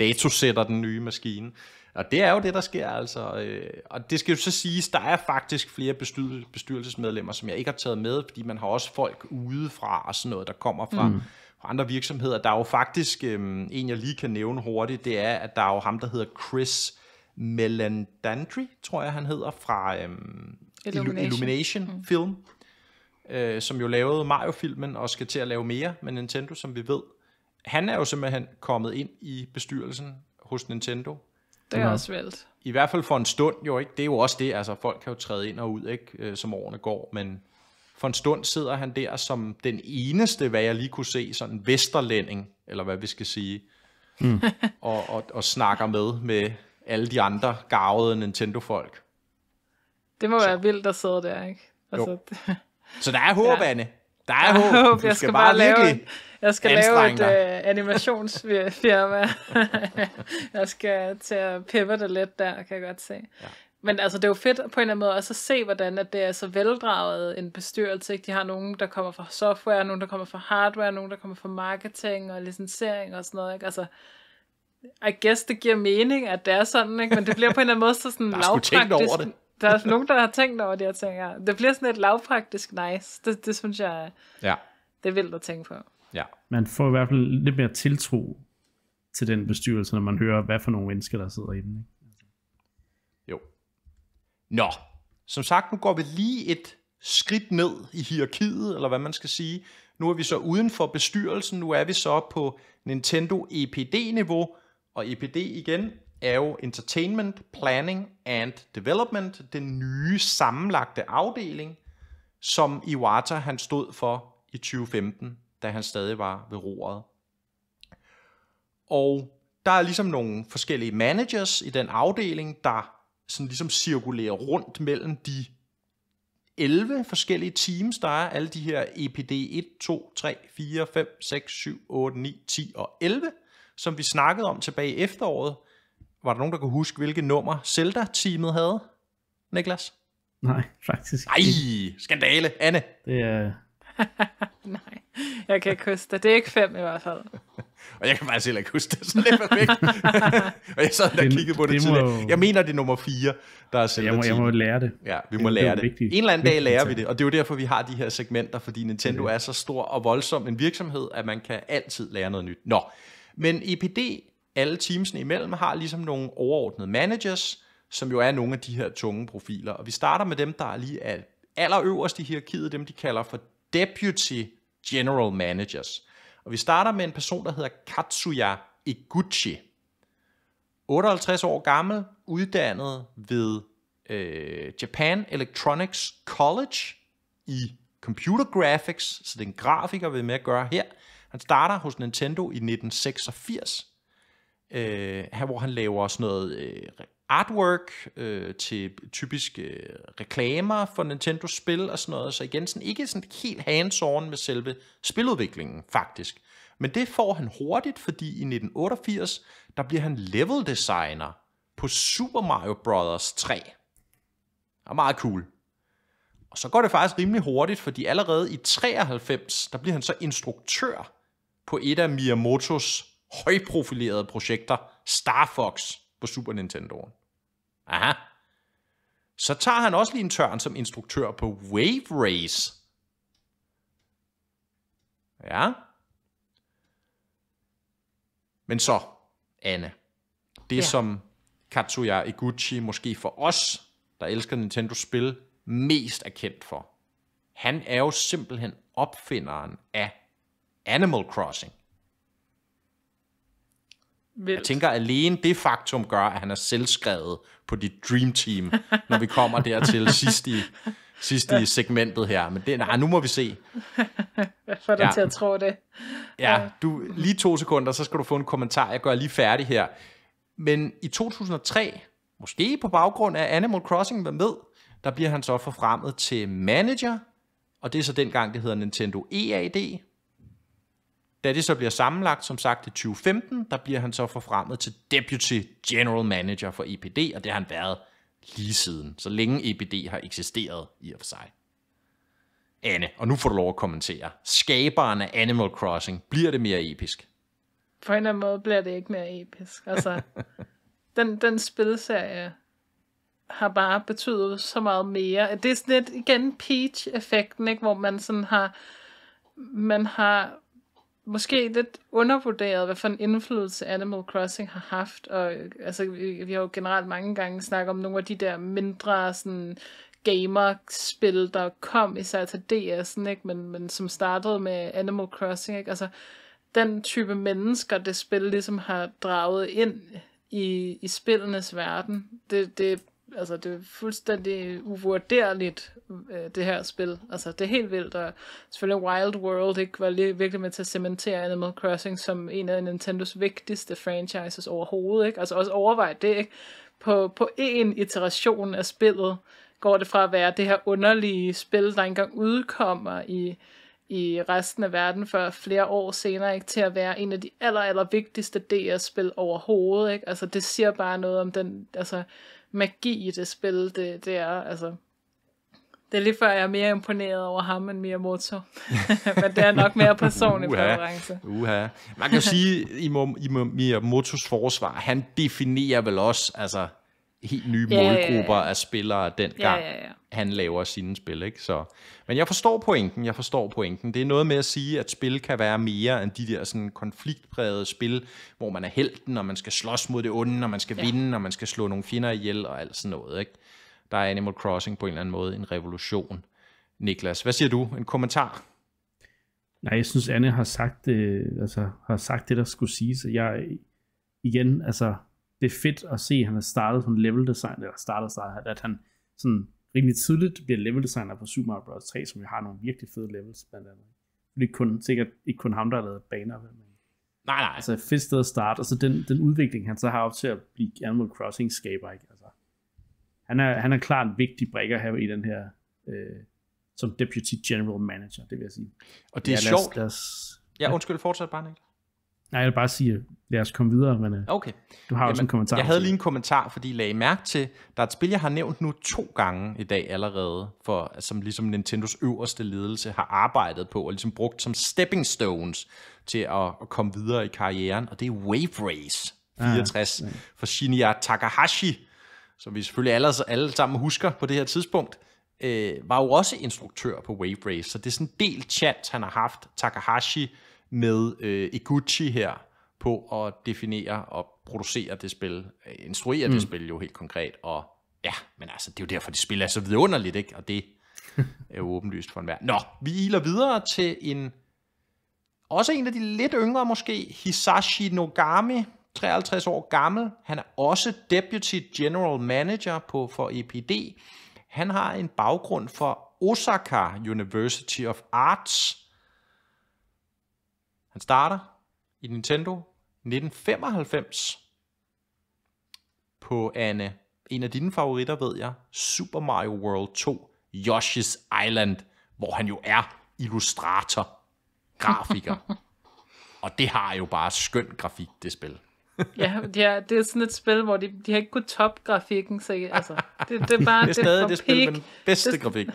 datosætter den nye maskine. Og det er jo det, der sker altså. Øh, og det skal jo så siges, der er faktisk flere bestyr- bestyrelsesmedlemmer, som jeg ikke har taget med, fordi man har også folk udefra og sådan noget, der kommer fra, mm. fra andre virksomheder. Der er jo faktisk, øh, en jeg lige kan nævne hurtigt, det er, at der er jo ham, der hedder Chris Melandandri, tror jeg han hedder, fra øh, Illumination, Illumination mm. Film, øh, som jo lavede Mario-filmen og skal til at lave mere med Nintendo, som vi ved. Han er jo simpelthen kommet ind i bestyrelsen hos Nintendo det er også vildt. I hvert fald for en stund jo ikke. Det er jo også det, altså folk kan jo træde ind og ud, ikke, øh, som årene går, men for en stund sidder han der som den eneste, hvad jeg lige kunne se, sådan vesterlænding, eller hvad vi skal sige, mm. og, og, og snakker med med alle de andre gavede Nintendo-folk. Det må så. være vildt at sidde der, ikke? Altså, jo. Så der er håb, ja. Anne. Der er, der er håb. håb. Jeg skal, skal bare, bare lave, en, jeg skal lave et uh, animationsfirma. jeg skal til at pippe det lidt der, kan jeg godt se. Ja. Men altså, det er jo fedt på en eller anden måde også at se, hvordan at det er så veldraget en bestyrelse. Ikke? De har nogen, der kommer fra software, nogen, der kommer fra hardware, nogen, der kommer fra marketing og licensering og sådan noget. Ikke? Altså, I guess det giver mening, at det er sådan, ikke? men det bliver på en eller anden måde så sådan lavpraktisk. Over det. Der er nogen, der har tænkt over det, jeg tænker. Det bliver sådan et lavpraktisk nice. Det, det synes jeg, ja. det er vildt at tænke på. Ja. Man får i hvert fald lidt mere tiltro til den bestyrelse, når man hører, hvad for nogle mennesker, der sidder i den. Ikke? Jo. Nå, som sagt, nu går vi lige et skridt ned i hierarkiet, eller hvad man skal sige. Nu er vi så uden for bestyrelsen, nu er vi så på Nintendo EPD-niveau, og EPD igen er jo Entertainment Planning and Development, den nye sammenlagte afdeling, som Iwata han stod for i 2015 da han stadig var ved roret. Og der er ligesom nogle forskellige managers i den afdeling, der sådan ligesom cirkulerer rundt mellem de 11 forskellige teams, der er alle de her EPD 1, 2, 3, 4, 5, 6, 7, 8, 9, 10 og 11, som vi snakkede om tilbage i efteråret. Var der nogen, der kunne huske, hvilke nummer Zelda-teamet havde, Niklas? Nej, faktisk ikke. Ej, skandale, Anne. Det er Nej, jeg kan ikke huske det. Det er ikke fem i hvert fald. og jeg kan faktisk heller ikke huske det, så det er perfekt. og jeg sad der og kiggede på det, det tidligere. Må... Jeg mener, det er nummer 4, der er jeg må, jeg må lære det. Ja, vi det, må lære det. Vigtigt, en eller anden dag lærer vi det, og det er jo derfor, vi har de her segmenter, fordi Nintendo det. er så stor og voldsom en virksomhed, at man kan altid lære noget nyt. Nå, men EPD, alle teamsene imellem, har ligesom nogle overordnede managers, som jo er nogle af de her tunge profiler. Og vi starter med dem, der lige er allerøverst i hierarkiet, dem de kalder for Deputy General Managers. Og vi starter med en person, der hedder Katsuya Iguchi. 58 år gammel, uddannet ved øh, Japan Electronics College i computer graphics, så det er en grafiker, vi er med at gøre her. Han starter hos Nintendo i 1986, øh, her hvor han laver sådan noget øh, artwork øh, til typiske øh, reklamer for Nintendo-spil og sådan noget. Så igen, sådan, ikke sådan helt hands med selve spiludviklingen, faktisk. Men det får han hurtigt, fordi i 1988, der bliver han level designer på Super Mario Bros. 3. Det er meget cool. Og så går det faktisk rimelig hurtigt, fordi allerede i 93, der bliver han så instruktør på et af Miyamotos højprofilerede projekter, Star Fox på Super Nintendo. Aha. Så tager han også lige en tørn som instruktør på Wave Race. Ja. Men så, Anne, det ja. som Katsuya Iguchi måske for os, der elsker Nintendo-spil, mest er kendt for. Han er jo simpelthen opfinderen af Animal Crossing. Vildt. Jeg tænker, alene det faktum gør, at han er selvskrevet på dit dream team, når vi kommer dertil sidst i, sidst i segmentet her. Men det, nej, nu må vi se. Hvad får dig ja. til at tro det? Ja, du, lige to sekunder, så skal du få en kommentar. Jeg gør lige færdig her. Men i 2003, måske på baggrund af Animal Crossing var med, der bliver han så forfremmet til manager, og det er så dengang, det hedder Nintendo EAD, da det så bliver sammenlagt, som sagt i 2015, der bliver han så forfremmet til Deputy General Manager for EPD, og det har han været lige siden, så længe EPD har eksisteret i og for sig. Anne, og nu får du lov at kommentere. Skaberen af Animal Crossing, bliver det mere episk? På en eller anden måde bliver det ikke mere episk. Altså, den, den spilserie har bare betydet så meget mere. Det er sådan lidt, igen, Peach-effekten, ikke? hvor man sådan har, man har måske lidt undervurderet, hvad for en indflydelse Animal Crossing har haft. Og altså, vi, vi har jo generelt mange gange snakket om nogle af de der mindre sådan, gamerspil, der kom især til DS'en, ikke? Men, men som startede med Animal Crossing. Ikke? Altså, den type mennesker, det spil ligesom har draget ind i, i spillenes verden, det, det altså det er fuldstændig uvurderligt, øh, det her spil. Altså det er helt vildt, og selvfølgelig Wild World ikke, var lige, virkelig med til at cementere Animal Crossing som en af Nintendos vigtigste franchises overhovedet. Ikke? Altså også overvej det, ikke? På, på én iteration af spillet går det fra at være det her underlige spil, der engang udkommer i i resten af verden for flere år senere, ikke, til at være en af de aller, aller vigtigste DS-spil overhovedet. Ikke? Altså, det siger bare noget om den, altså, magi i det spil, det, det er, altså... Det er lige før, jeg er mere imponeret over ham end Miyamoto. Men det er nok mere personlig uh-huh. præference. Uha. Man kan jo sige, i, i Miyamotos forsvar, han definerer vel også altså, helt nye ja, målgrupper ja, ja. af spillere dengang. Ja, ja, ja han laver sine spil. Ikke? Så, men jeg forstår pointen, jeg forstår pointen. Det er noget med at sige, at spil kan være mere end de der sådan konfliktprægede spil, hvor man er helten, og man skal slås mod det onde, og man skal ja. vinde, og man skal slå nogle fjender ihjel, og alt sådan noget. Ikke? Der er Animal Crossing på en eller anden måde en revolution. Niklas, hvad siger du? En kommentar? Nej, jeg synes, Anne har sagt, øh, altså, har sagt det, der skulle siges. Jeg, igen, altså, det er fedt at se, at han har startet sådan level design, eller startet, startet at han sådan rimelig tidligt bliver designer på Super Mario Bros. 3, som jo har nogle virkelig fede levels, blandt andet. Det er kun, sikkert ikke kun ham, der har lavet baner, men Nej, nej. Altså et fedt sted at starte. Altså den, den udvikling, han så har op til at blive Animal Crossing skaber, ikke? Altså, han, er, han er klart en vigtig brik at have i den her, øh, som Deputy General Manager, det vil jeg sige. Og det er ja, sjovt. Lad os, lad os, ja, undskyld, fortsæt bare, ikke? Nej, jeg vil bare sige, lad os komme videre, men okay. du har Jamen, også en kommentar. Jeg havde lige en kommentar, fordi jeg lagde mærke til, der er et spil, jeg har nævnt nu to gange i dag allerede, for, som ligesom Nintendos øverste ledelse har arbejdet på, og ligesom brugt som stepping stones til at, at komme videre i karrieren, og det er Wave Race 64 ah, ja. for Shinya Takahashi, som vi selvfølgelig alle, alle sammen husker på det her tidspunkt øh, var jo også instruktør på Wave Race, så det er sådan en del chat, han har haft. Takahashi med øh, Iguchi her på at definere og producere det spil, øh, instruere mm. det spil jo helt konkret, og ja, men altså, det er jo derfor, det spil er så vidunderligt, ikke? Og det er jo åbenlyst for enhver. Nå, vi iler videre til en, også en af de lidt yngre måske, Hisashi Nogami, 53 år gammel. Han er også Deputy General Manager på, for EPD. Han har en baggrund for Osaka University of Arts, han starter i Nintendo 1995 på Anne, øh, en af dine favoritter, ved jeg, Super Mario World 2 Yoshi's Island, hvor han jo er illustrator, grafiker. og det har jo bare skøn grafik, det spil. ja, er, det er sådan et spil, hvor de, de har ikke kunnet top grafikken, så altså, det, det er bare... det er stadig det, det spil med den bedste grafik.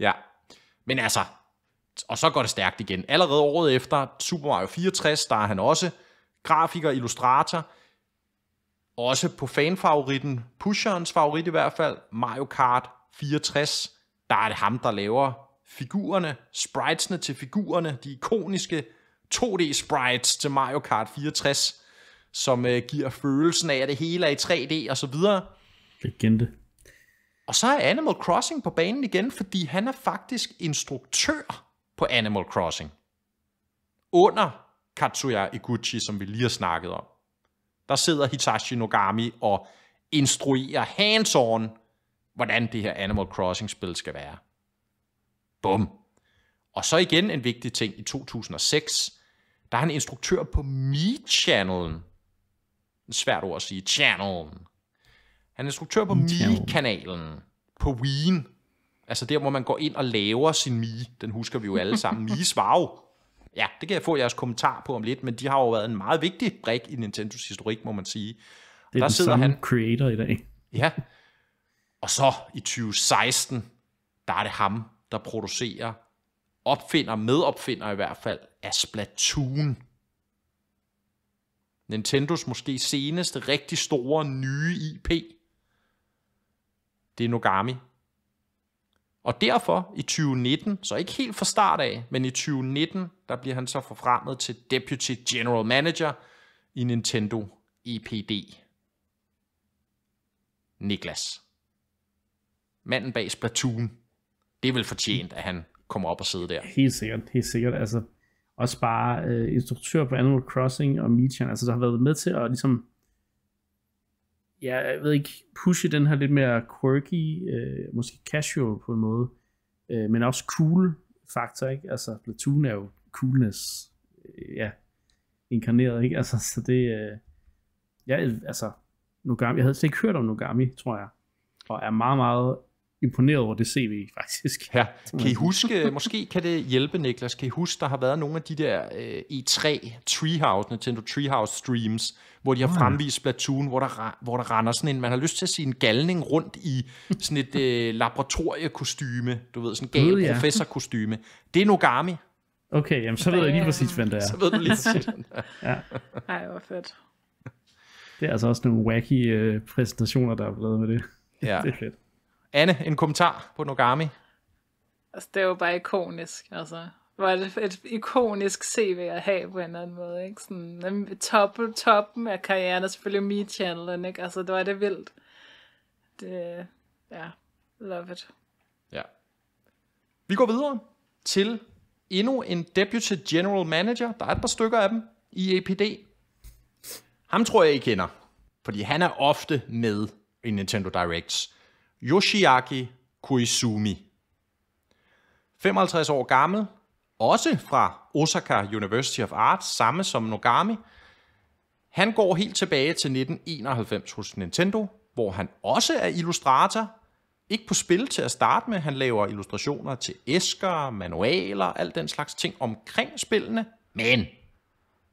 ja, men altså, og så går det stærkt igen. Allerede året efter Super Mario 64, der er han også grafiker, illustrator, også på fanfavoritten, pusherens favorit i hvert fald, Mario Kart 64, der er det ham, der laver figurerne, spritesne til figurerne, de ikoniske 2D-sprites til Mario Kart 64, som øh, giver følelsen af, at det hele er i 3D og så videre. Legende. Og så er Animal Crossing på banen igen, fordi han er faktisk instruktør på Animal Crossing. Under Katsuya Iguchi, som vi lige har snakket om, der sidder Hitachi Nogami og instruerer hands-on, hvordan det her Animal Crossing-spil skal være. Bum. Og så igen en vigtig ting i 2006, der er han instruktør på Mi-channelen. En svært ord at sige, channelen. Han er instruktør på Mi-kanalen, på Wien. Altså der, hvor man går ind og laver sin Mi. Den husker vi jo alle sammen. Miis var ja, det kan jeg få jeres kommentar på om lidt, men de har jo været en meget vigtig brik i Nintendos historik, må man sige. Det er der den sidder samme han, creator i dag. Ja. Og så i 2016, der er det ham, der producerer, opfinder, medopfinder i hvert fald, af Splatoon. Nintendos måske seneste rigtig store nye IP. Det er Nogami, og derfor i 2019, så ikke helt fra start af, men i 2019, der bliver han så forfremmet til Deputy General Manager i Nintendo EPD. Niklas. Manden bag Splatoon. Det er vel fortjent, at han kommer op og sidder der. Helt sikkert, helt sikkert. Altså, også bare øh, instruktør på Animal Crossing og Meechan, altså der har været med til at ligesom jeg ved ikke, pushe den her lidt mere quirky, øh, måske casual på en måde, øh, men også cool faktor, ikke? Altså, Platoon er jo coolness, øh, ja, inkarneret, ikke? Altså, så det, øh, ja, altså, Nogami, jeg havde slet ikke hørt om Nogami, tror jeg, og er meget, meget imponeret over det CV, faktisk. Ja. Kan I huske, øh, måske kan det hjælpe, Niklas, kan I huske, der har været nogle af de der øh, E3 Treehouse, Nintendo Treehouse streams, hvor de har ah. fremvist Splatoon, hvor der, hvor der render sådan en, man har lyst til at se en galning rundt i sådan et øh, laboratoriekostyme, du ved, sådan en gal ja. professorkostyme. Det er Nogami. Okay, jamen så ved jeg lige præcis, hvem det er. Så ved du lige præcis, hvem det er. ja. Ej, hvor fedt. Det er altså også nogle wacky øh, præsentationer, der er blevet med det. Ja. det er fedt. Anne, en kommentar på Nogami? Altså, det er jo bare ikonisk, altså. Var det et ikonisk CV at have på en eller anden måde, ikke? Sådan, top, toppen af karrieren er selvfølgelig me Channel, ikke? Altså, det var det vildt. Det, ja, love it. Ja. Vi går videre til endnu en deputy general manager. Der er et par stykker af dem i EPD. Ham tror jeg, I kender, fordi han er ofte med i Nintendo Directs. Yoshiaki Koizumi. 55 år gammel, også fra Osaka University of Arts, samme som Nogami. Han går helt tilbage til 1991 hos Nintendo, hvor han også er illustrator. Ikke på spil til at starte med, han laver illustrationer til æsker, manualer, alt den slags ting omkring spillene. Men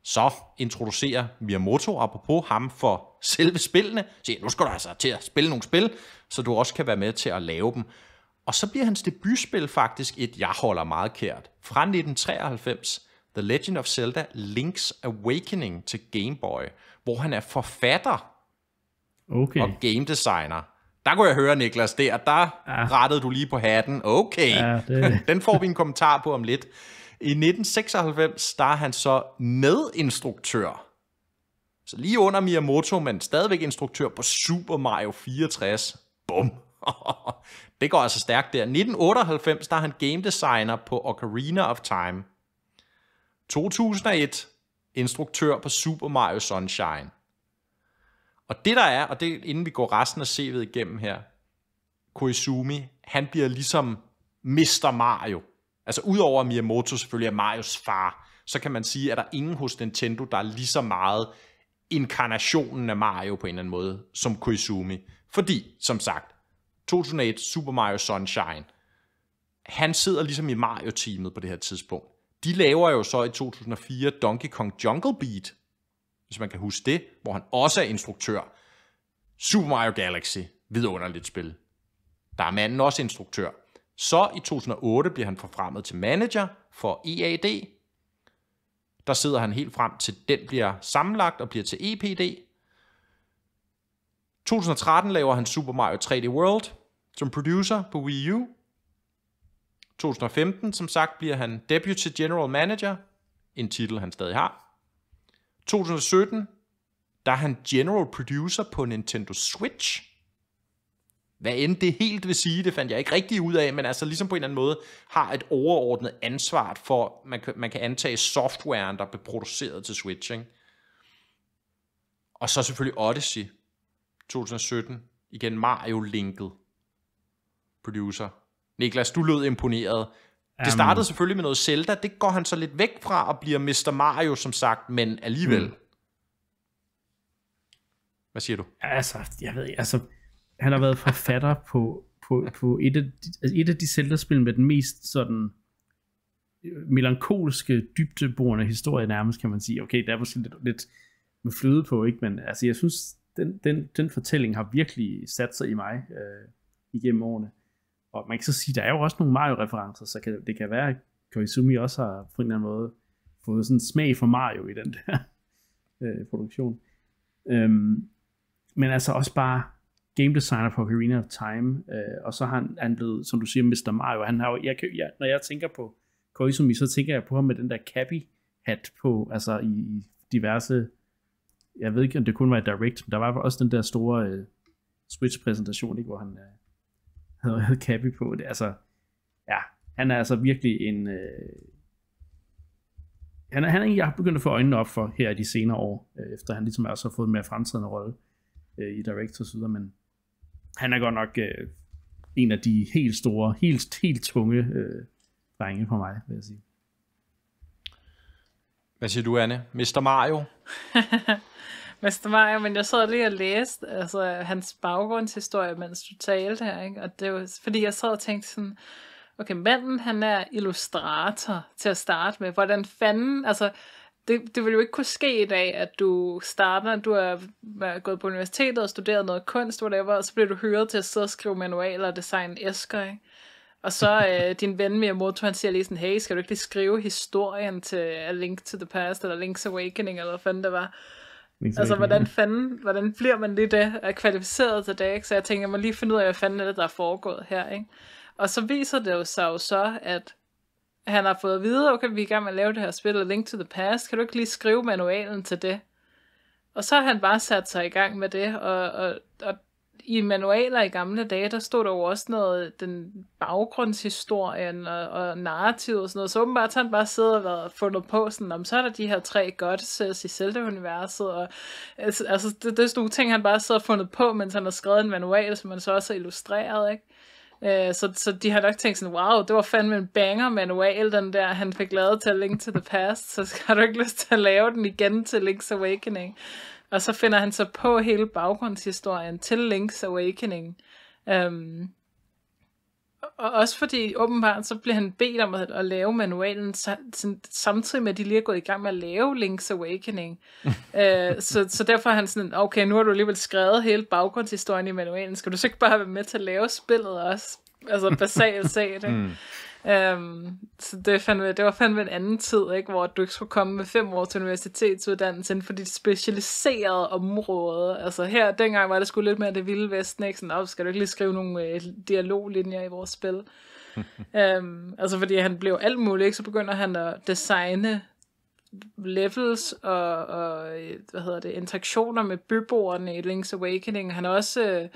så introducerer Miyamoto apropos ham for selve spillene, siger, nu skal du altså til at spille nogle spil, så du også kan være med til at lave dem. Og så bliver hans debutspil faktisk et, jeg holder meget kært. Fra 1993, The Legend of Zelda Link's Awakening til Game Boy, hvor han er forfatter okay. og game designer. Der kunne jeg høre, Niklas, der, der ja. rettede du lige på hatten. Okay, ja, det... den får vi en kommentar på om lidt. I 1996, der er han så medinstruktør så lige under Miyamoto, men stadigvæk instruktør på Super Mario 64. Bum! det går altså stærkt der. 1998, der er han game designer på Ocarina of Time. 2001, instruktør på Super Mario Sunshine. Og det der er, og det inden vi går resten af CV'et igennem her, Koizumi, han bliver ligesom Mr. Mario. Altså udover Miyamoto selvfølgelig er Marios far, så kan man sige, at der ingen hos Nintendo, der er lige så meget inkarnationen af Mario på en eller anden måde, som Koizumi. Fordi, som sagt, 2001 Super Mario Sunshine, han sidder ligesom i Mario-teamet på det her tidspunkt. De laver jo så i 2004 Donkey Kong Jungle Beat, hvis man kan huske det, hvor han også er instruktør. Super Mario Galaxy, vidunderligt spil. Der er manden også instruktør. Så i 2008 bliver han forfremmet til manager for EAD, der sidder han helt frem til, den bliver sammenlagt og bliver til EPD. 2013 laver han Super Mario 3D World som producer på Wii U. 2015, som sagt, bliver han Deputy General Manager, en titel han stadig har. 2017, der er han General Producer på Nintendo Switch. Hvad end det helt vil sige, det fandt jeg ikke rigtig ud af, men altså ligesom på en eller anden måde har et overordnet ansvar for, man kan, man kan antage softwaren, der blev produceret til switching. Og så selvfølgelig Odyssey 2017. Igen Mario-linket producer. Niklas, du lød imponeret. Det startede selvfølgelig med noget Zelda, det går han så lidt væk fra og bliver Mr. Mario, som sagt, men alligevel. Mm. Hvad siger du? Altså, jeg ved ikke, altså, han har været forfatter på, på, på et, af de, altså et af de Zelda-spil med den mest sådan øh, melankolske, dybdeborende historie nærmest, kan man sige. Okay, der er måske lidt, lidt med fløde på, ikke? men altså, jeg synes, den, den, den fortælling har virkelig sat sig i mig øh, igennem årene. Og man kan så sige, der er jo også nogle Mario-referencer, så kan, det kan være, at Koizumi også har på en eller anden måde fået sådan en smag for Mario i den der øh, produktion. Øhm, men altså også bare game designer på Ocarina of Time, øh, og så har han, han blevet, som du siger, Mr. Mario. Han har jo, jeg, jeg, når jeg tænker på Koizumi, så tænker jeg på ham med den der cappy hat på, altså i, i diverse, jeg ved ikke, om det kun var i Direct, men der var også den der store øh, Switch-præsentation, ikke, hvor han øh, havde, cappy på. Det, altså, ja, han er altså virkelig en... Øh, han, er, han er en, jeg har begyndt at få øjnene op for her i de senere år, øh, efter han ligesom også har fået en mere fremtrædende rolle øh, i Direct og så videre, men han er godt nok øh, en af de helt store, helt, helt tunge øh, drenge for mig, vil jeg sige. Hvad siger du, Anne? Mr. Mario? Mr. Mario, men jeg sad lige og læste altså, hans baggrundshistorie, mens du talte her, ikke? og det var, fordi jeg sad og tænkte sådan, okay, manden han er illustrator til at starte med, hvordan fanden, altså det, det ville jo ikke kunne ske i dag, at du starter, du er, er gået på universitetet og studeret noget kunst, whatever, og så bliver du hyret til at sidde og skrive manualer og design æsker, ikke? Og så øh, din ven med motor, han siger lige sådan, hey, skal du ikke lige skrive historien til A Link to the Past, eller Link's Awakening, eller hvad fanden det var. Link's altså, hvordan fanden, hvordan bliver man lige det, er kvalificeret til det, ikke? Så jeg tænker, man lige finde ud af, hvad fanden er det, der er foregået her, ikke? Og så viser det jo sig jo så, at han har fået at vide, okay, vi er i gang med at lave det her spil, Link to the Past, kan du ikke lige skrive manualen til det? Og så har han bare sat sig i gang med det, og, og, og i manualer i gamle dage, der stod der jo også noget, den baggrundshistorien og, og narrativ og sådan noget, så åbenbart har han bare siddet og været fundet på sådan, om så er der de her tre goddesses i Zelda-universet, og altså, altså, det, det er sådan nogle ting, han bare sidder og fundet på, mens han har skrevet en manual, som man så også har illustreret, ikke? Øh, så, så de har nok tænkt sådan, wow, det var fandme en banger manual, den der, han fik lavet til Link to the Past, så har du ikke lyst til at lave den igen til Link's Awakening. Og så finder han så på hele baggrundshistorien til Link's Awakening. Øhm, og også fordi åbenbart, så blev han bedt om at, at lave manualen samtidig med, at de lige er gået i gang med at lave Link's Awakening. Æ, øh, så, så derfor er han sådan, okay, nu har du alligevel skrevet hele baggrundshistorien i manualen, skal du så ikke bare være med til at lave spillet også? Altså basalt set, ikke? Mm. Um, så det, fandme, det var fandme en anden tid, ikke, hvor du ikke skulle komme med fem år til universitetsuddannelse inden for dit specialiserede område. Altså her, dengang var det sgu lidt mere det vilde vesten, ikke? Sådan, skal du ikke lige skrive nogle øh, dialoglinjer i vores spil? um, altså fordi han blev alt muligt, ikke? så begynder han at designe levels og, og øh, hvad hedder det, interaktioner med byboerne i Link's Awakening. Han også øh,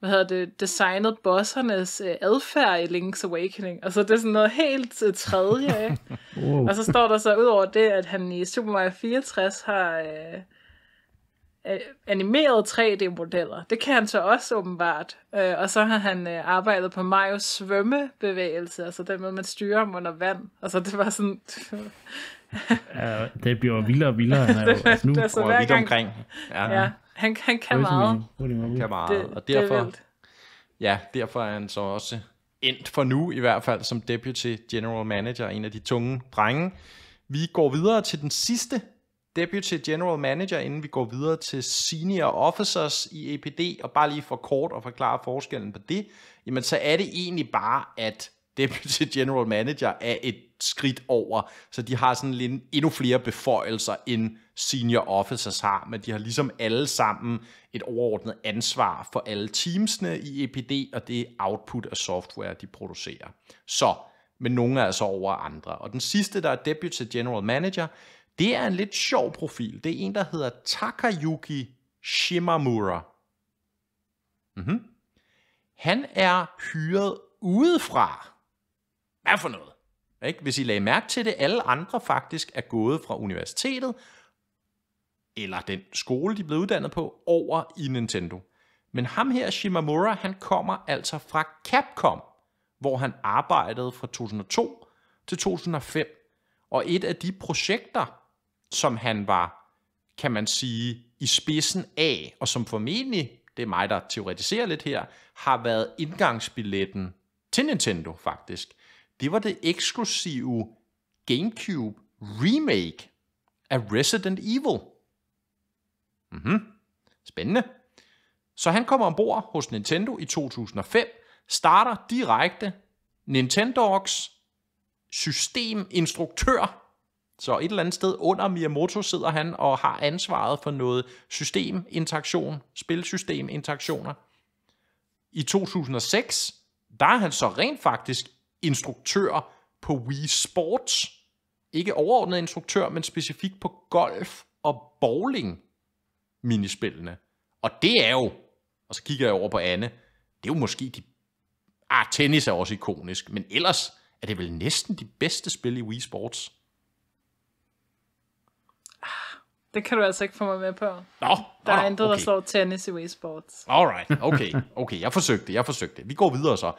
hvad hedder det, designet bossernes øh, adfærd i Link's Awakening. Altså det er sådan noget helt øh, tredje, ikke? wow. Og så står der så ud over det, at han i Super Mario 64 har øh, øh animeret 3D-modeller. Det kan han så også åbenbart. Øh, og så har han øh, arbejdet på Marios svømmebevægelse, altså den måde, man styrer ham under vand. Altså det var sådan... ja, det bliver vildere og vildere. Han er jo, altså, nu så går vildt omkring. Ja. ja. Han, han kan meget. Han kan meget, det, og derfor, det er ja, derfor er han så også endt for nu, i hvert fald som deputy general manager, en af de tunge drenge. Vi går videre til den sidste deputy general manager, inden vi går videre til senior officers i EPD, og bare lige for kort at forklare forskellen på det, jamen så er det egentlig bare, at deputy general manager er et skridt over, så de har sådan lidt endnu flere beføjelser end senior officers har, men de har ligesom alle sammen et overordnet ansvar for alle teamsne i EPD, og det output af software, de producerer. Så, men nogle er altså over andre. Og den sidste, der er deputy general manager, det er en lidt sjov profil. Det er en, der hedder Takayuki Shimamura. Mm-hmm. Han er hyret udefra er for noget. Ikke? Hvis I lagde mærke til det, alle andre faktisk er gået fra universitetet, eller den skole, de blev uddannet på, over i Nintendo. Men ham her, Shimamura, han kommer altså fra Capcom, hvor han arbejdede fra 2002 til 2005. Og et af de projekter, som han var, kan man sige, i spidsen af, og som formentlig, det er mig, der teoretiserer lidt her, har været indgangsbilletten til Nintendo faktisk, det var det eksklusive GameCube remake af Resident Evil. Mhm, spændende. Så han kommer ombord hos Nintendo i 2005, starter direkte Nintendogs systeminstruktør. Så et eller andet sted under Miyamoto sidder han og har ansvaret for noget systeminteraktion, spilsysteminteraktioner. I 2006, der er han så rent faktisk instruktør på Wii Sports. Ikke overordnet instruktør, men specifikt på golf og bowling minispillene. Og det er jo, og så kigger jeg over på Anne, det er jo måske de... Ah, tennis er også ikonisk, men ellers er det vel næsten de bedste spil i Wii Sports. Ah, det kan du altså ikke få mig med på. Nå, no, der er no, intet, okay. der slår tennis i Wii Sports. Alright, okay, okay, jeg forsøgte, jeg forsøgte. Vi går videre så.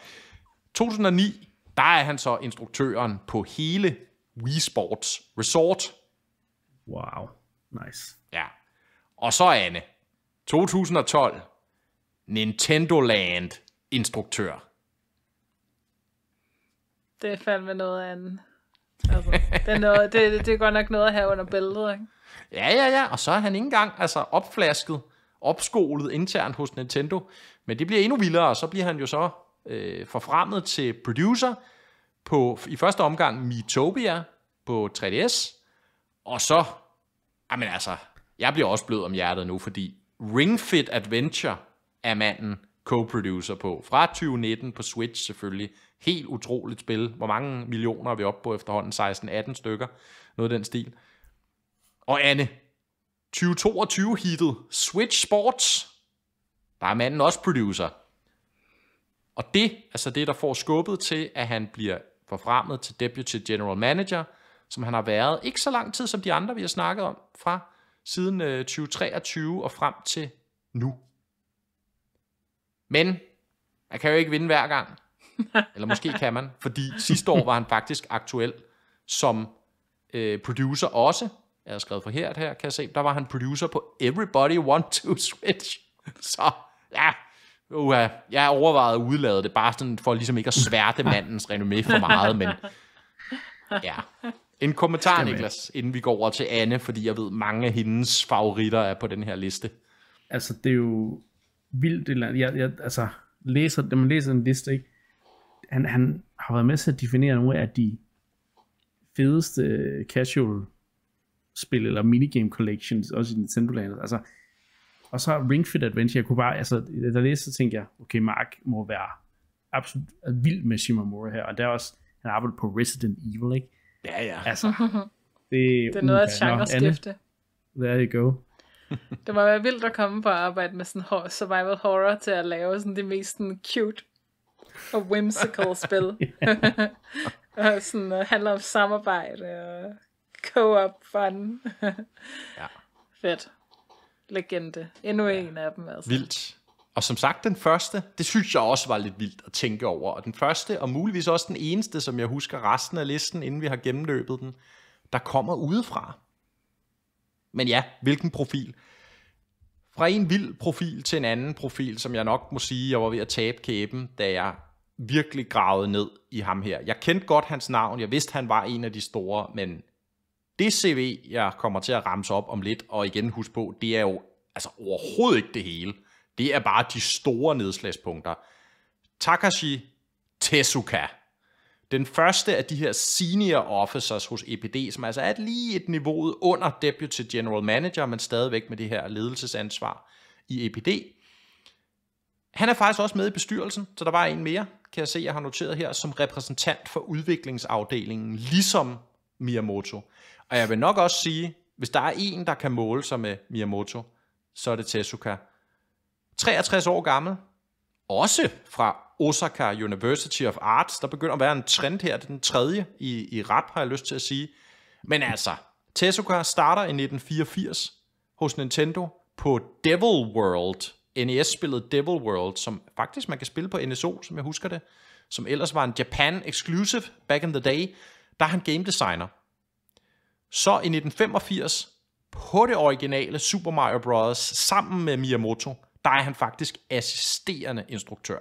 2009 der er han så instruktøren på hele Wii Sports Resort. Wow, nice. Ja. Og så Anne, 2012, Nintendo Land instruktør. Det er fandme noget andet. Altså, det, er noget, det, det er godt nok noget at have under bæltet, ikke? Ja, ja, ja, og så er han ikke engang altså, opflasket, opskolet internt hos Nintendo. Men det bliver endnu vildere, og så bliver han jo så øh, forfremmet til producer på i første omgang Miitopia på 3DS, og så, jamen altså, jeg bliver også blød om hjertet nu, fordi Ring Fit Adventure er manden co-producer på. Fra 2019 på Switch selvfølgelig. Helt utroligt spil. Hvor mange millioner er vi oppe på efterhånden? 16-18 stykker. Noget af den stil. Og Anne, 2022-hittet Switch Sports. Der er manden også producer. Og det, altså det, der får skubbet til, at han bliver forfremmet til Deputy General Manager, som han har været ikke så lang tid som de andre, vi har snakket om, fra siden 2023 øh, og frem til nu. Men han kan jo ikke vinde hver gang. Eller måske kan man, fordi sidste år var han faktisk aktuel som øh, producer også. Jeg har skrevet for her, her kan jeg se. Der var han producer på Everybody Want to Switch. Så ja, Uh, jeg har overvejet at udlade det, bare sådan for ligesom ikke at sværte mandens renommé for meget, men ja. En kommentar, Niklas, inden vi går over til Anne, fordi jeg ved, mange af hendes favoritter er på den her liste. Altså, det er jo vildt. Eller, jeg, jeg, altså, læser, når man læser en liste, ikke? Han, han har været med til at definere nogle af de fedeste casual spil eller minigame collections, også i Nintendo Land. Altså, og så Ring Fit Adventure, jeg kunne bare, altså, da læste, så tænkte jeg, okay, Mark må være absolut vild med Shimamura her, og der er også, han arbejder på Resident Evil, ikke? Ja, ja. Altså, det, det er noget af et genrestifte. There you go. det var være vildt at komme på at arbejde med sådan horror, survival horror til at lave sådan det mest sådan cute og whimsical spil. og sådan uh, handler om samarbejde og co-op fun. ja. Fedt legende. Endnu ja. en af dem. Altså. Vildt. Og som sagt, den første, det synes jeg også var lidt vildt at tænke over. Og den første, og muligvis også den eneste, som jeg husker resten af listen, inden vi har gennemløbet den, der kommer udefra. Men ja, hvilken profil? Fra en vild profil til en anden profil, som jeg nok må sige, jeg var ved at tabe kæben, da jeg virkelig gravede ned i ham her. Jeg kendte godt hans navn, jeg vidste, han var en af de store, men det CV, jeg kommer til at ramse op om lidt, og igen husk på, det er jo altså overhovedet ikke det hele. Det er bare de store nedslagspunkter. Takashi Tezuka. Den første af de her senior officers hos EPD, som altså er lige et niveau under deputy general manager, men stadigvæk med det her ledelsesansvar i EPD. Han er faktisk også med i bestyrelsen, så der var en mere, kan jeg se, jeg har noteret her, som repræsentant for udviklingsafdelingen, ligesom Miyamoto. Og jeg vil nok også sige, hvis der er en, der kan måle sig med Miyamoto, så er det Tezuka. 63 år gammel, også fra Osaka University of Arts. Der begynder at være en trend her, den tredje i, i rap, har jeg lyst til at sige. Men altså, Tezuka starter i 1984 hos Nintendo på Devil World, NES-spillet Devil World, som faktisk man kan spille på NSO, som jeg husker det, som ellers var en Japan exclusive back in the day, der er han game designer. Så i 1985, på det originale Super Mario Bros., sammen med Miyamoto, der er han faktisk assisterende instruktør.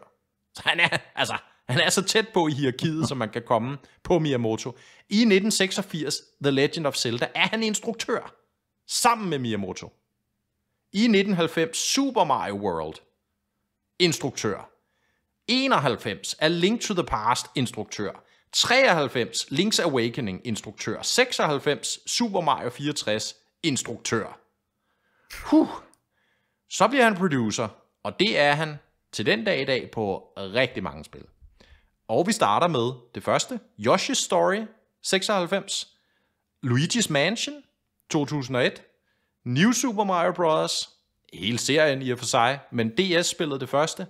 Så han er, altså, han er så tæt på i hierarkiet, som man kan komme på Miyamoto. I 1986, The Legend of Zelda, er han instruktør sammen med Miyamoto. I 1990, Super Mario World, instruktør. 91 er Link to the Past instruktør. 93 Link's Awakening instruktør, 96 Super Mario 64 instruktør. Huh. Så bliver han producer, og det er han til den dag i dag på rigtig mange spil. Og vi starter med det første, Yoshi's Story 96, Luigi's Mansion 2001, New Super Mario Bros. hele serien i og for sig, men DS spillede det første,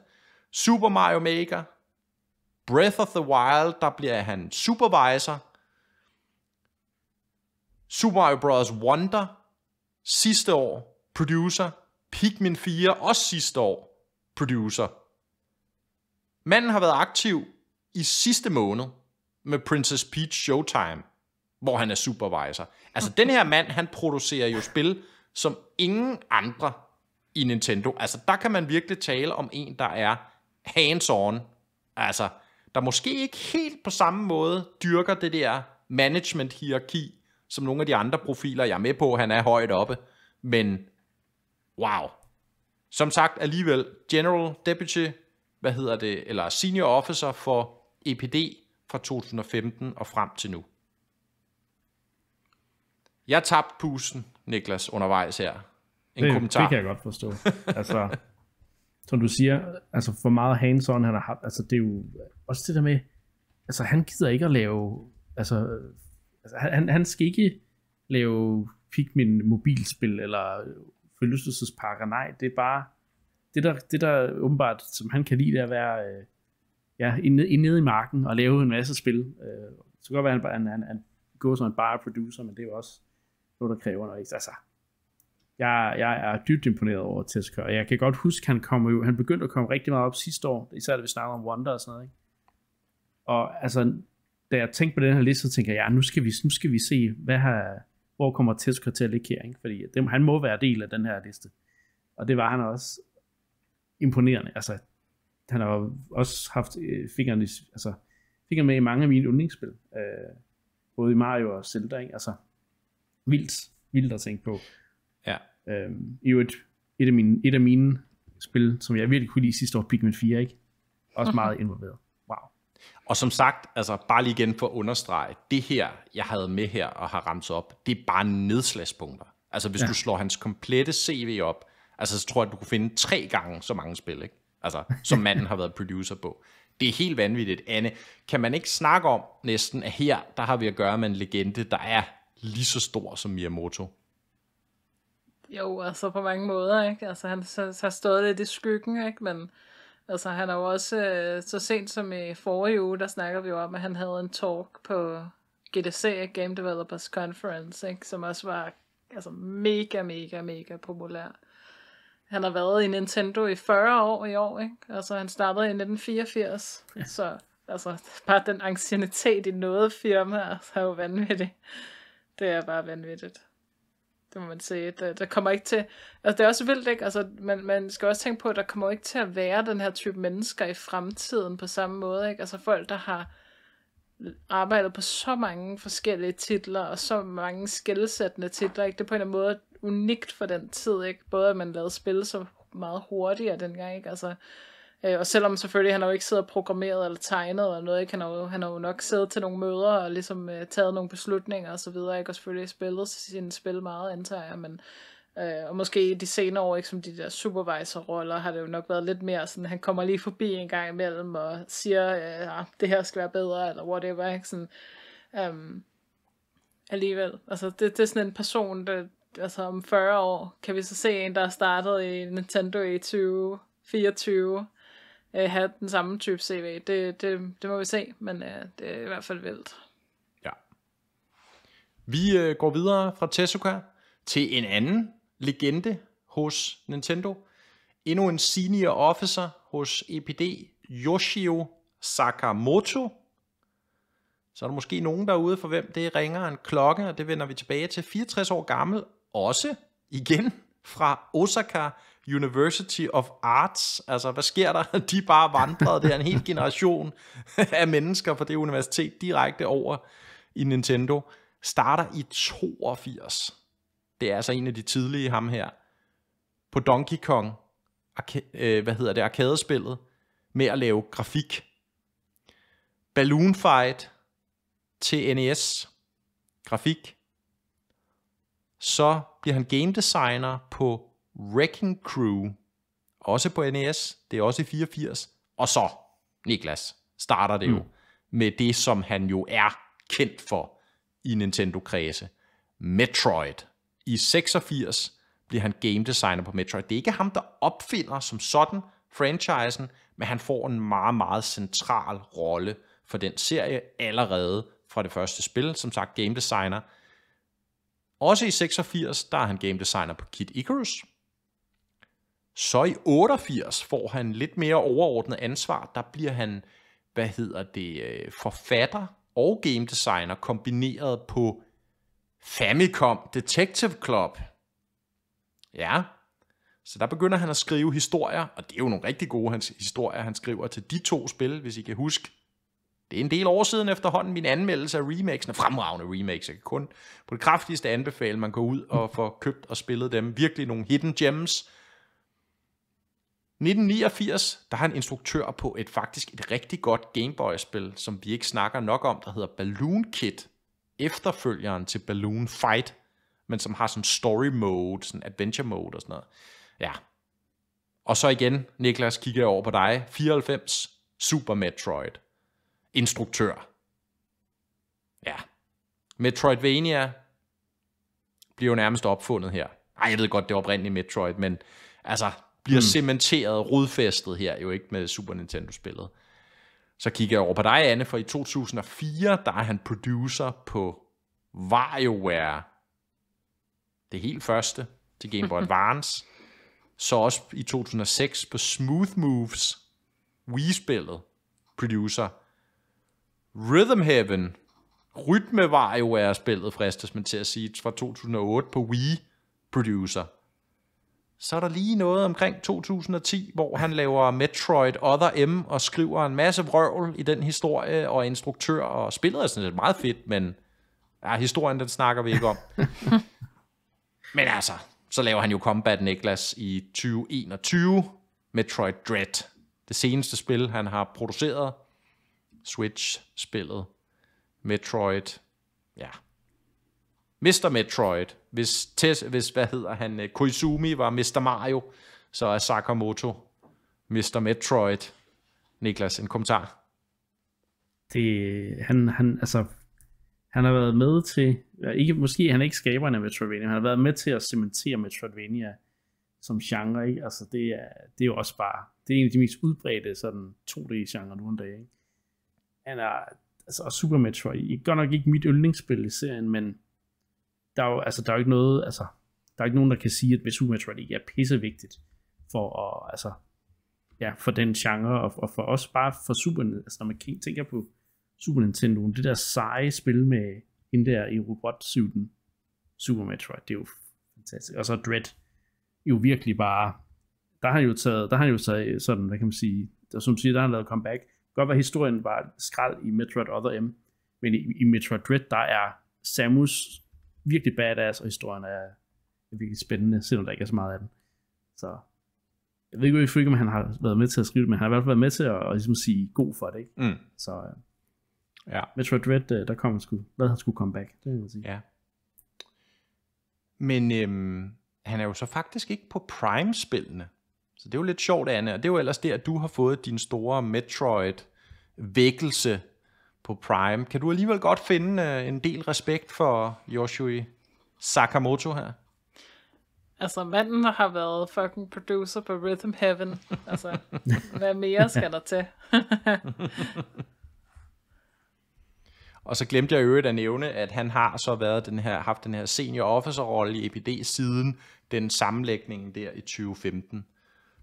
Super Mario Maker Breath of the Wild, der bliver han supervisor. Super Mario Bros. Wonder sidste år, producer. Pikmin 4 også sidste år, producer. Manden har været aktiv i sidste måned med Princess Peach Showtime, hvor han er supervisor. Altså, den her mand, han producerer jo spil, som ingen andre i Nintendo. Altså, der kan man virkelig tale om en, der er hands-on. Altså, der måske ikke helt på samme måde dyrker det der management-hierarki, som nogle af de andre profiler, jeg er med på, han er højt oppe. Men wow. Som sagt alligevel, General Deputy, hvad hedder det, eller Senior Officer for EPD fra 2015 og frem til nu. Jeg tabte pusen, Niklas, undervejs her. En det, kommentar. det kan jeg godt forstå. altså, som du siger, altså for meget hands han har haft, altså det er jo også det der med, altså han gider ikke at lave, altså, altså han, han skal ikke lave Pikmin mobilspil eller forlystelsesparker, nej, det er bare, det der, det der åbenbart, som han kan lide, det er at være øh, ja, inde, inde nede i marken og lave en masse spil. Øh, så kan godt være, at han, han, han, han går som en bare producer, men det er jo også noget, der kræver noget. Altså, jeg, jeg er dybt imponeret over Tesco, og jeg kan godt huske, han, kommer jo, han begyndte at komme rigtig meget op sidste år, især da vi snakkede om Wonder og sådan noget. Ikke? Og altså, da jeg tænkte på den her liste, så tænkte jeg, ja, nu skal vi, nu skal vi se, hvad har, hvor kommer Tesco til at ligge her, ikke? fordi det, han må være del af den her liste. Og det var han også imponerende. Altså, han har også haft øh, fingrene, altså, fingre med i mange af mine yndlingsspil. Øh, både i Mario og Zelda, ikke? altså vildt, vildt at tænke på. Ja. Øhm, I øvrigt, et af, mine, et af mine spil, som jeg virkelig kunne lide sidste år, Pikmin 4, ikke? Også mhm. meget involveret. Wow. Og som sagt, altså bare lige igen for at understrege, det her, jeg havde med her og har ramt op, det er bare nedslagspunkter. Altså hvis ja. du slår hans komplette CV op, altså så tror jeg, at du kunne finde tre gange så mange spil, ikke? Altså, som manden har været producer på. Det er helt vanvittigt. Anne, kan man ikke snakke om næsten, at her, der har vi at gøre med en legende, der er lige så stor som Miyamoto? Jo, altså på mange måder, ikke? Altså han så, har stået lidt i skyggen, ikke? Men altså han er jo også, øh, så sent som i forrige uge, der snakker vi jo om, at han havde en talk på GDC, Game Developers Conference, ikke? Som også var altså mega, mega, mega populær. Han har været i Nintendo i 40 år i år, ikke? Altså han startede i 1984, ja. så altså bare den ancienitet i noget firma, altså er jo vanvittigt. Det er bare vanvittigt det må man sige. Der, øh, der kommer ikke til... Altså, det er også vildt, ikke? Altså, man, man skal også tænke på, at der kommer ikke til at være den her type mennesker i fremtiden på samme måde, ikke? Altså, folk, der har arbejdet på så mange forskellige titler, og så mange skældsættende titler, ikke? Det er på en eller anden måde unikt for den tid, ikke? Både at man lavede spil så meget hurtigere dengang, ikke? Altså, Øh, og selvom selvfølgelig han har jo ikke siddet og programmeret eller tegnet eller noget, ikke? Han, har jo, han har jo nok siddet til nogle møder og ligesom øh, taget nogle beslutninger og så videre, ikke? og selvfølgelig spillet sine spil meget, antager jeg, men øh, og måske i de senere år, ikke som de der supervisor-roller, har det jo nok været lidt mere sådan, han kommer lige forbi en gang imellem og siger, øh, ah, det her skal være bedre, eller whatever, ikke? Sådan, øh, alligevel. Altså, det, det er sådan en person, der, altså om 40 år, kan vi så se en, der har startet i Nintendo i 2024, øh, have den samme type CV. Det, det, det må vi se, men øh, det er i hvert fald vildt. Ja. Vi øh, går videre fra Tezuka til en anden legende hos Nintendo. Endnu en senior officer hos EPD, Yoshio Sakamoto. Så er der måske nogen derude, for hvem det ringer en klokke, og det vender vi tilbage til. 64 år gammel, også igen fra Osaka University of Arts. Altså, hvad sker der? De bare vandrede der en hel generation af mennesker fra det universitet direkte over i Nintendo. Starter i 82. Det er altså en af de tidlige ham her. På Donkey Kong, øh, hvad hedder det, arkadespillet, med at lave grafik. Balloon Fight til NES, grafik. Så bliver han game designer på Wrecking Crew, også på NES, det er også 84, og så, Niklas, starter det jo mm. med det, som han jo er kendt for i Nintendo-kredse. Metroid. I 86 bliver han game designer på Metroid. Det er ikke ham, der opfinder som sådan franchisen, men han får en meget, meget central rolle for den serie allerede fra det første spil. Som sagt, game designer. Også i 86, der er han game designer på Kid Icarus, så i 88 får han lidt mere overordnet ansvar. Der bliver han, hvad hedder det, øh, forfatter og game designer kombineret på Famicom Detective Club. Ja, så der begynder han at skrive historier, og det er jo nogle rigtig gode hans historier, han skriver til de to spil, hvis I kan huske. Det er en del år siden efterhånden, min anmeldelse af remakesene, fremragende remakes, jeg kan kun på det kraftigste anbefale, man går ud og får købt og spillet dem. Virkelig nogle hidden gems, 1989, der har en instruktør på et faktisk et rigtig godt Gameboy-spil, som vi ikke snakker nok om, der hedder Balloon Kid, efterfølgeren til Balloon Fight, men som har sådan story mode, sådan adventure mode og sådan noget. Ja. Og så igen, Niklas, kigger jeg over på dig. 94, Super Metroid. Instruktør. Ja. Metroidvania bliver jo nærmest opfundet her. Ej, jeg ved godt, det er oprindeligt Metroid, men altså, bliver mm. cementeret, rodfæstet her jo ikke med Super Nintendo-spillet. Så kigger jeg over på dig, Anne, for i 2004, der er han producer på WarioWare. Det helt første til Game Boy Advance. Så også i 2006 på Smooth Moves, Wii-spillet, producer. Rhythm Heaven, rytme WarioWare-spillet, fristes man til at sige, fra 2008 på Wii, producer. Så er der lige noget omkring 2010, hvor han laver Metroid Other M og skriver en masse vrøvl i den historie, og instruktør, og spillet er sådan set meget fedt, men ja, historien den snakker vi ikke om. men altså, så laver han jo Combat Niklas i 2021, Metroid Dread, det seneste spil, han har produceret, Switch-spillet, Metroid, ja, Mr. Metroid. Hvis, Tess, hvis hvad hedder han, øh, Koizumi var Mr. Mario, så er Sakamoto Mr. Metroid. Niklas, en kommentar? Det, han, han, altså, han har været med til, ikke, måske han er ikke skaberen af Metroidvania, han har været med til at cementere Metroidvania som genre, ikke? Altså det er, det er jo også bare, det er en af de mest udbredte sådan 2D-genre nu en dag, ikke? Han er, altså, og Super Metroid, godt nok ikke mit yndlingsspil i serien, men der er jo, altså, der er jo ikke noget, altså, der er ikke nogen, der kan sige, at Super Metroid ikke er pissevigtigt for at, altså, ja, for den genre, og, og for os bare for Super altså når man tænker på Super Nintendo, det der seje spil med hende der i robotsuiten, Super Metroid, det er jo fantastisk. Og så Dread, jo virkelig bare, der har han jo taget, der har han jo taget øh, sådan, hvad kan man sige, der, som siger, der har han lavet comeback. Godt var historien var skrald i Metroid Other M, men i, i Metroid Dread, der er Samus virkelig badass, og historien er, virkelig spændende, selvom der ikke er så meget af den. Så jeg ved ikke, ikke, om han har været med til at skrive det, men han har i hvert fald været med til at, at ligesom sige god for det. Ikke? Mm. Så øh, ja. Metroid Dread, øh, der kommer sgu, hvad han skulle komme back, det vil jeg sige. Ja. Men øhm, han er jo så faktisk ikke på Prime-spillene. Så det er jo lidt sjovt, Anne, og det er jo ellers det, at du har fået din store Metroid-vækkelse på Prime. Kan du alligevel godt finde øh, en del respekt for Yoshi Sakamoto her? Altså, manden har været fucking producer på Rhythm Heaven. Altså, hvad mere skal der til? Og så glemte jeg øvrigt at nævne, at han har så været den her, haft den her senior officer-rolle i EPD siden den sammenlægning der i 2015.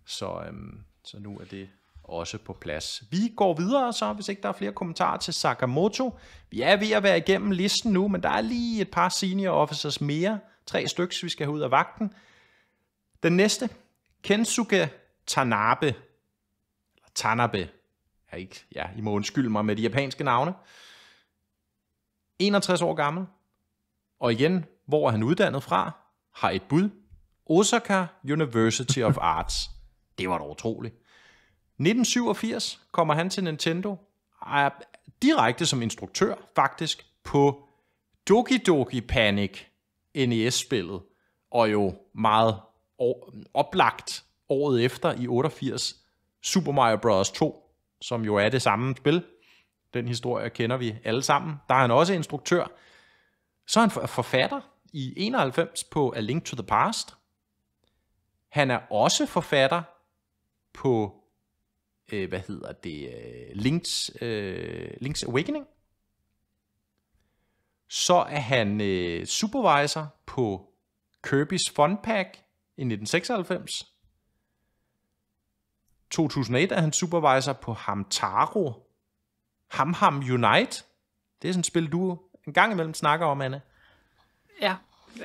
Så, øhm, så nu er det også på plads. Vi går videre så, hvis ikke der er flere kommentarer til Sakamoto. Vi er ved at være igennem listen nu, men der er lige et par senior officers mere. Tre stykker, vi skal have ud af vagten. Den næste, Kensuke Tanabe. Eller Tanabe. Ja, ikke, ja, I må undskylde mig med de japanske navne. 61 år gammel. Og igen, hvor er han uddannet fra? Har et bud. Osaka University of Arts. Det var da utroligt. 1987 kommer han til Nintendo, er direkte som instruktør faktisk på Doki Doki Panic NES-spillet, og jo meget oplagt året efter i 88 Super Mario Bros. 2, som jo er det samme spil. Den historie kender vi alle sammen. Der er han også instruktør. Så er han forfatter i 91 på A Link to the Past. Han er også forfatter på øh, hvad hedder det, øh, Links, øh, Links Awakening. Så er han øh, supervisor på Kirby's Fun Pack i 1996. 2001 er han supervisor på Hamtaro. Ham Ham Unite. Det er sådan et spil, du en gang imellem snakker om, Anne. Ja.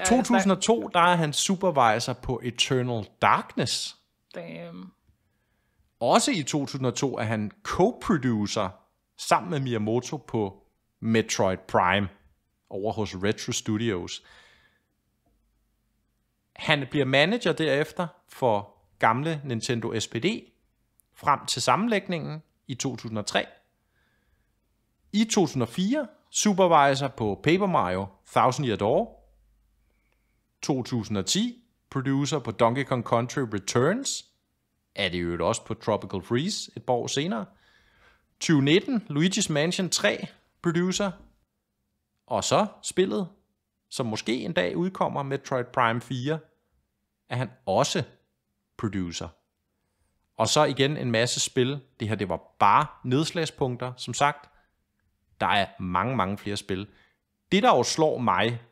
2002, der er han supervisor på Eternal Darkness. Damn også i 2002 er han co-producer sammen med Miyamoto på Metroid Prime over hos Retro Studios. Han bliver manager derefter for gamle Nintendo SPD frem til sammenlægningen i 2003. I 2004 supervisor på Paper Mario Thousand Year Door. 2010 producer på Donkey Kong Country Returns er det jo også på Tropical Freeze et par år senere. 2019, Luigi's Mansion 3, producer. Og så spillet, som måske en dag udkommer, med Metroid Prime 4, er han også producer. Og så igen en masse spil. Det her, det var bare nedslagspunkter. Som sagt, der er mange, mange flere spil. Det, der jo slår mig,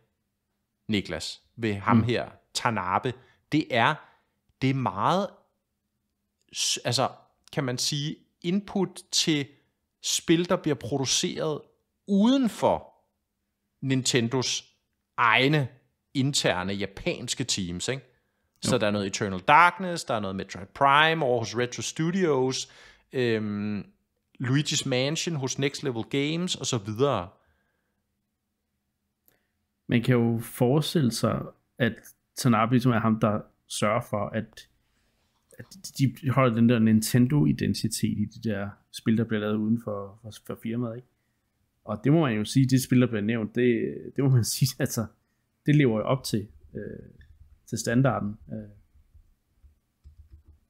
Niklas, ved ham mm. her, Tanabe, det er, det er meget altså, kan man sige, input til spil, der bliver produceret uden for Nintendos egne interne japanske teams, ikke? Så jo. der er noget Eternal Darkness, der er noget Metroid Prime over hos Retro Studios, øhm, Luigi's Mansion hos Next Level Games og så videre. Man kan jo forestille sig, at Tanabe, som ligesom er ham, der sørger for, at de holder den der Nintendo-identitet i de der spil, der bliver lavet uden for, for, for firmaet, ikke? Og det må man jo sige, det spil, der bliver nævnt, det, det må man sige, altså, det lever jo op til, øh, til standarden. Øh.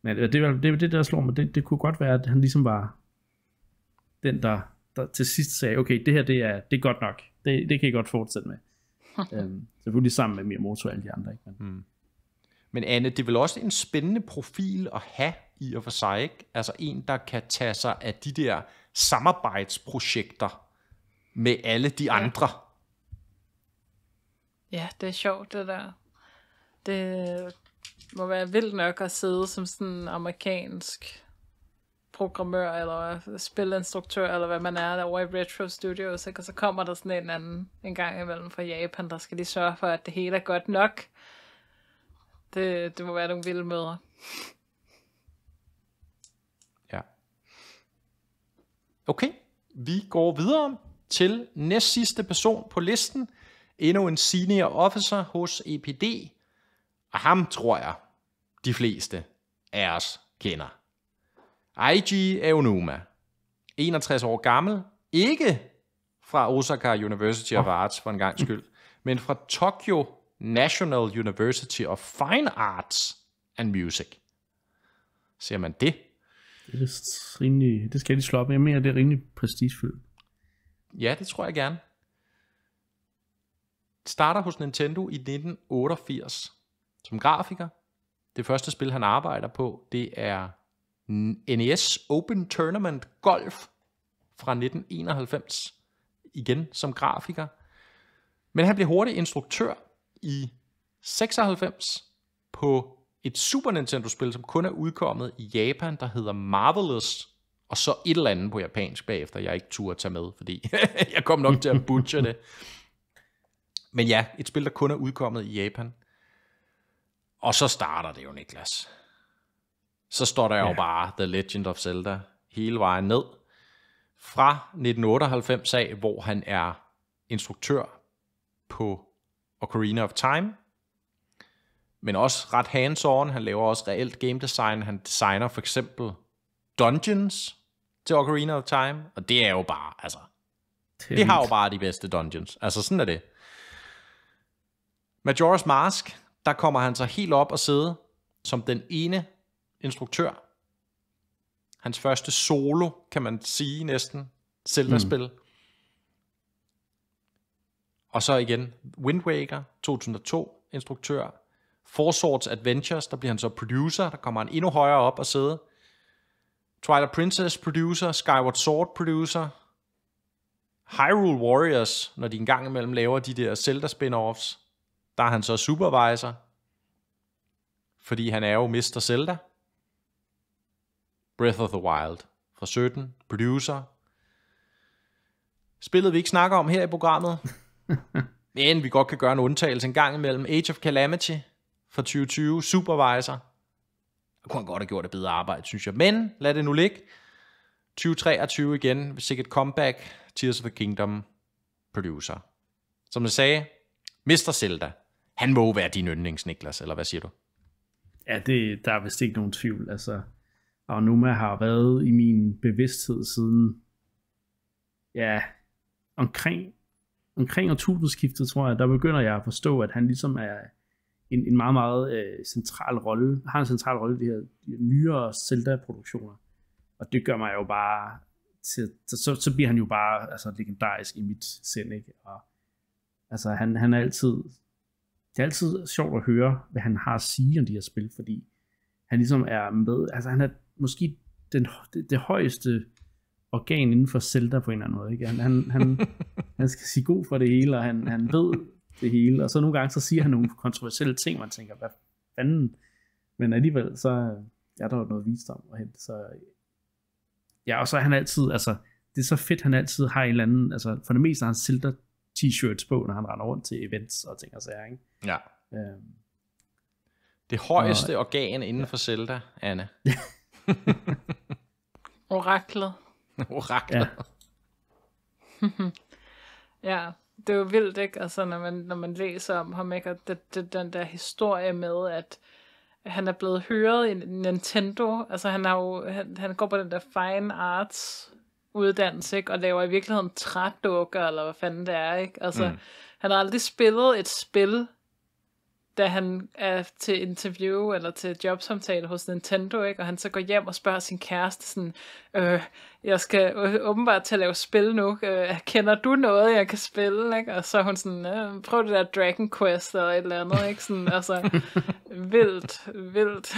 Men det, det, det, der slår mig, det, det kunne godt være, at han ligesom var den, der, der til sidst sagde, okay, det her, det er, det er godt nok. Det, det kan I godt fortsætte med. øh, selvfølgelig sammen med Miyamoto og alle de andre, ikke? Men, mm. Men Anne, det er vel også en spændende profil at have i og for sig, ikke? Altså en, der kan tage sig af de der samarbejdsprojekter med alle de andre. Ja, ja det er sjovt det der. Det må være vildt nok at sidde som sådan en amerikansk programmør eller spilinstruktør, eller hvad man er derovre i Retro Studios, ikke? og så kommer der sådan en anden en gang imellem fra Japan, der skal lige sørge for, at det hele er godt nok, det, det må være nogle vilde møder. Ja. Okay, vi går videre til næst sidste person på listen. Endnu en senior officer hos EPD. Og ham tror jeg, de fleste af os kender. IG Aonuma, 61 år gammel, ikke fra Osaka University of Arts for en gang skyld, men fra Tokyo National University of Fine Arts and Music. Ser man det? Det er rimelig, det skal de slå op. Jeg mener, det er rimelig prestigefyldt. Ja, det tror jeg gerne. Starter hos Nintendo i 1988 som grafiker. Det første spil, han arbejder på, det er NES Open Tournament Golf fra 1991. Igen som grafiker. Men han blev hurtigt instruktør i 96 på et Super Nintendo-spil, som kun er udkommet i Japan, der hedder Marvelous, og så et eller andet på japansk bagefter, jeg ikke turde tage med, fordi jeg kom nok til at butche det. Men ja, et spil, der kun er udkommet i Japan. Og så starter det jo, Niklas. Så står der ja. jo bare The Legend of Zelda hele vejen ned. Fra 1998 af, hvor han er instruktør på Ocarina of Time, men også ret hands-on. Han laver også reelt game design. Han designer for eksempel dungeons til Ocarina of Time, og det er jo bare, altså, det har jo bare de bedste dungeons. Altså, sådan er det. Majora's Mask, der kommer han så helt op og sidde som den ene instruktør. Hans første solo, kan man sige næsten, Zelda-spil. Mm. Og så igen, Wind Waker, 2002, instruktør. Four Swords Adventures, der bliver han så producer, der kommer han endnu højere op og sidde. Twilight Princess producer, Skyward Sword producer, Hyrule Warriors, når de en gang imellem laver de der Zelda spin-offs, der er han så supervisor, fordi han er jo Mr. Zelda. Breath of the Wild fra 17, producer. Spillet vi ikke snakker om her i programmet, men vi godt kan gøre en undtagelse en gang imellem. Age of Calamity fra 2020, Supervisor. Jeg kunne han godt have gjort et bedre arbejde, synes jeg. Men lad det nu ligge. 2023 igen, sikkert comeback, Tears of the Kingdom producer. Som jeg sagde, Mr. Zelda, han må være din yndlings, Niklas, eller hvad siger du? Ja, det, der er vist ikke nogen tvivl. Altså, og med har været i min bevidsthed siden, ja, omkring omkring årtusindskiftet, tror jeg, der begynder jeg at forstå, at han ligesom er en, en meget, meget øh, central rolle, har en central rolle i de her nyere Zelda-produktioner. Og det gør mig jo bare, til, så, så bliver han jo bare altså, legendarisk i mit sind, ikke? Og, altså, han, han er altid, det er altid sjovt at høre, hvad han har at sige om de her spil, fordi han ligesom er med, altså han er måske den, det, det højeste organ inden for Zelda på en eller anden måde. Ikke? Han, han, han, han skal sige god for det hele, og han, han ved det hele. Og så nogle gange, så siger han nogle kontroversielle ting, man tænker, hvad fanden? Men alligevel, så ja, der er der jo noget visdom at hente. Så, ja, og så er han altid, altså, det er så fedt, han altid har en eller anden, altså for det meste har han Zelda t-shirts på, når han render rundt til events og ting og sager, ikke? Ja. Øhm, det højeste og, organ inden ja. for Zelda, Anne. Oraklet. Orakler. Ja. ja, det er jo vildt, ikke? Altså, når man, når man læser om ham, ikke? Og det, det, den der historie med, at han er blevet høret i Nintendo. Altså, han, har jo, han, han går på den der fine arts uddannelse, ikke? Og laver i virkeligheden trædukker, eller hvad fanden det er, ikke? Altså, mm. han har aldrig spillet et spil, da han er til interview eller til jobsamtale hos Nintendo, ikke? og han så går hjem og spørger sin kæreste, sådan, øh, jeg skal åbenbart til at lave spil nu, øh, kender du noget, jeg kan spille? Ikke? Og så er hun sådan, øh, prøv det der Dragon Quest eller et eller andet, ikke? Sådan, altså, vildt, vildt.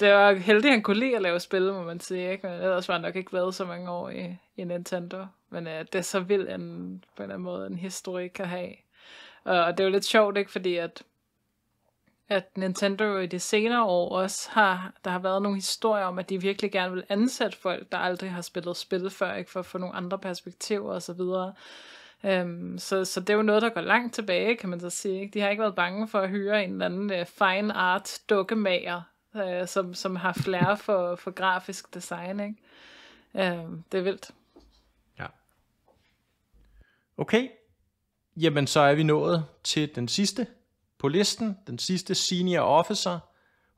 det var heldigt, at han kunne lide at lave spil, må man sige, ikke? men ellers var han nok ikke været så mange år i, i Nintendo. Men øh, det er så vildt en, på en eller anden måde en historik at have. Og det er jo lidt sjovt, ikke? Fordi at, at Nintendo i de senere år også har, der har været nogle historier om, at de virkelig gerne vil ansætte folk, der aldrig har spillet spil før, ikke? For at få nogle andre perspektiver og så videre. Øhm, så, så det er jo noget, der går langt tilbage, kan man så sige. Ikke? De har ikke været bange for at hyre en eller anden uh, fine art dukkemager, uh, som, som har flere for, for grafisk design. Ikke? Uh, det er vildt. Ja. Okay, Jamen, så er vi nået til den sidste på listen, den sidste senior officer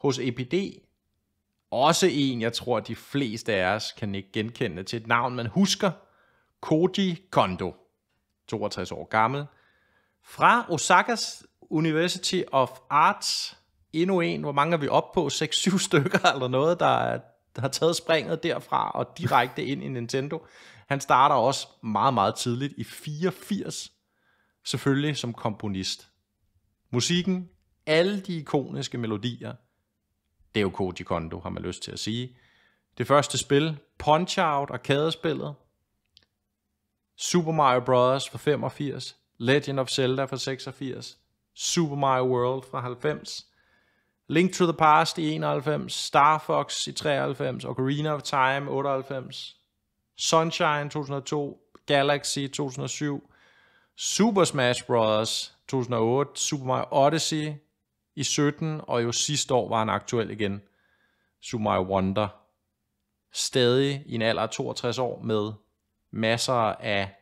hos EPD. Også en, jeg tror, de fleste af os kan ikke genkende til et navn, man husker. Koji Kondo, 62 år gammel. Fra Osakas University of Arts. Endnu en, hvor mange er vi op på? 6-7 stykker eller noget, der, der har taget springet derfra og direkte ind i Nintendo. Han starter også meget, meget tidligt i 84 selvfølgelig som komponist. Musikken, alle de ikoniske melodier, det er jo Koji Kondo, har man lyst til at sige. Det første spil, Punch-Out, arkadespillet, Super Mario Bros. fra 85, Legend of Zelda fra 86, Super Mario World fra 90, Link to the Past i 91, Star Fox i 93, Ocarina of Time 98, Sunshine 2002, Galaxy 2007, Super Smash Bros. 2008, Super Mario Odyssey i 17, og jo sidste år var han aktuel igen. Super Mario Wonder. Stadig i en alder af 62 år med masser af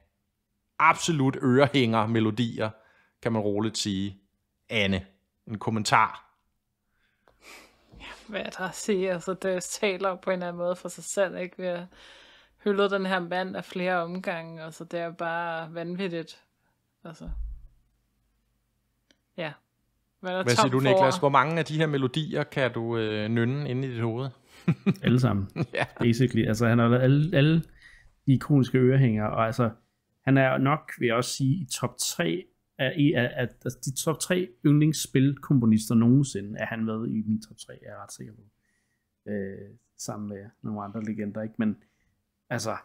absolut ørehænger melodier, kan man roligt sige. Anne, en kommentar. Ja, hvad er der at sige? Altså, det taler på en eller anden måde for sig selv, ikke? Vi har hyldet den her mand af flere omgange, og så altså, det er bare vanvittigt, Altså. Ja. Hvad, er Hvad siger du, Niklas? For... Hvor mange af de her melodier kan du øh, nynne inde i dit hoved? alle sammen, ja. basically. Altså, han har lavet alle, alle de ikoniske ørehænger, og altså, han er nok, vil jeg også sige, i top 3 af, af, af, altså, af de top 3 yndlingsspilkomponister nogensinde, er han været i min top 3, jeg er ret sikker på. Øh, sammen med nogle andre legender, ikke? Men altså,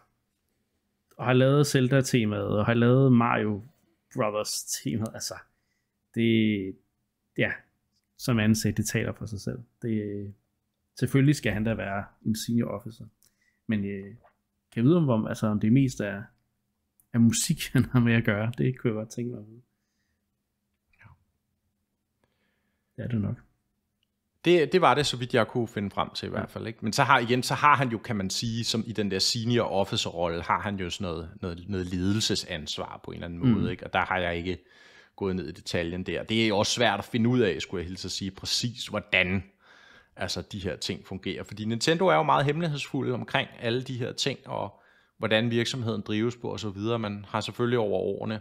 og har lavet Zelda-temaet, og har lavet Mario Brothers-teamet. Altså, det, ja, som anden sagde, det taler for sig selv. Det, selvfølgelig skal han da være en senior officer. Men øh, kan jeg vide, om, om, altså, om det mest er, er musik, han har med at gøre? Det kunne jeg godt tænke mig Ja. Det er det nok. Det, det var det, så vidt jeg kunne finde frem til i hvert fald. Ikke? Men så har, igen, så har han jo, kan man sige, som i den der senior officer-rolle, har han jo sådan noget, noget, noget ledelsesansvar på en eller anden mm. måde. Ikke? Og der har jeg ikke gået ned i detaljen der. Det er jo også svært at finde ud af, skulle jeg hilse at sige, præcis hvordan altså, de her ting fungerer. Fordi Nintendo er jo meget hemmelighedsfuld omkring alle de her ting, og hvordan virksomheden drives på osv. Man har selvfølgelig over årene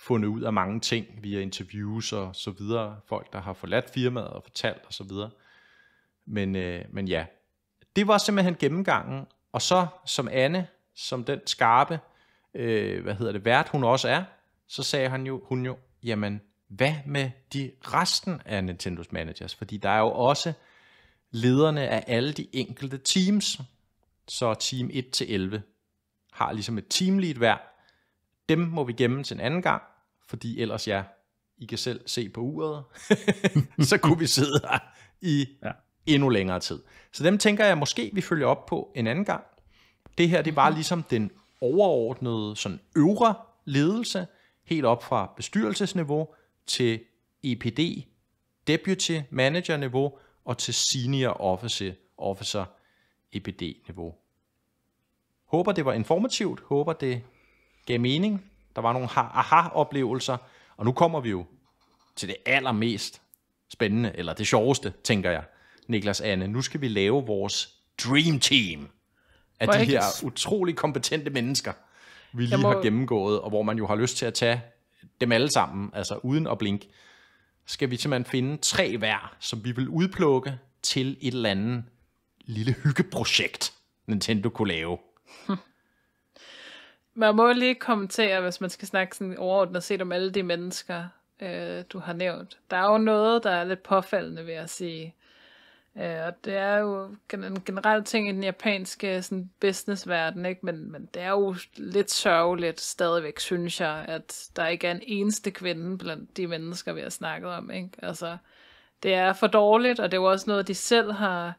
fundet ud af mange ting via interviews og så videre. Folk, der har forladt firmaet og fortalt og så videre. Men, øh, men ja, det var simpelthen gennemgangen. Og så som Anne, som den skarpe, øh, hvad hedder det, vært hun også er, så sagde han jo, hun jo, jamen, hvad med de resten af Nintendos managers? Fordi der er jo også lederne af alle de enkelte teams. Så team 1 til 11 har ligesom et teamlead hver. Dem må vi gemme til en anden gang fordi ellers ja, I kan selv se på uret, så kunne vi sidde her i ja. endnu længere tid. Så dem tænker jeg måske, vi følger op på en anden gang. Det her, det var ligesom den overordnede sådan øvre ledelse, helt op fra bestyrelsesniveau til EPD, deputy manager niveau, og til senior officer, officer EPD niveau. Håber det var informativt, håber det gav mening. Der var nogle aha-oplevelser, og nu kommer vi jo til det allermest spændende, eller det sjoveste, tænker jeg, Niklas Anne. Nu skal vi lave vores dream team af hvor de her utrolig kompetente mennesker, vi lige må... har gennemgået, og hvor man jo har lyst til at tage dem alle sammen, altså uden at blinke, skal vi simpelthen finde tre hver, som vi vil udplukke til et eller andet lille hyggeprojekt, Nintendo kunne lave. Hm man må lige kommentere, hvis man skal snakke sådan overordnet set om alle de mennesker, øh, du har nævnt. Der er jo noget, der er lidt påfaldende, vil jeg sige. Øh, og det er jo en generel ting i den japanske sådan, businessverden, ikke? Men, men det er jo lidt sørgeligt stadigvæk, synes jeg, at der ikke er en eneste kvinde blandt de mennesker, vi har snakket om. Ikke? Altså, det er for dårligt, og det er jo også noget, de selv har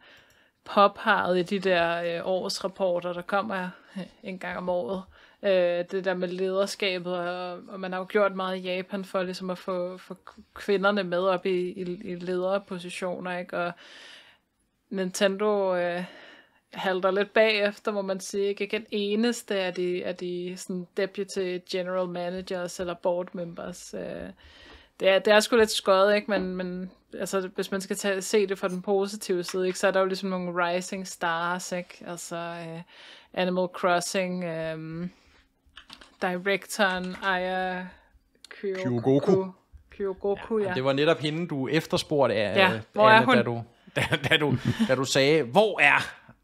påpeget i de der øh, årsrapporter, der kommer øh, en gang om året. Øh, øh, det der med lederskabet, og, og man har jo gjort meget i Japan for ligesom at få, for kvinderne med op i, i, i lederpositioner, ikke? Og Nintendo øh, halter lidt bagefter, må man sige, ikke, ikke en eneste af de, af de sådan deputy general managers eller board members. Øh, det er, det er sgu lidt skøjet, ikke? Men, men altså, hvis man skal tage, se det fra den positive side, ikke? så er der jo ligesom nogle rising stars, ikke? Altså øh, Animal Crossing, øh, directoren Aya Kyogoku. Kyogoku, ja. ja. Det var netop hende, du efterspurgte af, ja. Øh, hvor Anna, er hun? Da, du, da, da, du, da du sagde, hvor er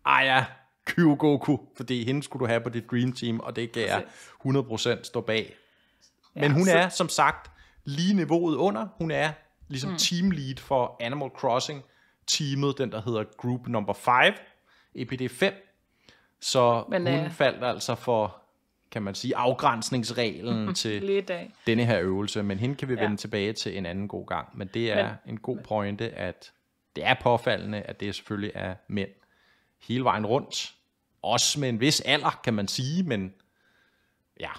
Aya Kyogoku? Fordi hende skulle du have på dit Dream Team, og det kan jeg 100% stå bag. Men ja, hun så... er som sagt lige niveauet under. Hun er ligesom mm. team lead for Animal Crossing teamet, den der hedder Group Number 5, EPD 5. Så Men, hun øh... faldt altså for kan man sige, afgrænsningsreglen mhm, til denne her øvelse, men hende kan vi ja. vende tilbage til en anden god gang. Men det er men, en god pointe, at det er påfaldende, at det selvfølgelig er mænd hele vejen rundt. Også med en vis alder, kan man sige, men ja.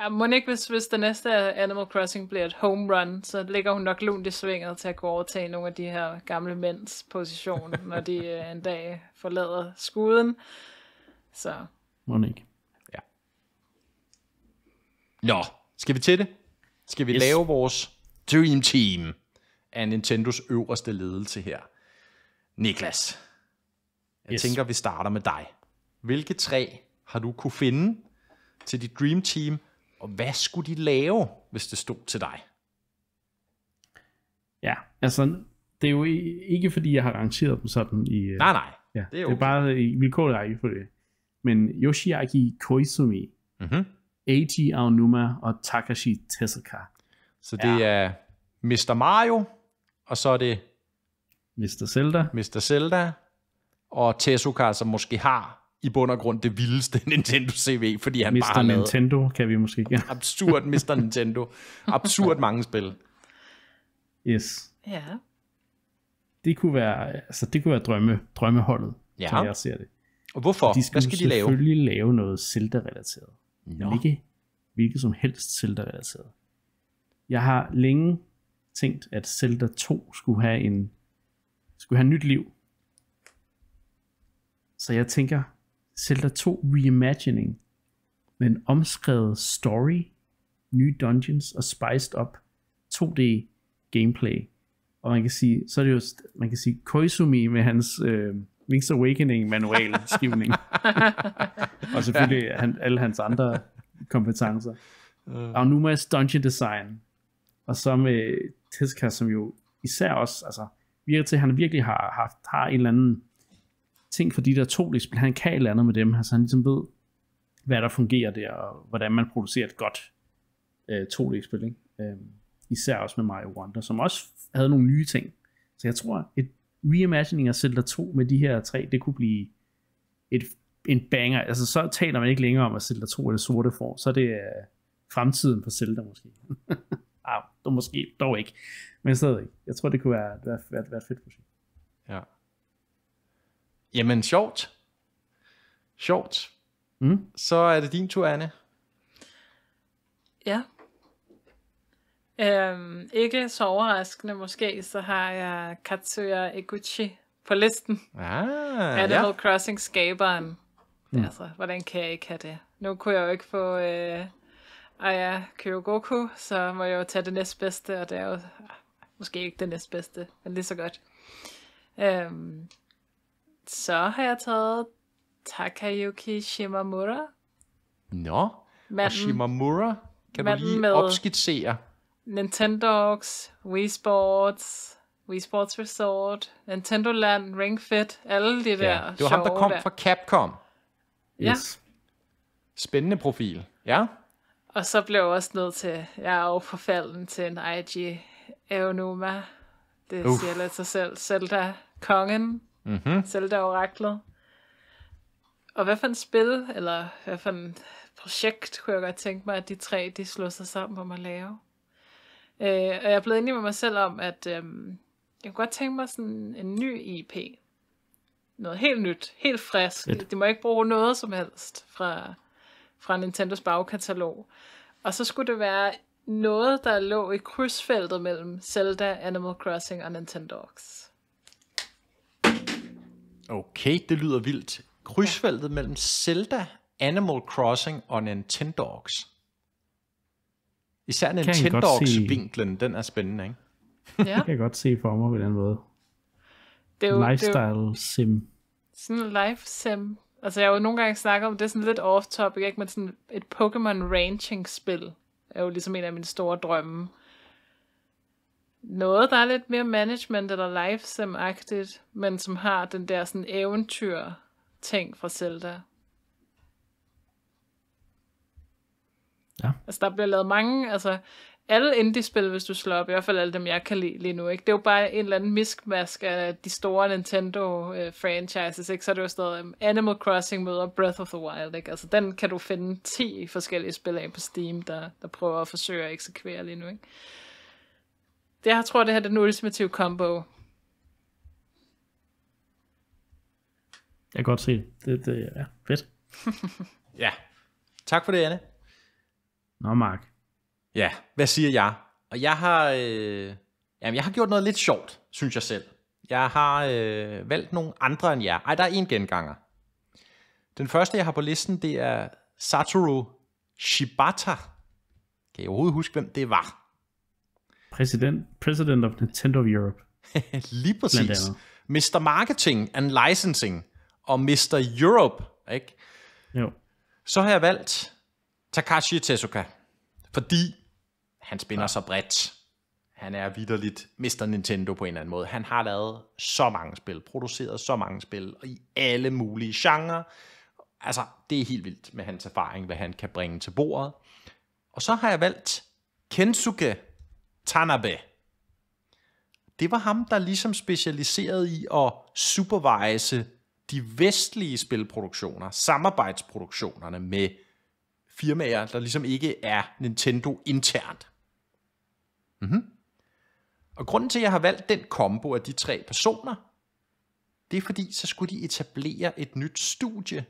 Ja, må ikke, hvis, hvis det næste Animal Crossing bliver et home run, så ligger hun nok lunt i svinget til at over til nogle af de her gamle mænds position, når de øh, en dag forlader skuden. Så. Må ikke. Nå, skal vi til det? Skal vi yes. lave vores Dream Team af Nintendos øverste ledelse her? Niklas, jeg yes. tænker, vi starter med dig. Hvilke tre har du kunne finde til dit Dream Team, og hvad skulle de lave, hvis det stod til dig? Ja, altså, det er jo ikke fordi, jeg har rangeret dem sådan i... Øh, nej, nej. Ja, det, er okay. det er bare øh, i vilkårlig det. Men Yoshiaki Koizumi, mm-hmm A.T. Aonuma og Takashi Tezuka. Så det ja. er Mr. Mario, og så er det Mr. Zelda. Mr. Zelda og Tezuka, som måske har i bund og grund det vildeste Nintendo CV, fordi han Mister bare har Nintendo noget. kan vi måske ja. absurd Mr. Nintendo. Absurd mange spil. Yes. Ja. Det kunne være, altså det kunne være drømme, drømmeholdet, ja. som jeg ser det. Og hvorfor? Og de skal Hvad skal de lave? selvfølgelig lave noget Zelda-relateret. Nå. Men ikke hvilket som helst Zelda-relateret. Jeg har længe tænkt, at Zelda 2 skulle have en skulle have nyt liv. Så jeg tænker, Zelda 2 Reimagining med en omskrevet story, nye dungeons og spiced up 2D gameplay. Og man kan sige, så er det jo, man kan sige Koizumi med hans øh, Link's Awakening manual skivning. og selvfølgelig han, alle hans andre kompetencer. Uh. Og nu med Dungeon Design. Og så med Teska, som jo især også, altså, virker til, at han virkelig har, haft, har en eller anden ting for de der to spil. Han kan et eller andet med dem. Altså, han ligesom ved, hvad der fungerer der, og hvordan man producerer et godt øh, to spil Ikke? Øh, især også med Mario Wonder, som også havde nogle nye ting. Så jeg tror, et reimagining af Zelda 2 med de her tre, det kunne blive et, en banger. Altså så taler man ikke længere om, at Zelda 2 er det sorte for, så er det øh, fremtiden for Zelda måske. ah, du måske dog ikke, men ikke. Jeg tror, det kunne være, være, være, være et fedt projekt. Ja. Jamen, sjovt. Sjovt. Mm. Så er det din tur, Anne. Ja, Øhm, ikke så overraskende måske, så har jeg Katsuya Eguchi på listen. Ah, Animal ja. Crossing skaberen. Mm. Altså, hvordan kan jeg ikke have det? Nu kunne jeg jo ikke få øh, Aya Kyogoku, så må jeg jo tage det næstbedste, og det er jo ah, måske ikke det næstbedste, men lige så godt. Øhm, så har jeg taget Takayuki Shimamura. Nå, Manden, og Shimamura kan Manden du lige med... opskitsere? Nintendogs, Wii Sports, Wii Sports Resort, Nintendo Land, Ring Fit, alle de ja, der Det var ham, der kom der. fra Capcom. Yes. Ja. Spændende profil, ja. Og så blev jeg også nødt til, jeg er jo forfalden til en IG Aonuma. Det Uf. siger lidt sig selv. Zelda Kongen. Mm-hmm. Zelda Oraklet. Og hvad for en spil, eller hvad for en projekt, kunne jeg godt tænke mig, at de tre, de slog sig sammen om at lave. Øh, og jeg er blevet enig med mig selv om, at øh, jeg kunne godt tænke mig sådan en ny EP. Noget helt nyt, helt frisk. Det De må ikke bruge noget som helst fra, fra Nintendos bagkatalog. Og så skulle det være noget, der lå i krydsfeltet mellem Zelda, Animal Crossing og Nintendogs. Okay, det lyder vildt. Krydsfeltet ja. mellem Zelda, Animal Crossing og Nintendogs. Især Nintendogs-vinklen, den er spændende, ikke? Ja. det kan jeg godt se for mig på den måde. Det er jo, Lifestyle det er jo, sim. Sådan en life sim. Altså jeg har jo nogle gange snakket om, det er sådan lidt off topic, ikke? men sådan et Pokémon ranching spil er jo ligesom en af mine store drømme. Noget, der er lidt mere management eller life sim-agtigt, men som har den der sådan eventyr ting fra Zelda. Ja. Altså, der bliver lavet mange, altså, alle indie-spil, hvis du slår op, i hvert fald alle dem, jeg kan lide lige nu, ikke? Det er jo bare en eller anden miskmask af de store Nintendo-franchises, øh, ikke? Så er det jo stadig um, Animal Crossing møder Breath of the Wild, ikke? Altså, den kan du finde 10 forskellige spil af på Steam, der, der prøver at forsøge at eksekvere lige nu, ikke? Det, jeg tror, det her er den ultimative combo. Jeg kan godt se det. Det, det er fedt. ja. Tak for det, Anne. Nå, Mark. Ja, hvad siger jeg? Og jeg har, øh, jamen, jeg har gjort noget lidt sjovt, synes jeg selv. Jeg har øh, valgt nogle andre end jer. Ej, der er en genganger. Den første, jeg har på listen, det er Satoru Shibata. Kan I overhovedet huske, hvem det var? President, President of Nintendo of Europe. Lige præcis. Mr. Marketing and Licensing og Mr. Europe, ikke? Jo. Så har jeg valgt Takashi Tezuka. Fordi han spinder ja. så bredt. Han er vidderligt Mr. Nintendo på en eller anden måde. Han har lavet så mange spil, produceret så mange spil, og i alle mulige genrer. Altså, det er helt vildt med hans erfaring, hvad han kan bringe til bordet. Og så har jeg valgt Kensuke Tanabe. Det var ham, der ligesom specialiserede i at supervise de vestlige spilproduktioner, samarbejdsproduktionerne med firmaer, der ligesom ikke er Nintendo internt. Mm-hmm. Og grunden til, at jeg har valgt den kombo af de tre personer, det er fordi, så skulle de etablere et nyt studie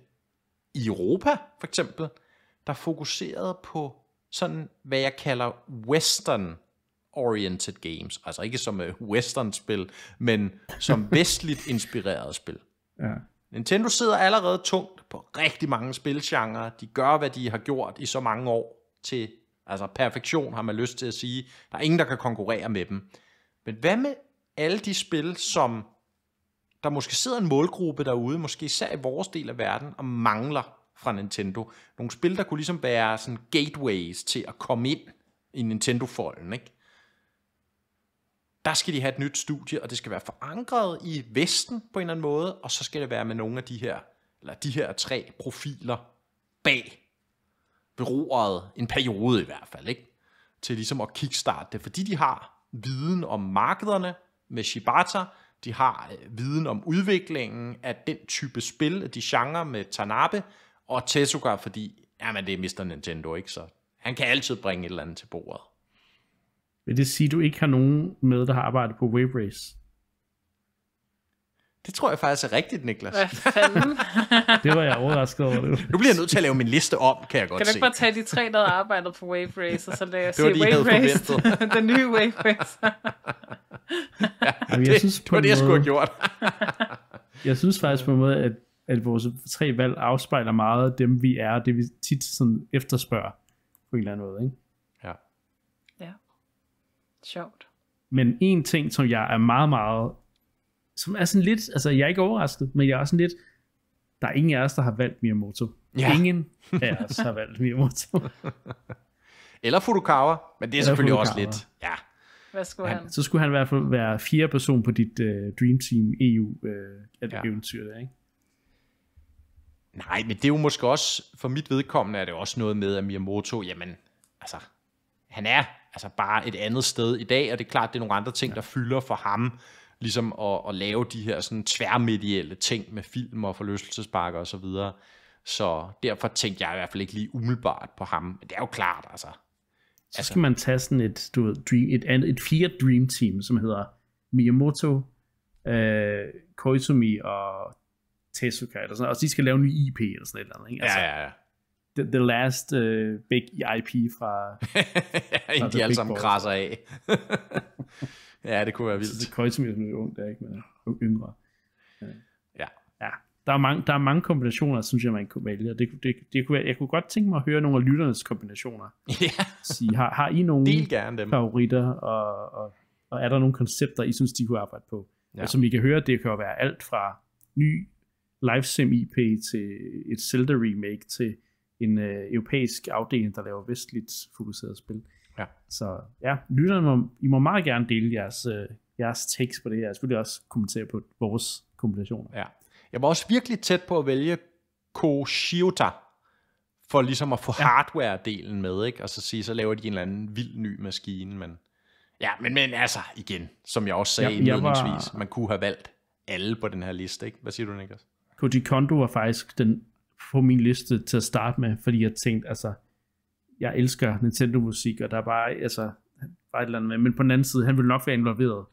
i Europa, for eksempel, der fokuserede på sådan, hvad jeg kalder western oriented games. Altså ikke som øh, western-spil, men som vestligt inspireret spil. Ja. Nintendo sidder allerede tungt på rigtig mange spilgenre. De gør, hvad de har gjort i så mange år til altså perfektion, har man lyst til at sige. Der er ingen, der kan konkurrere med dem. Men hvad med alle de spil, som der måske sidder en målgruppe derude, måske især i vores del af verden, og mangler fra Nintendo. Nogle spil, der kunne ligesom være sådan gateways til at komme ind i Nintendo-folden, ikke? der skal de have et nyt studie, og det skal være forankret i Vesten på en eller anden måde, og så skal det være med nogle af de her, eller de her tre profiler bag beroret en periode i hvert fald, ikke? til ligesom at kickstarte det, fordi de har viden om markederne med Shibata, de har øh, viden om udviklingen af den type spil, de genre med Tanabe, og Tezuka, fordi jamen, det er Mr. Nintendo, ikke? så han kan altid bringe et eller andet til bordet. Vil det sige, at du ikke har nogen med, der har arbejdet på Wave Race? Det tror jeg faktisk er rigtigt, Niklas. det var jeg overrasket over. Det. Nu bliver jeg nødt til at lave min liste om, kan jeg godt se. Kan du ikke se. bare tage de tre, der arbejdet på Wave Race, og så lade jeg se Wave havde Race, den nye Wave Race. ja, det, jeg synes, det var det, jeg skulle have gjort. jeg synes faktisk på en måde, at, at vores tre valg afspejler meget dem, vi er, det vi tit sådan efterspørger på en eller anden måde. Ikke? Sjovt. Men en ting, som jeg er meget, meget, som er sådan lidt, altså jeg er ikke overrasket, men jeg er sådan lidt, der er ingen af os, der har valgt Miyamoto. Ja. Ingen af os har valgt Miyamoto. Eller Furukawa, men det er Eller selvfølgelig Furukawa. også lidt. Ja. Hvad skulle han? han? Så skulle han i hvert fald være fjerde person på dit uh, Dream Team EU uh, øh, ja. eventyr der, ikke? Nej, men det er jo måske også, for mit vedkommende er det også noget med, at Miyamoto, jamen, altså, han er altså bare et andet sted i dag, og det er klart, det er nogle andre ting, ja. der fylder for ham, ligesom at, at lave de her sådan tværmedielle ting med film og forlystelsesparker og så videre. Så derfor tænkte jeg i hvert fald ikke lige umiddelbart på ham. Men det er jo klart, altså. Så altså. man tage sådan et, du ved, dream, et, et fjerde dream team, som hedder Miyamoto, øh, Koizumi og Tezuka, eller sådan, og de skal lave en ny IP eller sådan et eller andet. Ikke? Altså, ja, ja, ja. The, the Last uh, Big IP fra... ja, de alle sammen krasser af. ja, det kunne være vildt. Så det Koizumi er ung, der ikke, men yngre. Ja. ja. Der er, mange, der er mange kombinationer, synes jeg, man kunne vælge. Det, det, det kunne, jeg kunne godt tænke mig at høre nogle af lytternes kombinationer. Ja. Sige, har, har I nogle Del gerne dem. favoritter, og, og, og er der nogle koncepter, I synes, de kunne arbejde på? Ja. Og som I kan høre, det kan jo være alt fra ny live sim IP til et Zelda remake til en øh, europæisk afdeling, der laver vestligt fokuseret spil. Ja. Så ja, lytterne må, I må meget gerne dele jeres, øh, jeres takes på det her. selvfølgelig også kommentere på vores kombinationer. Ja. Jeg var også virkelig tæt på at vælge Koshiota, for ligesom at få ja. hardware-delen med, ikke? og så sige, så laver de en eller anden vild ny maskine, men ja, men, men altså, igen, som jeg også sagde ja, indledningsvis, var... man kunne have valgt alle på den her liste, ikke? Hvad siger du, Niklas? Koji Kondo var faktisk den på min liste til at starte med, fordi jeg tænkte, altså, jeg elsker Nintendo-musik, og der er bare, altså, bare et eller andet med. Men på den anden side, han ville nok være involveret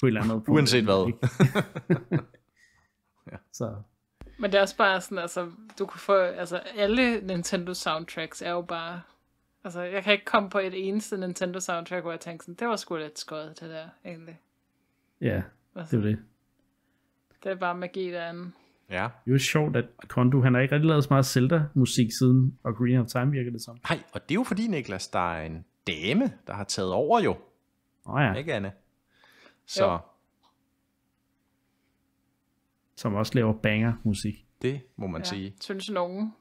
på et eller andet punkt. Uanset hvad. ja. Så. Men det er også bare sådan, altså, du kan få, altså, alle Nintendo soundtracks er jo bare, altså, jeg kan ikke komme på et eneste Nintendo soundtrack, hvor jeg tænkte sådan, det var sgu lidt skøjet, det der, egentlig. Ja, altså, det var det. Det er bare magi derinde. Ja. Det er jo sjovt, at Kondo, han har ikke rigtig lavet så meget Zelda-musik siden, og Green of Time virker det som. Nej, og det er jo fordi, Niklas, der er en dame, der har taget over jo. Nå oh, ja. Ikke, Anne? Så... Ja. Som også laver banger-musik. Det må man ja. sige. Synes nogen.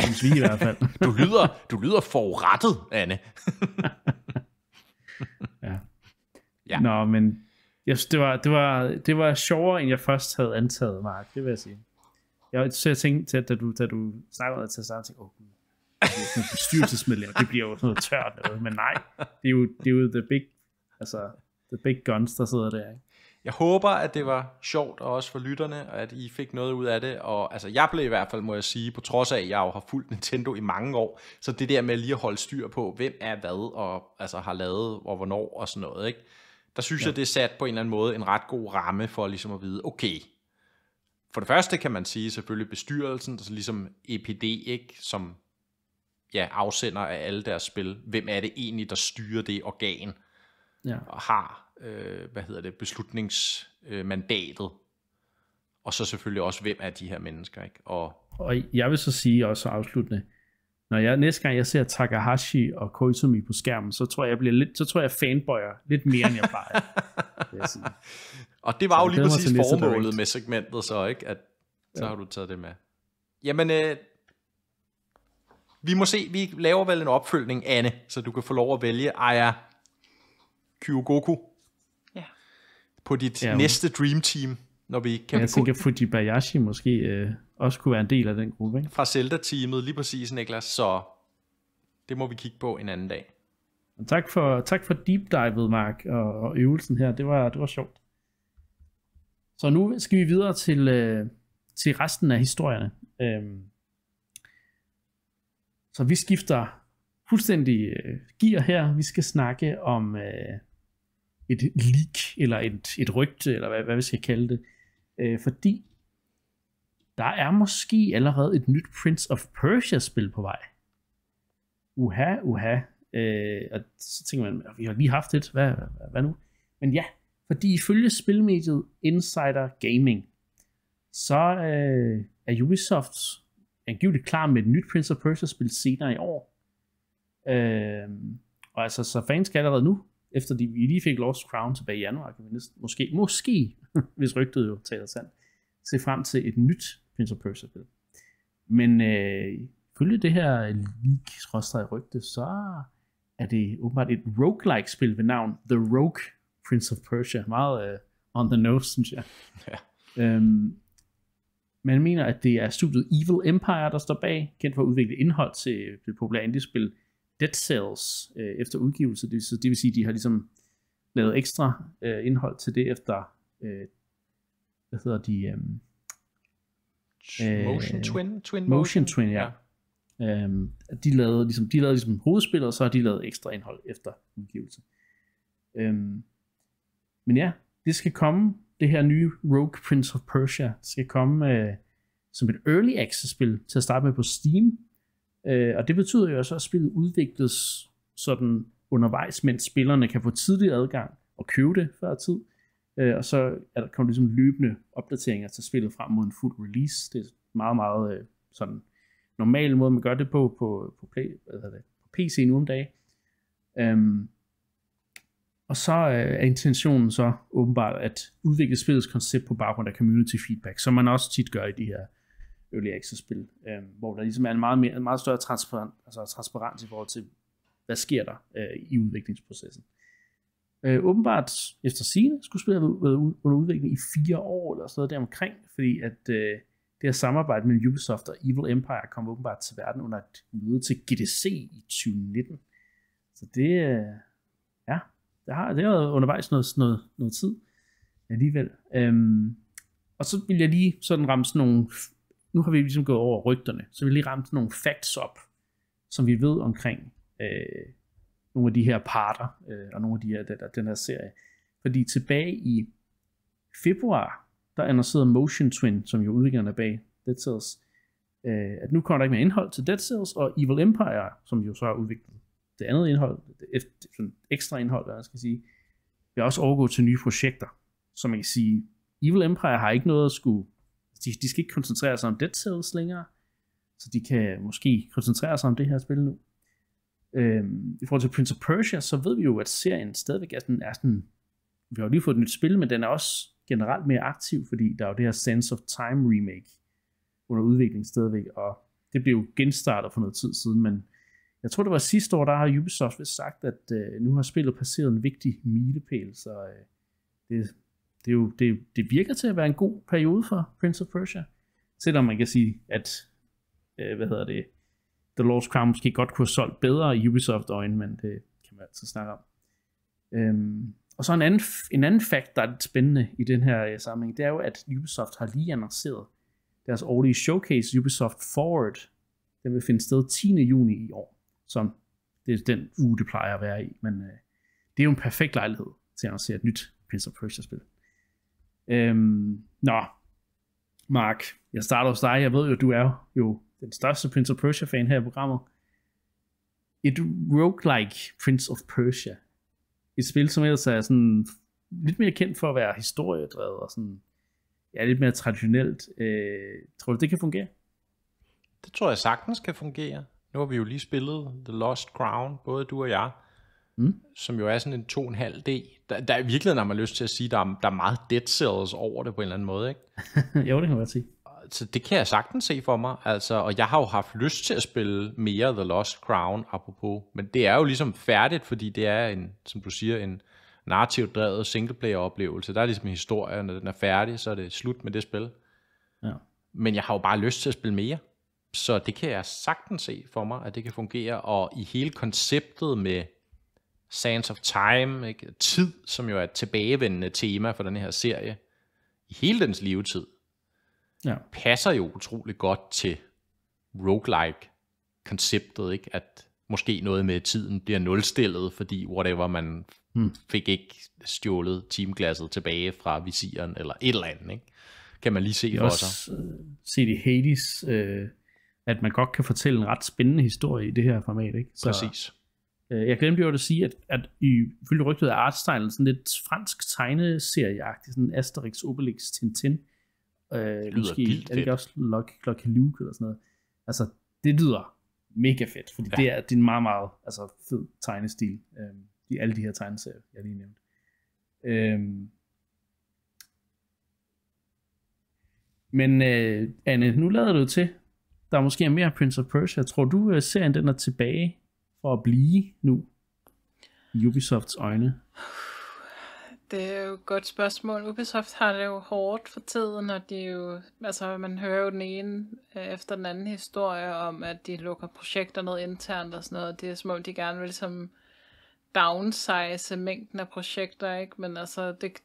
Synes vi i hvert fald. du, lyder, du lyder forurettet, Anne. ja. ja. Nå, men jeg synes, det var, det, var, det var sjovere, end jeg først havde antaget, Mark. Det vil jeg sige. Jeg, så jeg tænkte, at da du, da du snakkede det til starten, tænkte åh, oh, det bestyrelsesmedlemmer, det bliver jo sådan noget tørt noget, men nej, det er jo, det er jo the big, altså, the big guns, der sidder der, ikke? Jeg håber, at det var sjovt, og også for lytterne, og at I fik noget ud af det. Og altså, jeg blev i hvert fald, må jeg sige, på trods af, at jeg jo har fulgt Nintendo i mange år, så det der med lige at holde styr på, hvem er hvad, og altså har lavet, og hvornår, og sådan noget, ikke? der synes ja. jeg, det er sat på en eller anden måde en ret god ramme for ligesom at vide, okay, for det første kan man sige selvfølgelig bestyrelsen, der så altså ligesom EPD, ikke, som ja, afsender af alle deres spil. Hvem er det egentlig, der styrer det organ ja. og har øh, hvad hedder det, beslutningsmandatet? og så selvfølgelig også, hvem er de her mennesker? Ikke? Og, og jeg vil så sige også afsluttende, når jeg næste gang jeg ser Takahashi og Koizumi på skærmen, så tror jeg, jeg bliver lidt, så tror jeg, fanboyer fanbøjer lidt mere, end jeg er. og det var så jo lige præcis formålet med segmentet så, ikke? At, så ja. har du taget det med. Jamen, øh, vi må se, vi laver vel en opfølgning, Anne, så du kan få lov at vælge Aya Kyogoku ja. på dit ja, næste Dream Team når vi ikke kan... Jeg tænker, Fujibayashi måske øh, også kunne være en del af den gruppe, ikke? Fra Zelda-teamet, lige præcis, Niklas, så det må vi kigge på en anden dag. Tak for, tak for deep divet, Mark, og, og øvelsen her. Det var, det var sjovt. Så nu skal vi videre til, øh, til resten af historierne. Øhm, så vi skifter fuldstændig øh, gear her. Vi skal snakke om øh, et leak, eller et, et rygte, eller hvad, hvad vi skal kalde det, Øh, fordi der er måske allerede et nyt Prince of Persia-spil på vej. Uha, uha. Øh, og så tænker man, vi har lige haft et, hvad, hvad, hvad nu? Men ja, fordi ifølge spilmediet Insider Gaming, så øh, er Ubisoft angiveligt klar med et nyt Prince of Persia-spil senere i år. Øh, og altså, så fans kan allerede nu efter de, vi lige fik Lost Crown tilbage i januar, kan vi næsten, måske, måske, hvis rygtet jo taler sandt, se frem til et nyt Prince of Persia-spil. Men øh, følge det her leak, skrådstræk rygte, så er det åbenbart et roguelike spil ved navn The Rogue Prince of Persia. Meget øh, on the nose, synes jeg. Ja. Øhm, man mener, at det er studiet Evil Empire, der står bag, kendt for at udvikle indhold til det populære indie-spil Dead Cells øh, efter udgivelse. Det, så det vil sige, de har ligesom lavet ekstra øh, indhold til det efter, øh, hvad hedder de? Øh, Motion øh, Twin? Twin Motion, motion Twin, ja. ja. Øhm, de, lavede, ligesom, de lavede ligesom hovedspillet, og så har de lavet ekstra indhold efter udgivelse. Øhm, men ja, det skal komme, det her nye Rogue Prince of Persia, skal komme øh, som et early access spil til at starte med på Steam Øh, og det betyder jo også, at spillet udvikles sådan undervejs, mens spillerne kan få tidlig adgang og købe det før tid. Øh, og så er der, kommer ligesom løbende opdateringer til spillet frem mod en fuld release. Det er meget, meget øh, sådan normal måde, man gør det på på, på, play, hvad hedder det, på PC nu om dagen. Øhm, og så øh, er intentionen så åbenbart at udvikle spillets koncept på baggrund af community feedback, som man også tit gør i de her early access spil, øh, hvor der ligesom er en meget, mere, en meget større transparent, altså transparens i forhold til, hvad sker der øh, i udviklingsprocessen. Øh, åbenbart efter sine skulle spillet have været under udvikling i fire år eller sådan noget deromkring, fordi at øh, det her samarbejde mellem Ubisoft og Evil Empire kom åbenbart til verden under et møde til GDC i 2019. Så det, øh, ja, det har, det har været undervejs noget, noget, noget tid alligevel. Øhm, og så vil jeg lige sådan ramme sådan nogle nu har vi ligesom gået over rygterne, så vi lige ramt nogle facts op, som vi ved omkring øh, nogle af de her parter, øh, og nogle af de her, den, den her serie. Fordi tilbage i februar, der annoncerede Motion Twin, som jo udviklerne er bag Dead Cells, øh, at nu kommer der ikke mere indhold til Dead Cells, og Evil Empire, som jo så har udviklet det andet indhold, det, det, sådan ekstra indhold, hvad jeg skal sige, vil også overgå til nye projekter. Så man kan sige, Evil Empire har ikke noget at skulle de, de skal ikke koncentrere sig om Dead Cells længere, så de kan måske koncentrere sig om det her spil nu. Øhm, I forhold til Prince of Persia, så ved vi jo, at serien stadigvæk er sådan, er sådan vi har lige fået et nyt spil, men den er også generelt mere aktiv, fordi der er jo det her Sense of Time remake under udvikling stadigvæk, og det blev jo genstartet for noget tid siden, men jeg tror, det var sidste år, der har Ubisoft vist sagt, at øh, nu har spillet passeret en vigtig milepæl, så øh, det det, er jo, det, det virker til at være en god periode for Prince of Persia. Selvom man kan sige, at øh, hvad hedder det, The Lost Crown måske godt kunne have solgt bedre i Ubisoft øjne, men det kan man altid snakke om. Øhm, og så en anden, en anden fact, der er lidt spændende i den her øh, sammenhæng, det er jo, at Ubisoft har lige annonceret deres årlige showcase, Ubisoft Forward. Den vil finde sted 10. juni i år, som det er den uge, det plejer at være i. Men øh, det er jo en perfekt lejlighed til at annoncere et nyt Prince of Persia-spil. Øhm, nå, Mark, jeg starter hos dig. Jeg ved jo, du er jo den største Prince of Persia-fan her i programmet. Et roguelike Prince of Persia. Et spil, som ellers er sådan lidt mere kendt for at være historiedrevet og sådan, ja, lidt mere traditionelt. Øh, tror du, det kan fungere? Det tror jeg sagtens kan fungere. Nu har vi jo lige spillet The Lost Crown, både du og jeg mm. som jo er sådan en 2,5D. Der, der i virkeligheden har man lyst til at sige, der er, der er meget dead cells over det på en eller anden måde, ikke? jo, det kan man sige. Så det kan jeg sagtens se for mig, altså, og jeg har jo haft lyst til at spille mere The Lost Crown, apropos, men det er jo ligesom færdigt, fordi det er en, som du siger, en narrativt drevet singleplayer-oplevelse. Der er ligesom en historie, og når den er færdig, så er det slut med det spil. Ja. Men jeg har jo bare lyst til at spille mere. Så det kan jeg sagtens se for mig, at det kan fungere, og i hele konceptet med Sands of Time, ikke? tid, som jo er et tilbagevendende tema for den her serie, i hele dens levetid, ja. passer jo utrolig godt til roguelike-konceptet, ikke? at måske noget med tiden bliver nulstillet, fordi whatever, man hmm. fik ikke stjålet timeglasset tilbage fra visiren, eller et eller andet, ikke? kan man lige se for sig. Se det øh, Hades, øh, at man godt kan fortælle en ret spændende historie i det her format. Ikke? Så... Præcis. Øh, jeg glemte jo at sige, at, at i fyldt rygtet af artstylen sådan lidt fransk tegneserieagtigt, sådan Asterix, Obelix, Tintin. Øh, det lyder måske, Er det også Lucky, Lucky Luke eller sådan noget? Altså, det lyder mega fedt, fordi ja. det, er, det er en meget, meget altså, fed tegnestil. Øh, i alle de her tegneserier, jeg lige nævnte. Øh, men øh, Anne, nu lader du til, der er måske mere Prince of Persia. Tror du, øh, serien den er tilbage for at blive nu? I Ubisofts øjne? Det er jo et godt spørgsmål. Ubisoft har det jo hårdt for tiden, og de jo, altså, man hører jo den ene øh, efter den anden historie om, at de lukker projekter ned internt og sådan noget. Det er som om, de gerne vil ligesom downsize mængden af projekter, ikke? Men altså, det,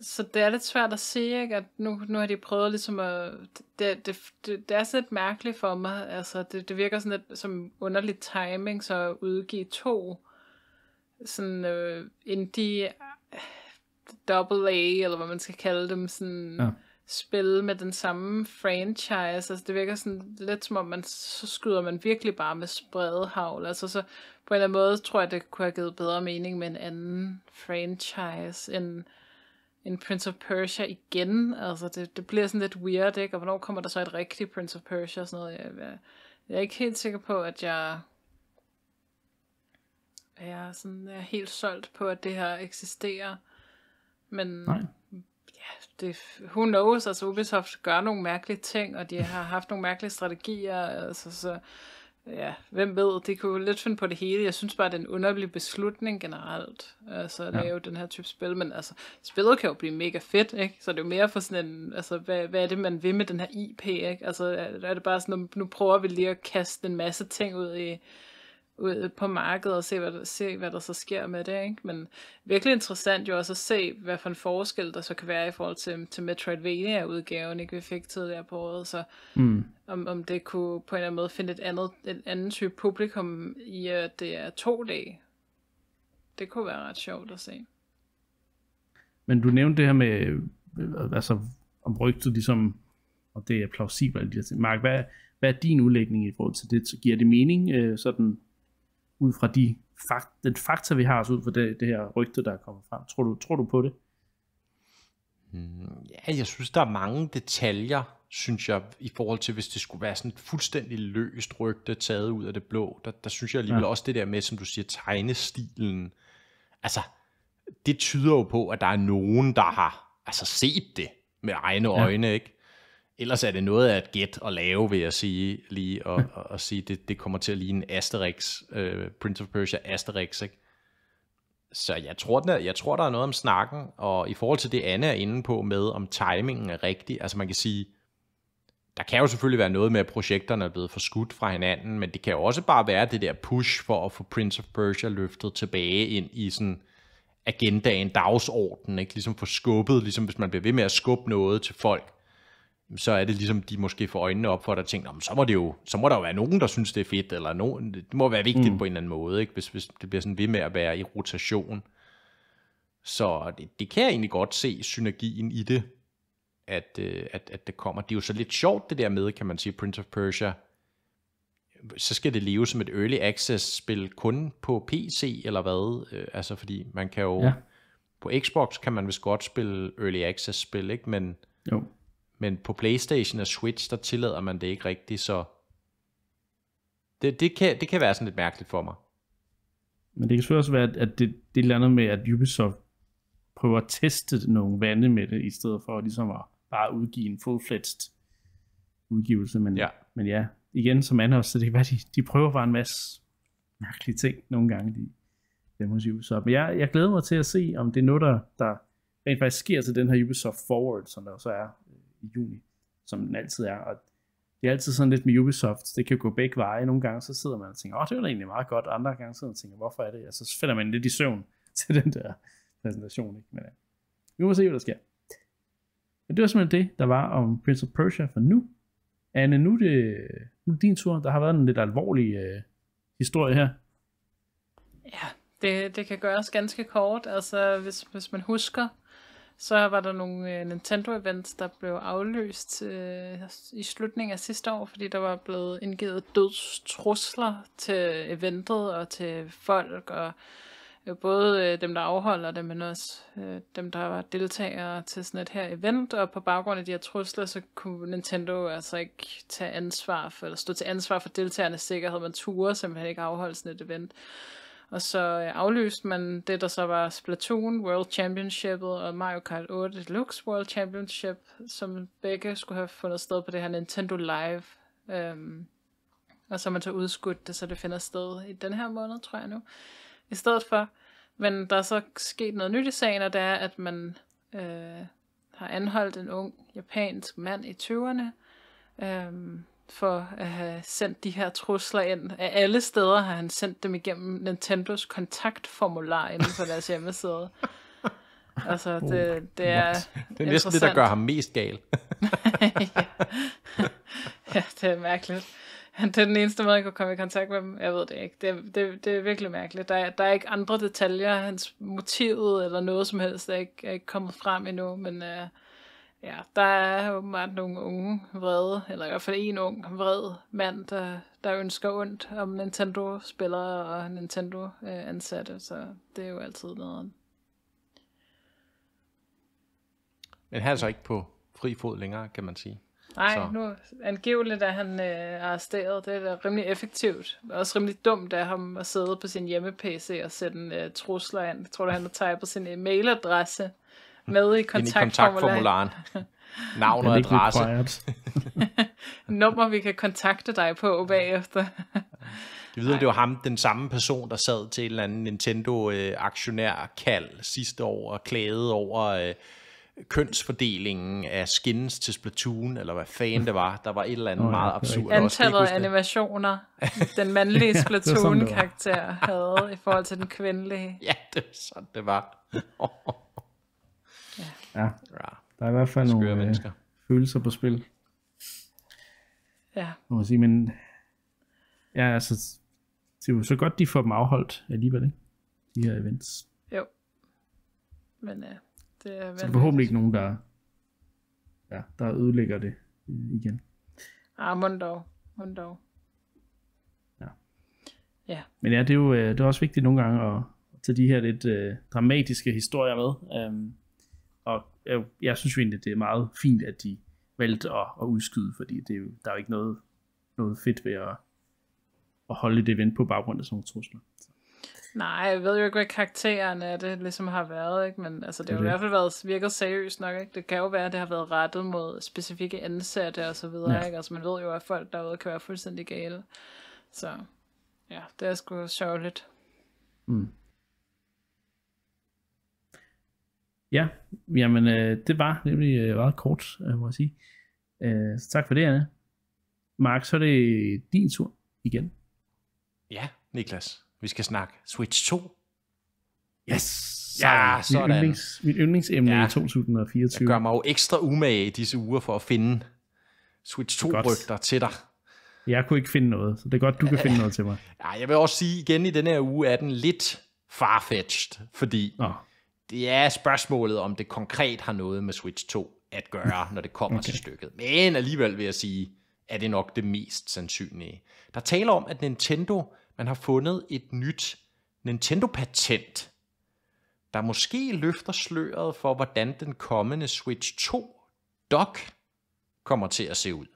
så det er lidt svært at sige, ikke? at nu, nu har de prøvet ligesom at... Det, det, det, det er sådan lidt mærkeligt for mig. Altså, det, det virker sådan lidt som underligt timing, så at udgive to sådan øh, indie double A, eller hvad man skal kalde dem, sådan ja. spille med den samme franchise. Altså, det virker sådan lidt som om, man, så skyder man virkelig bare med havl. Altså, så på en eller anden måde tror jeg, det kunne have givet bedre mening med en anden franchise, end en Prince of Persia igen. Altså, det, det bliver sådan lidt weird, ikke? Og hvornår kommer der så et rigtigt Prince of Persia og sådan noget? Jeg, jeg, jeg er ikke helt sikker på, at jeg er, sådan, jeg er helt solgt på, at det her eksisterer. Men Nej. ja, det, who knows? Altså Ubisoft gør nogle mærkelige ting, og de har haft nogle mærkelige strategier. Altså, så ja, hvem ved, det kunne lidt finde på det hele. Jeg synes bare, det er en underlig beslutning generelt, altså at ja. den her type spil, men altså, spillet kan jo blive mega fedt, ikke? Så det er jo mere for sådan en, altså, hvad, hvad er det, man vil med den her IP, ikke? Altså, er, er det bare sådan, nu prøver vi lige at kaste en masse ting ud i, ud på markedet og se hvad, der, se, hvad der så sker med det. Ikke? Men virkelig interessant jo også at se, hvad for en forskel der så kan være i forhold til, til Metroidvania-udgaven, ikke? vi fik tidligere på året. Så mm. om, om det kunne på en eller anden måde finde et andet, et andet type publikum i, at det er to dage. Det kunne være ret sjovt at se. Men du nævnte det her med, øh, altså om rygtet ligesom, og det er plausibelt, Mark, hvad, hvad er din udlægning i forhold til det? Så Giver det mening øh, sådan ud fra de fakt, den fakta, vi har, altså ud fra det, det her rygte, der er kommet frem. Tror du, tror du på det? Hmm, ja, jeg synes, der er mange detaljer, synes jeg, i forhold til, hvis det skulle være sådan et fuldstændig løst rygte, taget ud af det blå. Der, der synes jeg alligevel ja. også det der med, som du siger, tegnestilen. Altså, det tyder jo på, at der er nogen, der har altså, set det med egne øjne, ja. ikke? ellers er det noget af et gæt at lave, vil jeg sige, lige og, og, og sige, det, det kommer til at ligne Asterix, øh, Prince of Persia Asterix, ikke? Så jeg tror, er, jeg tror, der er noget om snakken, og i forhold til det, Anne er inde på med, om timingen er rigtig, altså man kan sige, der kan jo selvfølgelig være noget med, at projekterne er blevet forskudt fra hinanden, men det kan jo også bare være det der push for at få Prince of Persia løftet tilbage ind i sådan agendaen, dagsordenen, ikke? ligesom få skubbet, ligesom hvis man bliver ved med at skubbe noget til folk, så er det ligesom, de måske får øjnene op for at tænke, så må, det jo, så må der jo være nogen, der synes, det er fedt, eller nogen, det må være vigtigt mm. på en eller anden måde, ikke? Hvis, hvis det bliver sådan ved med at være i rotation. Så det, det kan jeg egentlig godt se synergien i det, at, øh, at, at det kommer. Det er jo så lidt sjovt det der med, kan man sige, Prince of Persia, så skal det leve som et early access spil kun på PC eller hvad? Øh, altså fordi man kan jo ja. på Xbox kan man vist godt spille early access spil, ikke? Men jo. Men på Playstation og Switch, der tillader man det ikke rigtigt, så det, det, kan, det kan være sådan lidt mærkeligt for mig. Men det kan selvfølgelig også være, at det, det er med, at Ubisoft prøver at teste nogle vande med det, i stedet for ligesom at bare udgive en full-fledged udgivelse. Men ja, men ja igen som andre så det kan være, de, de prøver bare en masse mærkelige ting nogle gange, de, dem hos Ubisoft. Men jeg, jeg glæder mig til at se, om det er noget, der, der rent faktisk sker til den her Ubisoft Forward, som der så er i juni, som den altid er. Og det er altid sådan lidt med Ubisoft, det kan gå begge veje. Nogle gange så sidder man og tænker, åh, oh, det var da egentlig meget godt. Andre gange sidder man og tænker, hvorfor er det? Og altså, så finder man lidt i søvn til den der præsentation. Ikke? Men ja, øh, vi må se, hvad der sker. Men det var simpelthen det, der var om Prince of Persia for nu. Anne, nu er det, nu er det din tur. Der har været en lidt alvorlig øh, historie her. Ja, det, det kan gøres ganske kort. Altså, hvis, hvis man husker, så var der nogle øh, Nintendo-events, der blev aflyst øh, i slutningen af sidste år, fordi der var blevet indgivet dødstrusler til eventet og til folk, og øh, både øh, dem, der afholder det, men også øh, dem, der var deltagere til sådan et her event. Og på baggrund af de her trusler, så kunne Nintendo altså ikke tage ansvar for, eller stå til ansvar for deltagernes sikkerhed. Man turde simpelthen ikke afholde sådan et event. Og så øh, afløste man det, der så var Splatoon World Championship og Mario Kart 8 Deluxe World Championship, som begge skulle have fundet sted på det her Nintendo Live. Øhm, og så man så udskudt det, så det finder sted i den her måned, tror jeg nu. I stedet for. Men der er så sket noget nyt i sagen, og det er, at man øh, har anholdt en ung japansk mand i 20'erne, øhm, for at have sendt de her trusler ind. Af alle steder har han sendt dem igennem Nintendos kontaktformular inden for deres hjemmeside. altså, uh, det, det er Det er næsten det, der gør ham mest gal. ja. ja, det er mærkeligt. Det er den eneste måde, jeg kunne komme i kontakt med dem. Jeg ved det ikke. Det, er, det, det er virkelig mærkeligt. Der er, der er ikke andre detaljer. Hans motivet eller noget som helst er ikke, er ikke kommet frem endnu, men... Uh, Ja, der er åbenbart nogle unge vrede, eller i hvert fald en ung vred mand, der, der ønsker ondt om Nintendo-spillere og Nintendo-ansatte, så det er jo altid noget. Men han er så ikke på fri fod længere, kan man sige. Nej, så. nu angiveligt er han øh, arresteret. Det er da rimelig effektivt. Også rimelig dumt af ham at sidde på sin hjemme-PC og sætte en øh, trusler ind. Jeg tror, han har typet sin e-mailadresse øh, med i kontaktformularen. Navn og adresse. Nummer, vi kan kontakte dig på bagefter. Jeg ved, det var ham, den samme person, der sad til en eller anden Nintendo-aktionær-kald sidste år og klagede over øh, kønsfordelingen af skins til Splatoon, eller hvad fanden det var. Der var et eller andet oh, ja, meget absurd. Antallet af animationer, den mandlige Splatoon-karakter havde i forhold til den kvindelige. Ja, det var sådan, det var. Ja. Der er i hvert fald Skøre nogle øh, mennesker. øh, følelser på spil. Ja. Må man sige, men ja, altså, det er jo så godt, de får dem afholdt alligevel, ikke? De her events. Jo. Men ja, øh, det er Så forhåbentlig ikke nogen, der, ja, der ødelægger det igen. Ah, mund dog. Mund dog. Ja. ja. Men ja, det er jo øh, det er også vigtigt nogle gange at tage de her lidt øh, dramatiske historier med. Øhm, jeg, jeg synes jo egentlig, det er meget fint, at de valgte at, at udskyde, fordi det er jo, der er jo ikke noget, noget fedt ved at, at holde det event på baggrund af sådan nogle trusler. Nej, jeg ved jo ikke, hvad karakteren af det ligesom har været, ikke? men altså, det, har i hvert fald været, virket seriøst nok. Ikke? Det kan jo være, at det har været rettet mod specifikke ansatte og så videre. Ja. Ikke? Altså, man ved jo, at folk derude kan være fuldstændig gale. Så ja, det er sgu sjovt lidt. Mm. Ja, jamen øh, det var nemlig øh, meget kort, øh, må jeg sige. Øh, så tak for det, Anna. Mark, så er det din tur igen. Ja, Niklas. Vi skal snakke Switch 2. Yes! Ja, mit det. Yndlings, mit yndlingsemne ja. i 2024. Jeg gør mig jo ekstra umage i disse uger for at finde Switch 2-rygter til dig. Jeg kunne ikke finde noget, så det er godt, du kan finde noget til mig. Ja, jeg vil også sige igen i den her uge, er den lidt farfetched, fordi... Oh det er spørgsmålet, om det konkret har noget med Switch 2 at gøre, når det kommer okay. til stykket. Men alligevel vil jeg sige, er det nok det mest sandsynlige. Der taler om, at Nintendo, man har fundet et nyt Nintendo-patent, der måske løfter sløret for, hvordan den kommende Switch 2 dock kommer til at se ud.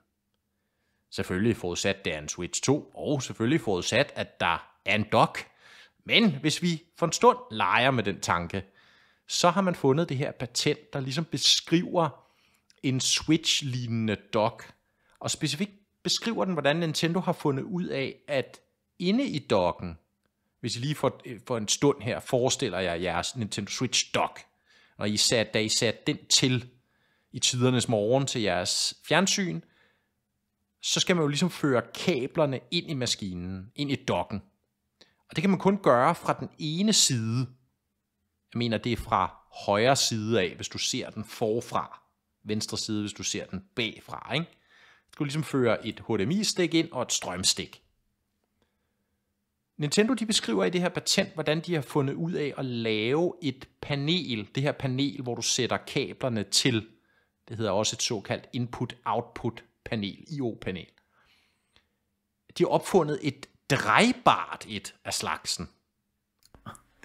Selvfølgelig forudsat, det er en Switch 2, og selvfølgelig forudsat, at der er en dock. Men hvis vi for en stund leger med den tanke, så har man fundet det her patent, der ligesom beskriver en Switch-lignende dock, og specifikt beskriver den, hvordan Nintendo har fundet ud af, at inde i docken, hvis I lige for, øh, for en stund her forestiller jer jeres Nintendo Switch dock, når I sat, da I satte den til i tidernes morgen til jeres fjernsyn, så skal man jo ligesom føre kablerne ind i maskinen, ind i dokken. Og det kan man kun gøre fra den ene side jeg mener, det er fra højre side af, hvis du ser den forfra. Venstre side, hvis du ser den bagfra. Ikke? Du skal ligesom føre et HDMI-stik ind og et strømstik. Nintendo de beskriver i det her patent, hvordan de har fundet ud af at lave et panel, det her panel, hvor du sætter kablerne til. Det hedder også et såkaldt input-output panel, IO-panel. De har opfundet et drejbart et af slagsen.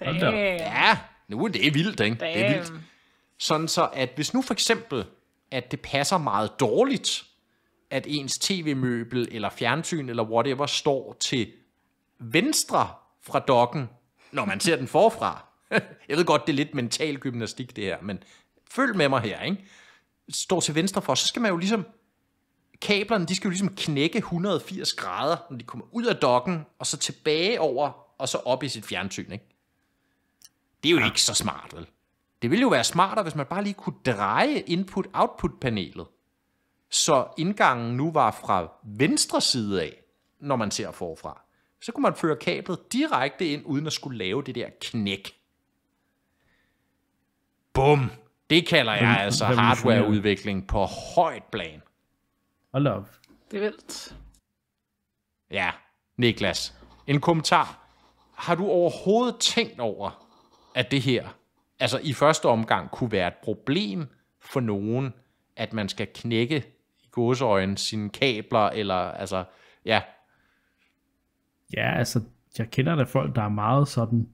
Damn. Ja, nu er det vildt, ikke? Damn. Det er vildt. Sådan så, at hvis nu for eksempel, at det passer meget dårligt, at ens tv-møbel eller fjernsyn eller whatever står til venstre fra dokken, når man ser den forfra. Jeg ved godt, det er lidt mental gymnastik, det her, men følg med mig her, ikke? Står til venstre for, så skal man jo ligesom kablerne, de skal jo ligesom knække 180 grader, når de kommer ud af dokken, og så tilbage over, og så op i sit fjernsyn, ikke? Det er jo ja. ikke så smart, vel? Det ville jo være smartere, hvis man bare lige kunne dreje input-output-panelet, så indgangen nu var fra venstre side af, når man ser forfra. Så kunne man føre kablet direkte ind, uden at skulle lave det der knæk. Bum! Det kalder jeg altså hardwareudvikling på højt plan. I love. Det er vildt. Ja, Niklas. En kommentar. Har du overhovedet tænkt over, at det her altså i første omgang kunne være et problem for nogen, at man skal knække i godsøjen sine kabler, eller altså, ja. Ja, altså, jeg kender da folk, der er meget sådan,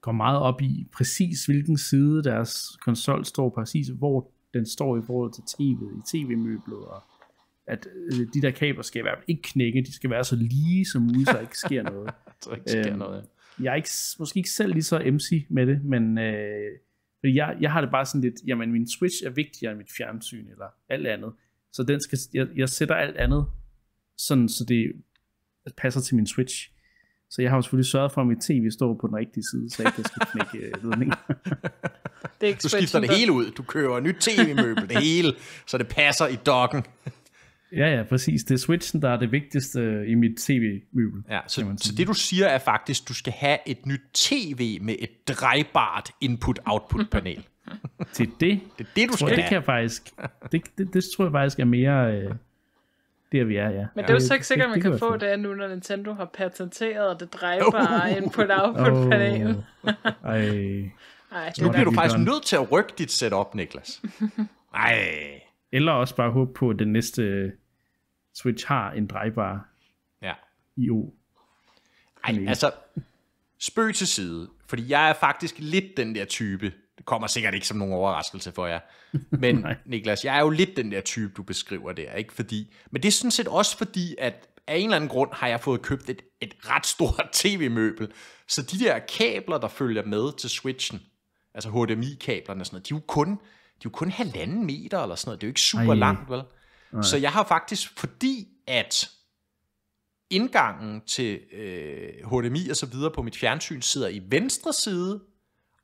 går meget op i præcis hvilken side deres konsol står, præcis hvor den står i forhold til tv'et, i tv-møblet, og at øh, de der kabler skal i hvert fald ikke knække, de skal være så lige som muligt, så ikke sker noget. så ikke sker øhm, noget, ja jeg er ikke, måske ikke selv lige så MC med det, men øh, fordi jeg, jeg har det bare sådan lidt, jamen min Switch er vigtigere end mit fjernsyn, eller alt andet. Så den skal, jeg, jeg sætter alt andet, sådan, så det passer til min Switch. Så jeg har jo selvfølgelig sørget for, at mit tv står på den rigtige side, så jeg ikke skal knække ledningen. det er du skifter det hele ud. Du kører nyt tv-møbel, det hele, så det passer i dokken. Ja, ja, præcis. Det er switchen, der er det vigtigste øh, i mit tv-møbel. Ja, så, så det du siger er faktisk, at du skal have et nyt tv med et drejbart input-output-panel. Til det? Det er det, du tror, skal Det kan jeg faktisk, det, det, det tror jeg faktisk er mere... Øh, der vi er, ja. Men det er jo så ikke sikkert, man kan få det nu, når Nintendo har patenteret det drejbare oh. input-output-panel. Oh. Ej. Ej, nu bliver du faktisk nødt til at rykke dit setup, Niklas. Nej. Eller også bare håbe på, at den næste Switch har en drejbar ja. IO. Ej, altså, spøg til side, fordi jeg er faktisk lidt den der type, det kommer sikkert ikke som nogen overraskelse for jer, men Niklas, jeg er jo lidt den der type, du beskriver der, ikke? Fordi, men det er sådan set også fordi, at af en eller anden grund har jeg fået købt et, et ret stort tv-møbel, så de der kabler, der følger med til switchen, altså HDMI-kablerne og sådan noget, de er jo kun, de er jo kun halvanden meter eller sådan noget, det er jo ikke super Ej. langt, vel? Så jeg har faktisk, fordi at indgangen til øh, HDMI og så videre på mit fjernsyn sidder i venstre side,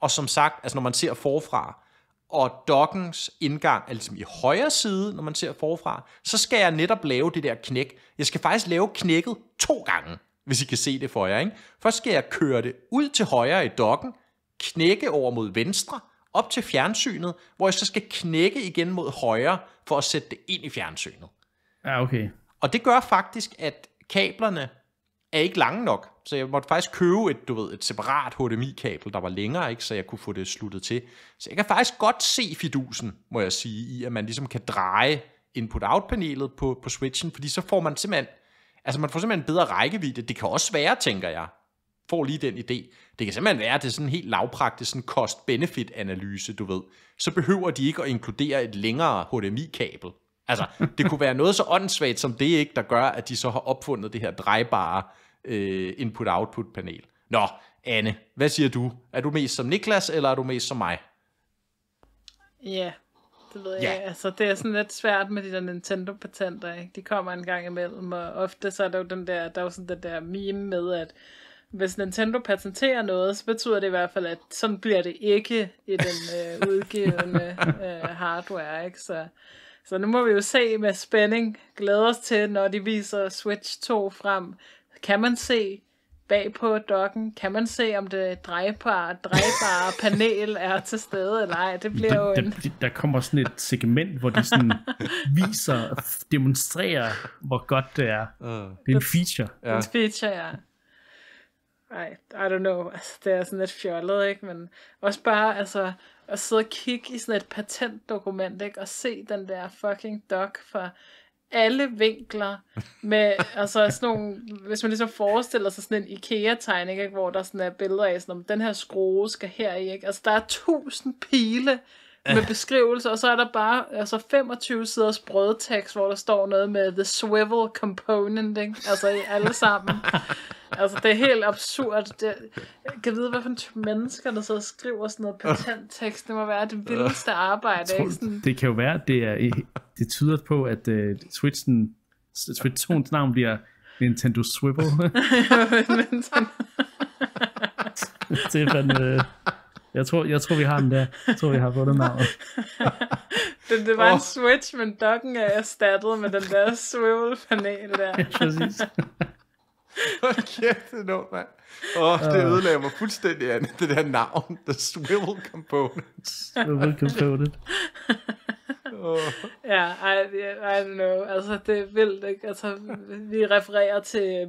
og som sagt, altså når man ser forfra, og dokkens indgang er ligesom i højre side, når man ser forfra, så skal jeg netop lave det der knæk. Jeg skal faktisk lave knækket to gange, hvis I kan se det for jer. Ikke? Først skal jeg køre det ud til højre i dokken, knække over mod venstre, op til fjernsynet, hvor jeg så skal knække igen mod højre, for at sætte det ind i fjernsynet. Ja, okay. Og det gør faktisk, at kablerne er ikke lange nok, så jeg måtte faktisk købe et, du ved, et separat HDMI-kabel, der var længere, ikke, så jeg kunne få det sluttet til. Så jeg kan faktisk godt se fidusen, må jeg sige, i at man ligesom kan dreje input-out-panelet på, på switchen, fordi så får man simpelthen, altså man får simpelthen en bedre rækkevidde. Det kan også være, tænker jeg, får lige den idé. Det kan simpelthen være, at det er sådan en helt lavpraktisk sådan cost-benefit-analyse, du ved. Så behøver de ikke at inkludere et længere HDMI-kabel. Altså, det kunne være noget så åndssvagt som det ikke, der gør, at de så har opfundet det her drejbare øh, input-output-panel. Nå, Anne, hvad siger du? Er du mest som Niklas, eller er du mest som mig? Ja, yeah, det ved jeg yeah. Altså, det er sådan lidt svært med de der Nintendo-patenter, ikke? De kommer en gang imellem, og ofte så er der jo den der, der er jo sådan den der meme med, at hvis Nintendo patenterer noget, så betyder det i hvert fald, at sådan bliver det ikke i den øh, udgivende øh, hardware. Ikke? Så, så nu må vi jo se med spænding, glæde os til, når de viser Switch 2 frem. Kan man se bag på dokken, kan man se, om det drejbare, drejbare panel er til stede eller ej. Det bliver der, jo en... Der, der kommer sådan et segment, hvor de sådan viser, demonstrerer, hvor godt det er. Uh. Det er en feature. Ja. En feature, ja. Ej, I don't know. Altså, det er sådan lidt fjollet, ikke? Men også bare, altså, at sidde og kigge i sådan et patentdokument, ikke? Og se den der fucking dog fra alle vinkler med, altså sådan nogle, hvis man ligesom forestiller sig sådan en IKEA-tegning, ikke? hvor der sådan er billeder af sådan, om den her skrue skal her i, ikke? Altså der er tusind pile med beskrivelser, og så er der bare altså 25 sider brødtekst, hvor der står noget med the swivel component, ikke? altså i alle sammen. altså det er helt absurd. Det, jeg kan vide, hvad for mennesker, der så skriver sådan noget patenttekst, det må være det vildeste øh. arbejde. Tror, ikke? Sådan... Det kan jo være, det, er, det tyder på, at uh, Switchen, Switch 2's navn bliver Nintendo Swivel. Nintendo. det er fandme... Jeg tror, jeg tror, vi har den der. Jeg tror, vi har fået den navn. det, det var oh. en switch, men dokken er erstattet med den der swivel-panel der. ja, præcis. kæft, det er mand. Åh, oh, det øh. ødelagde mig fuldstændig, Anne. Det der navn, The Swivel Components. Swivel Component. oh. Ja, I, I don't know. Altså, det er vildt, ikke? Altså, vi refererer til,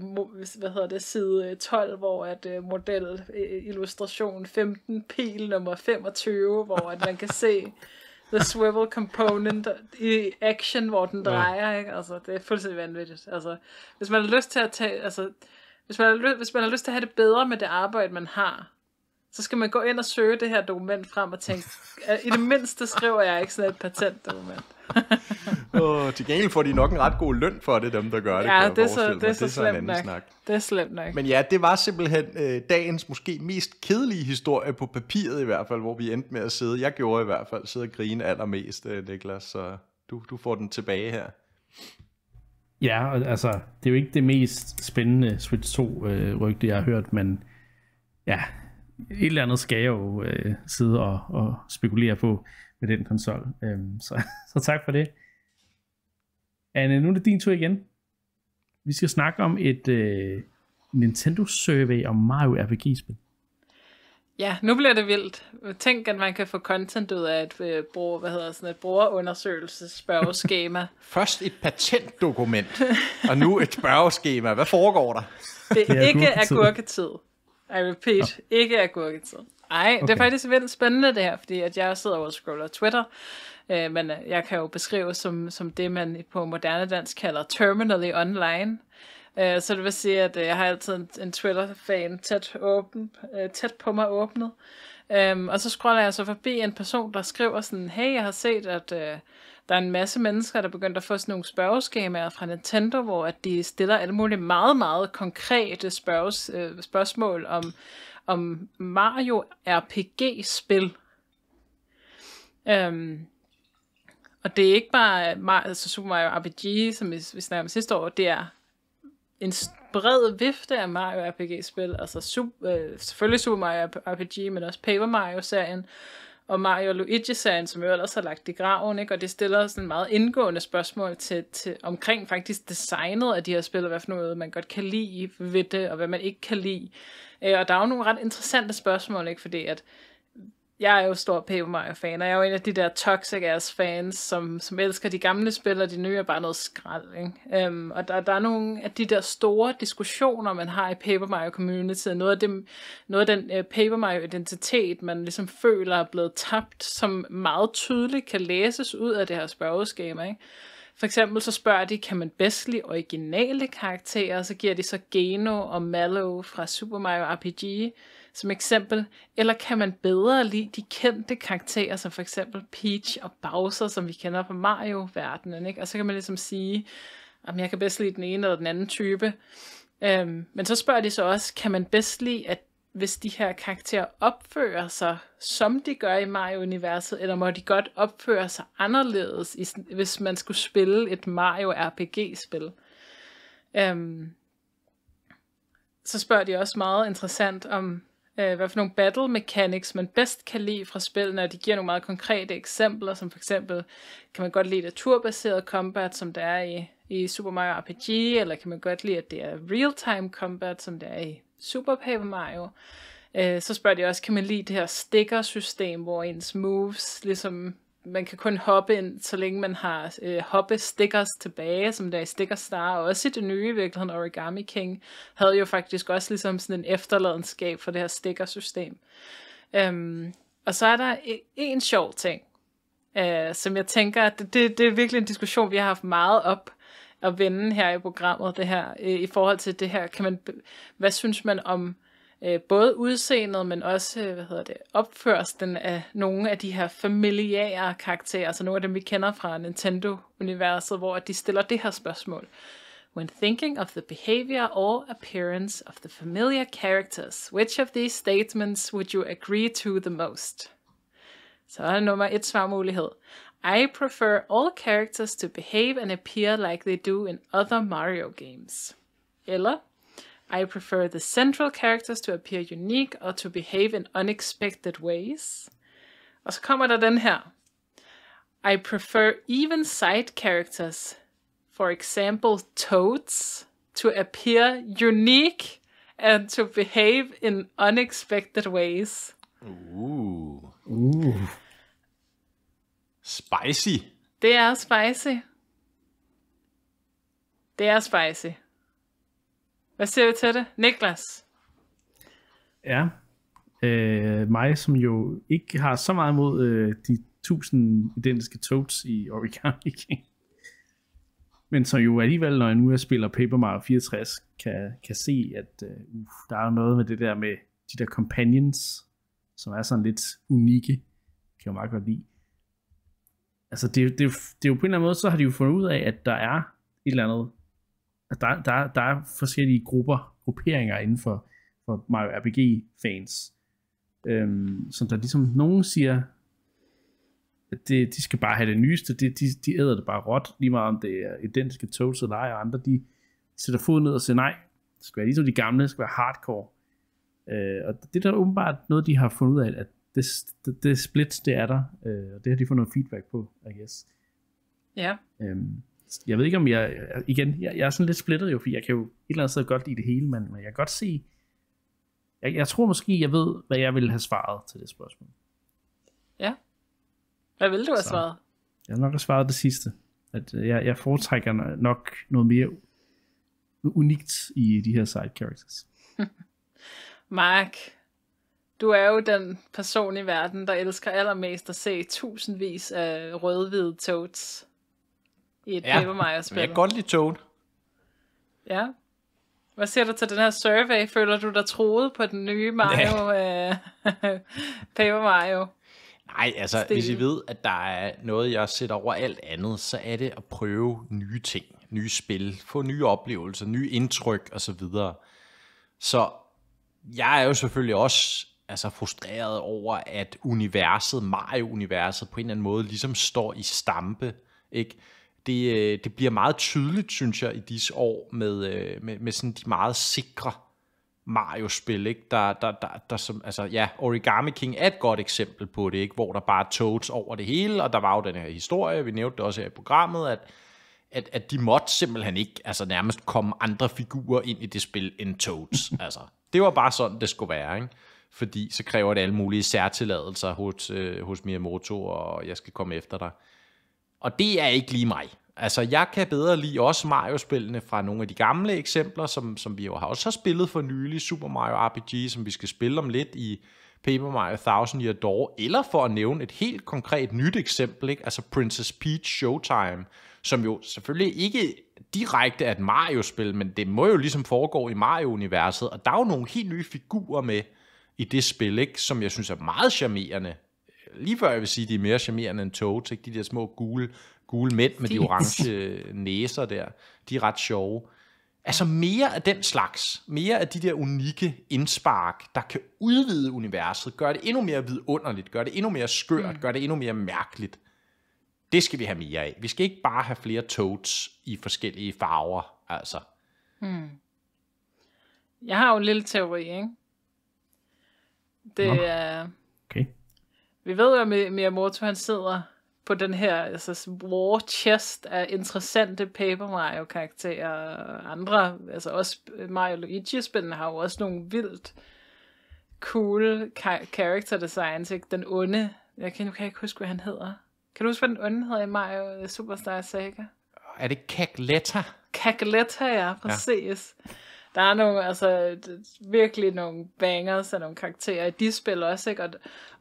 hvad hedder det, side 12, øh, hvor at øh, model illustration 15, pil nummer 25, hvor at man kan se the swivel component i action, hvor den drejer, ikke? Altså, det er fuldstændig vanvittigt. Altså, hvis man har lyst til at tage, altså, hvis man, har lyst, hvis man har lyst til at have det bedre med det arbejde, man har, så skal man gå ind og søge det her dokument frem og tænke, øh, i det mindste skriver jeg ikke sådan et patentdokument. oh, til gengæld får de nok en ret god løn for det, dem der gør det. Ja, det så, det, er det er så, slemt nok. Snak. Det er slemt nok. Men ja, det var simpelthen øh, dagens måske mest kedelige historie på papiret i hvert fald, hvor vi endte med at sidde. Jeg gjorde i hvert fald sidde og grine allermest, øh, Niklas, så du, du får den tilbage her. Ja, altså, det er jo ikke det mest spændende Switch 2-rygte, øh, rygte, jeg har hørt, men ja, et eller andet skal jeg jo øh, sidde og, og spekulere på med den konsol. Øhm, så, så tak for det. Anne, nu er det din tur igen. Vi skal snakke om et øh, Nintendo-survey om Mario RPG-spil. Ja, nu bliver det vildt. Tænk, at man kan få content ud af et, øh, bruger, hvad hedder sådan et brugerundersøgelsesspørgeskema. Først et patentdokument, og nu et spørgeskema. Hvad foregår der? Det er ikke agurketid. I repeat, ja. ikke agurketid. Nej, okay. det er faktisk vildt spændende det her, fordi at jeg sidder og scroller Twitter, øh, men øh, jeg kan jo beskrive som, som det, man på moderne dansk kalder terminally online. Øh, så det vil sige, at øh, jeg har altid en, en Twitter-fan tæt, åben, øh, tæt på mig åbnet. Øh, og så scroller jeg så forbi en person, der skriver sådan, hey, jeg har set, at... Øh, der er en masse mennesker, der begynder at få sådan nogle spørgeskemaer fra Nintendo, hvor at de stiller alle mulige meget, meget konkrete spørges, øh, spørgsmål om, om Mario RPG-spil. Øhm, og det er ikke bare Mario, altså Super Mario RPG, som vi, vi snakkede om sidste år, det er en bred vifte af Mario RPG-spil, altså super, øh, selvfølgelig Super Mario RPG, men også Paper Mario-serien, og Mario Luigi-serien, som jo ellers har lagt i graven, ikke? og det stiller sådan meget indgående spørgsmål til, til, omkring faktisk designet af de her spil, og hvad for noget man godt kan lide ved det, og hvad man ikke kan lide. Øh, og der er jo nogle ret interessante spørgsmål, ikke? fordi at jeg er jo stor Paper Mario-fan, og jeg er jo en af de der toxic ass fans, som, som elsker de gamle spil, og de nye er bare noget skrald. Ikke? Øhm, og der, der er nogle af de der store diskussioner, man har i Paper Mario-community, noget af, det, noget af den uh, øh, Paper Mario-identitet, man ligesom føler er blevet tabt, som meget tydeligt kan læses ud af det her spørgeskema. Ikke? For eksempel så spørger de, kan man bedst lide originale karakterer, og så giver de så Geno og Mallow fra Super Mario RPG, som eksempel, eller kan man bedre lide de kendte karakterer, som for eksempel Peach og Bowser, som vi kender fra Mario-verdenen, ikke? Og så kan man ligesom sige, om jeg kan bedst lide den ene eller den anden type. Øhm, men så spørger de så også, kan man bedst lide, at hvis de her karakterer opfører sig, som de gør i Mario-universet, eller må de godt opføre sig anderledes, hvis man skulle spille et Mario-RPG-spil? Øhm, så spørger de også meget interessant om, øh, hvad for nogle battle mechanics, man bedst kan lide fra spillene, og de giver nogle meget konkrete eksempler, som for eksempel, kan man godt lide naturbaseret combat, som der er i, i Super Mario RPG, eller kan man godt lide, at det er real-time combat, som der er i Super Paper Mario. Øh, så spørger de også, kan man lide det her sticker-system, hvor ens moves ligesom man kan kun hoppe ind, så længe man har øh, hoppe stickers tilbage, som der i Sticker Star, og også i det nye i virkeligheden, Origami King, havde jo faktisk også ligesom sådan en efterladenskab for det her stickersystem. Øhm, og så er der e-, en sjov ting, øh, som jeg tænker, at det, det, det er virkelig en diskussion, vi har haft meget op at vende her i programmet, det her, øh, i forhold til det her, kan man, hvad synes man om, øh, Øh, både udseendet, men også øh, hvad hedder det, opførsten af nogle af de her familiære karakterer, altså nogle af dem, vi kender fra Nintendo-universet, hvor de stiller det her spørgsmål. When thinking of the behavior or appearance of the familiar characters, which of these statements would you agree to the most? Så er nummer et svarmulighed. I prefer all characters to behave and appear like they do in other Mario games. Eller I prefer the central characters to appear unique or to behave in unexpected ways. Og så kommer der den her. I prefer even side characters, for example toads, to appear unique and to behave in unexpected ways. Ooh. Ooh. Spicy. Det er spicy. Det er spicy. Hvad siger du til det? Niklas? Ja, øh, mig som jo ikke har så meget mod øh, de 1000 identiske toads i Origami King. Men som jo alligevel, når jeg nu jeg spiller Paper Mario 64, kan, kan se, at øh, uh, der er noget med det der med de der companions, som er sådan lidt unikke, kan jeg meget godt lide. Altså det, det, det er jo på en eller anden måde, så har de jo fundet ud af, at der er et eller andet Altså, der, der, der er forskellige grupper, grupperinger inden for, for Mario RPG-fans. Øhm, som der ligesom nogen siger, at det, de skal bare have det nyeste, det, de, de æder det bare råt, lige meget om det er identiske Toads eller ej, og andre, de sætter foden ned og siger nej, det skal være ligesom de gamle, det skal være hardcore. Øh, og det er åbenbart noget, de har fundet ud af, at det, det, det splits, det er der, øh, og det har de fået noget feedback på, I guess. Ja. Øhm, jeg ved ikke om jeg, igen, jeg, jeg er sådan lidt splittet jo, fordi jeg kan jo et eller andet sted godt lide det hele, men, men jeg kan godt se, jeg, jeg tror måske, jeg ved, hvad jeg ville have svaret til det spørgsmål. Ja. Hvad ville du have Så. svaret? Jeg har nok have svaret det sidste. At øh, jeg, jeg foretrækker nok noget mere unikt i de her side characters. Mark, du er jo den person i verden, der elsker allermest at se tusindvis af rødhvide toads i et ja, Paper Mario-spil. jeg kan godt lide Toad. Ja. Hvad siger du til den her survey? Føler du dig troet på den nye Mario, ja. øh, Paper Mario? Nej, altså Stil. hvis I ved, at der er noget, jeg sætter over alt andet, så er det at prøve nye ting, nye spil, få nye oplevelser, nye indtryk osv. Så, så jeg er jo selvfølgelig også altså frustreret over, at universet, Mario-universet, på en eller anden måde ligesom står i stampe. Ikke? det, øh, det bliver meget tydeligt, synes jeg, i disse år med, øh, med, med sådan de meget sikre Mario-spil, ikke? Der, der, der, der som, altså, ja, Origami King er et godt eksempel på det, ikke? hvor der bare er toads over det hele, og der var jo den her historie, vi nævnte det også her i programmet, at, at, at de måtte simpelthen ikke altså, nærmest komme andre figurer ind i det spil end toads. altså, det var bare sådan, det skulle være, ikke? fordi så kræver det alle mulige særtilladelser hos, øh, hos Miyamoto, og jeg skal komme efter dig. Og det er ikke lige mig. Altså, jeg kan bedre lide også Mario-spillene fra nogle af de gamle eksempler, som, som vi jo har også har spillet for nylig, Super Mario RPG, som vi skal spille om lidt i Paper Mario 1000 Year Door, eller for at nævne et helt konkret nyt eksempel, ikke? altså Princess Peach Showtime, som jo selvfølgelig ikke direkte er et Mario-spil, men det må jo ligesom foregå i Mario-universet, og der er jo nogle helt nye figurer med i det spil, ikke? som jeg synes er meget charmerende, lige før jeg vil sige, de er mere charmerende end Toad, ikke? de der små gule, gule mænd med de orange øh, næser der, de er ret sjove. Altså mere af den slags, mere af de der unikke indspark, der kan udvide universet, gør det endnu mere vidunderligt, gør det endnu mere skørt, mm. det endnu mere mærkeligt. Det skal vi have mere af. Vi skal ikke bare have flere toads i forskellige farver, altså. Mm. Jeg har jo en lille teori, ikke? Det Nå. er... Okay. Vi ved jo, at Miyamoto han sidder på den her altså, war chest af interessante Paper Mario-karakterer andre. Altså også Mario Luigi-spillene har jo også nogle vildt cool character designs. Ikke? Den onde, jeg kan, nu kan jeg ikke huske, hvad han hedder. Kan du huske, hvad den onde hedder i Mario Superstar Saga? Er det Kakletta? Kakletta, ja, præcis. Ja der er nogle, altså virkelig nogle bangers og nogle karakterer i de spil også, ikke? Og,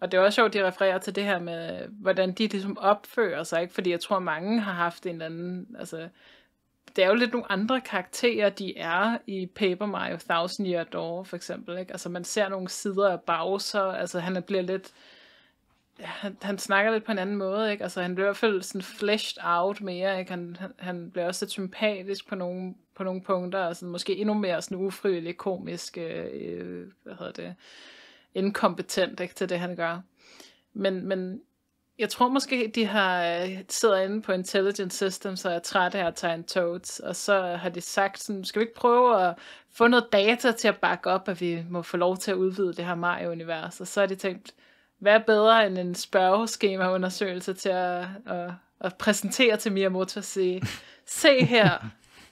og det er også sjovt, de refererer til det her med, hvordan de ligesom opfører sig, ikke? Fordi jeg tror, mange har haft en eller anden, altså det er jo lidt nogle andre karakterer, de er i Paper Mario Thousand Year Door, for eksempel. Ikke? Altså, man ser nogle sider af Bowser, altså han bliver lidt... Han, han snakker lidt på en anden måde, ikke? Altså, han bliver i hvert fald sådan fleshed out mere, ikke? Han, han, han bliver også lidt sympatisk på nogle på nogle punkter, og sådan måske endnu mere sådan ufrivillig komisk, øh, hvad hedder det, inkompetent ikke, til det, han gør. Men, men jeg tror måske, de har øh, sidder inde på Intelligent Systems og er trætte af at tegne toads, og så har de sagt, sådan, skal vi ikke prøve at få noget data til at bakke op, at vi må få lov til at udvide det her Mario-univers, og så har de tænkt, hvad er bedre end en spørgeskemaundersøgelse til at, at, at præsentere til Miyamoto og sige, se her,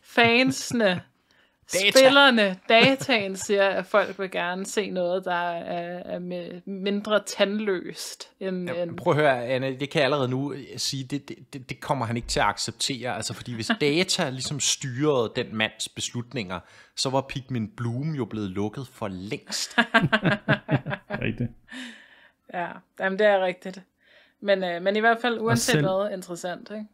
fansene, Data. spillerne, dataen siger, at folk vil gerne se noget, der er, er med, mindre tandløst. End, ja, end... Prøv at høre, Anne, det kan jeg allerede nu øh, sige, det, det, det kommer han ikke til at acceptere. Altså, fordi hvis data ligesom styrede den mands beslutninger, så var Pigment Bloom jo blevet lukket for længst. rigtigt. Ja, jamen det er rigtigt. Men, øh, men i hvert fald uanset selv... hvad, interessant, ikke?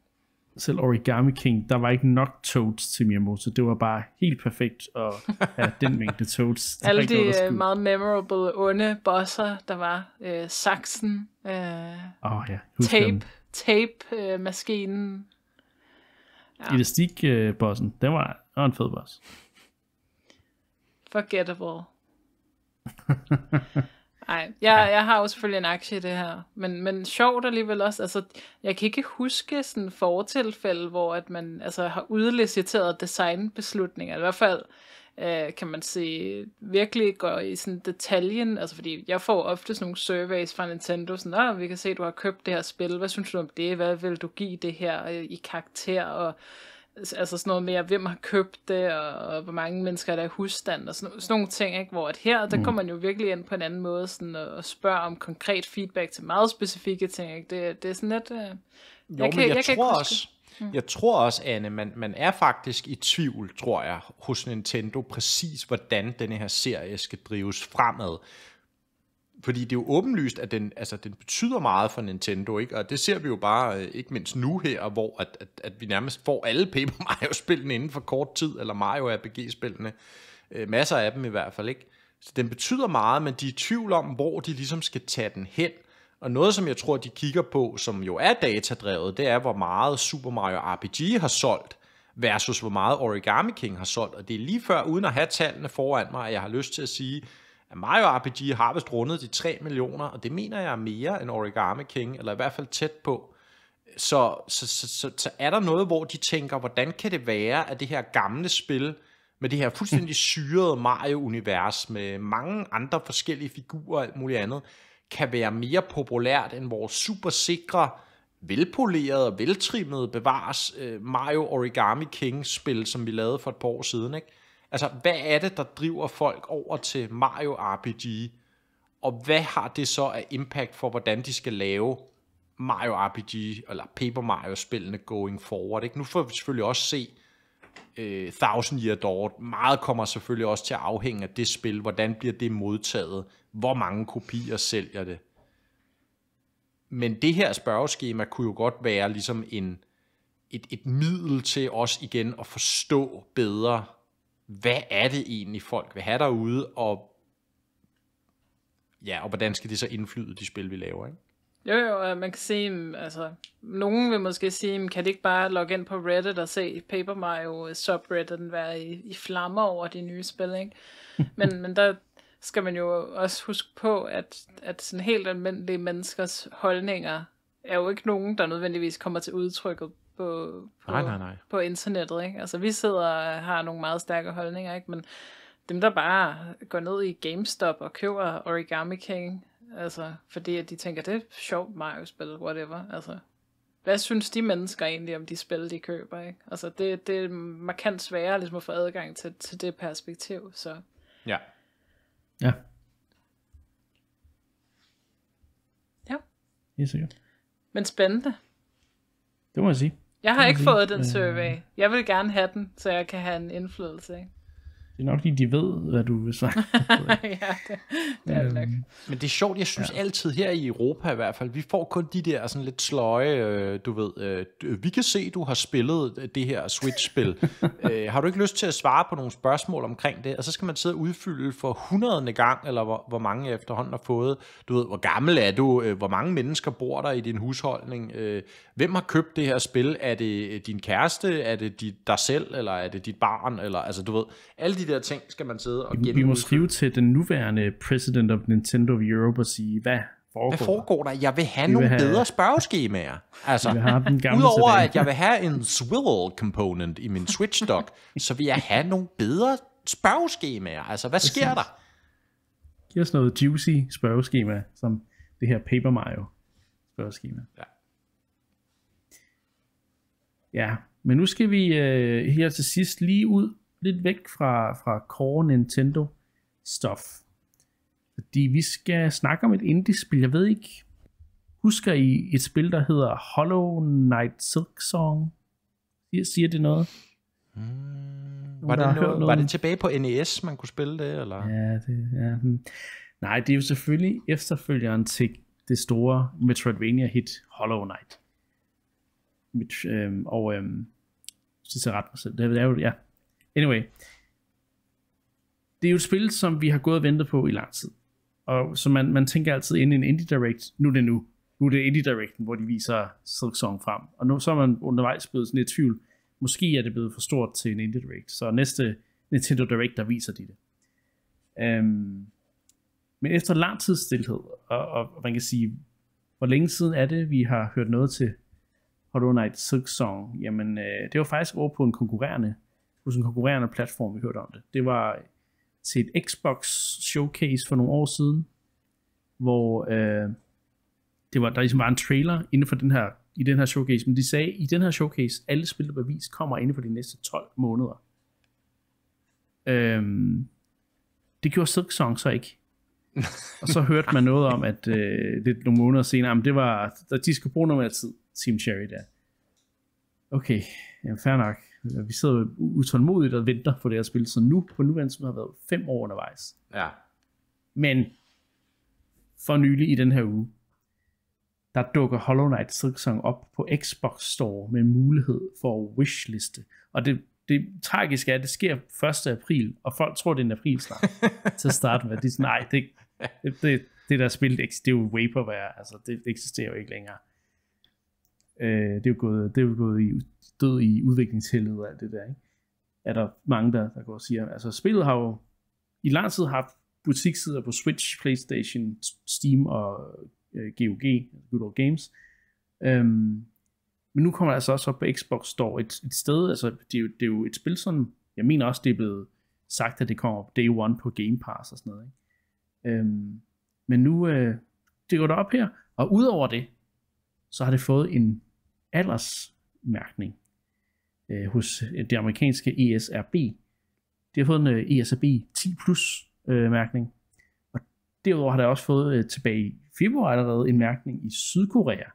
selv Origami King, der var ikke nok toads til Miyamoto. Det var bare helt perfekt at have den mængde toads. Der Alle de noget, øh, meget memorable, onde bosser, der var. Øh, saksen, øh, oh, ja. Husk tape, tape-maskinen. ja. Elastik-bossen, den var, var en fed boss. Forgettable. Nej, jeg, ja. jeg har jo selvfølgelig en aktie i det her, men, men sjovt alligevel også, altså, jeg kan ikke huske sådan fortilfælde, hvor at man altså, har udliciteret designbeslutninger, i hvert fald øh, kan man sige, virkelig går i sådan detaljen, altså fordi jeg får ofte sådan nogle surveys fra Nintendo, sådan, ah, vi kan se, du har købt det her spil, hvad synes du om det, hvad vil du give det her øh, i karakter, og altså sådan noget mere, hvem har købt det, og, og hvor mange mennesker der er husstand, og sådan, sådan nogle ting, ikke? hvor at her, der mm. kommer man jo virkelig ind på en anden måde, sådan, og, og spørger om konkret feedback til meget specifikke ting, ikke? Det, det er sådan lidt... Øh, jo, jeg men kan, jeg, jeg tror kan også, mm. jeg tror også, Anne, man, man er faktisk i tvivl, tror jeg, hos Nintendo, præcis hvordan denne her serie skal drives fremad fordi det er jo åbenlyst, at den, altså, den betyder meget for Nintendo, ikke? og det ser vi jo bare, øh, ikke mindst nu her, hvor at, at, at vi nærmest får alle Paper Mario-spillene inden for kort tid, eller Mario RPG-spillene, øh, masser af dem i hvert fald, ikke? Så den betyder meget, men de er i tvivl om, hvor de ligesom skal tage den hen. Og noget, som jeg tror, de kigger på, som jo er datadrevet, det er, hvor meget Super Mario RPG har solgt, versus hvor meget Origami King har solgt. Og det er lige før, uden at have tallene foran mig, at jeg har lyst til at sige, at Mario RPG har vist rundet de 3 millioner, og det mener jeg er mere end Origami King, eller i hvert fald tæt på. Så, så, så, så, så er der noget, hvor de tænker, hvordan kan det være, at det her gamle spil, med det her fuldstændig syrede Mario-univers, med mange andre forskellige figurer og alt muligt andet, kan være mere populært end vores super sikre, velpolerede og veltrimmede bevares øh, Mario Origami King-spil, som vi lavede for et par år siden, ikke? Altså, hvad er det, der driver folk over til Mario RPG? Og hvad har det så af impact for, hvordan de skal lave Mario RPG, eller Paper Mario-spillene going forward? Ikke? Nu får vi selvfølgelig også se uh, Thousand Year Door. Meget kommer selvfølgelig også til at afhænge af det spil. Hvordan bliver det modtaget? Hvor mange kopier sælger det? Men det her spørgeskema kunne jo godt være ligesom en, et, et middel til os igen at forstå bedre, hvad er det egentlig, folk vil have derude, og, ja, og hvordan skal det så indflyde de spil, vi laver, ikke? Jo, jo, man kan se, mm, altså, nogen vil måske sige, mm, kan det ikke bare logge ind på Reddit og se Paper Mario subredditen være i, i flammer over de nye spil, ikke? Men, men der skal man jo også huske på, at, at sådan helt almindelige menneskers holdninger er jo ikke nogen, der nødvendigvis kommer til udtrykket på, på, nej, nej, nej. på internettet. Ikke? Altså, vi sidder og har nogle meget stærke holdninger, ikke? men dem, der bare går ned i GameStop og køber Origami King, altså, fordi at de tænker, det er sjovt Mario-spil, whatever. Altså, hvad synes de mennesker egentlig om de spil, de køber? Ikke? Altså, det, det er markant sværere ligesom at få adgang til, til det perspektiv. Så. Ja. Ja. Ja. Helt sikkert. Men spændende. Det må jeg sige. Jeg har ikke mm-hmm. fået den survey. Mm. Jeg vil gerne have den, så jeg kan have en indflydelse. Ikke? Det er nok lige, de ved, hvad du vil sige. ja, det, det er det nok. Øhm. Men det er sjovt, jeg synes ja. altid her i Europa i hvert fald, vi får kun de der sådan lidt sløje, øh, du ved, øh, vi kan se, du har spillet øh, det her Switch-spil. har du ikke lyst til at svare på nogle spørgsmål omkring det? Og så skal man sidde og udfylde for hundredende gang, eller hvor, hvor mange efterhånden har fået. Du ved, hvor gammel er du? Hvor mange mennesker bor der i din husholdning? Hvem har købt det her spil? Er det din kæreste? Er det dit, dig selv? Eller er det dit barn? Eller, altså, du ved, alle de de der ting skal man sidde og gennemføre. Vi må skrive til den nuværende president of Nintendo of Europe og sige, hvad foregår, hvad foregår der? Jeg vil have vi nogle vil have... bedre spørgeskemaer. Altså, vi have den gamle udover at jeg vil have en swivel component i min Switch dock, så vil jeg have nogle bedre spørgeskemaer. Altså, hvad sker der? Giv os noget juicy spørgeskema, som det her Paper Mario spørgeskema. Ja. Ja, men nu skal vi øh, her til sidst lige ud lidt væk fra, fra core Nintendo stuff. Fordi vi skal snakke om et indie-spil. Jeg ved ikke, husker I et spil, der hedder Hollow Knight Silk Song? Siger det noget? Mm, var, det noget, noget, var det tilbage på NES, man kunne spille det? Eller? Ja, det, ja. Hmm. Nej, det er jo selvfølgelig efterfølgeren til det store Metroidvania-hit Hollow Knight. Mit, øhm, og øhm, det er ret, det er jo, ja, Anyway. Det er jo et spil, som vi har gået og ventet på i lang tid. Og så man, man tænker altid ind i en Indie Direct, nu er det nu. Nu er det Indie Directen, hvor de viser Silk Song frem. Og nu så er man undervejs blevet sådan lidt tvivl. Måske er det blevet for stort til en Indie Direct. Så næste Nintendo Direct, der viser de det. Um, men efter lang tids stillhed, og, og, og man kan sige, hvor længe siden er det, vi har hørt noget til Hollow Knight Silk Song? Jamen, øh, det var faktisk over på en konkurrerende hos en konkurrerende platform, vi hørte om det. Det var til et Xbox showcase for nogle år siden, hvor øh, det var, der ligesom var en trailer inden for den her, i den her showcase, men de sagde, i den her showcase, alle spil, der bevis, kommer inden for de næste 12 måneder. Øhm, det gjorde Silksong så ikke. og så hørte man noget om, at øh, det nogle måneder senere, men det var, der, de skulle bruge noget mere tid, Team Cherry der. Okay, jamen fair nok. Øh, vi sidder utålmodigt og venter på det her spil, så nu på nuværende tidspunkt har været fem år undervejs. Ja. Men for nylig i den her uge, der dukker Hollow Knight Silk Song op på Xbox Store med mulighed for at wishliste. Og det, det tragiske er, at det sker 1. april, og folk tror, det er en april snart til at starte med. De er sådan, nej, det, det, det der spil, det, det er jo vaporware, altså det, det eksisterer jo ikke længere. Øh, det er jo gået, det er jo gået i, død i udviklingshældet og alt det der, ikke? er der mange, der, der går og siger. Altså spillet har jo i lang tid haft butikssider på Switch, Playstation, Steam og øh, GOG, Good Old Games. Øhm, men nu kommer det altså også op på Xbox Store et, et sted, altså det er, jo, det er jo et spil, sådan, jeg mener også, det er blevet sagt, at det kommer day one på Game Pass og sådan noget. Ikke? Øhm, men nu, øh, det går der op her, og udover det, så har det fået en aldersmærkning øh, hos øh, det amerikanske ESRB. Det har fået en øh, ESRB 10 plus øh, mærkning. Og derudover har det også fået øh, tilbage i februar allerede en mærkning i Sydkorea.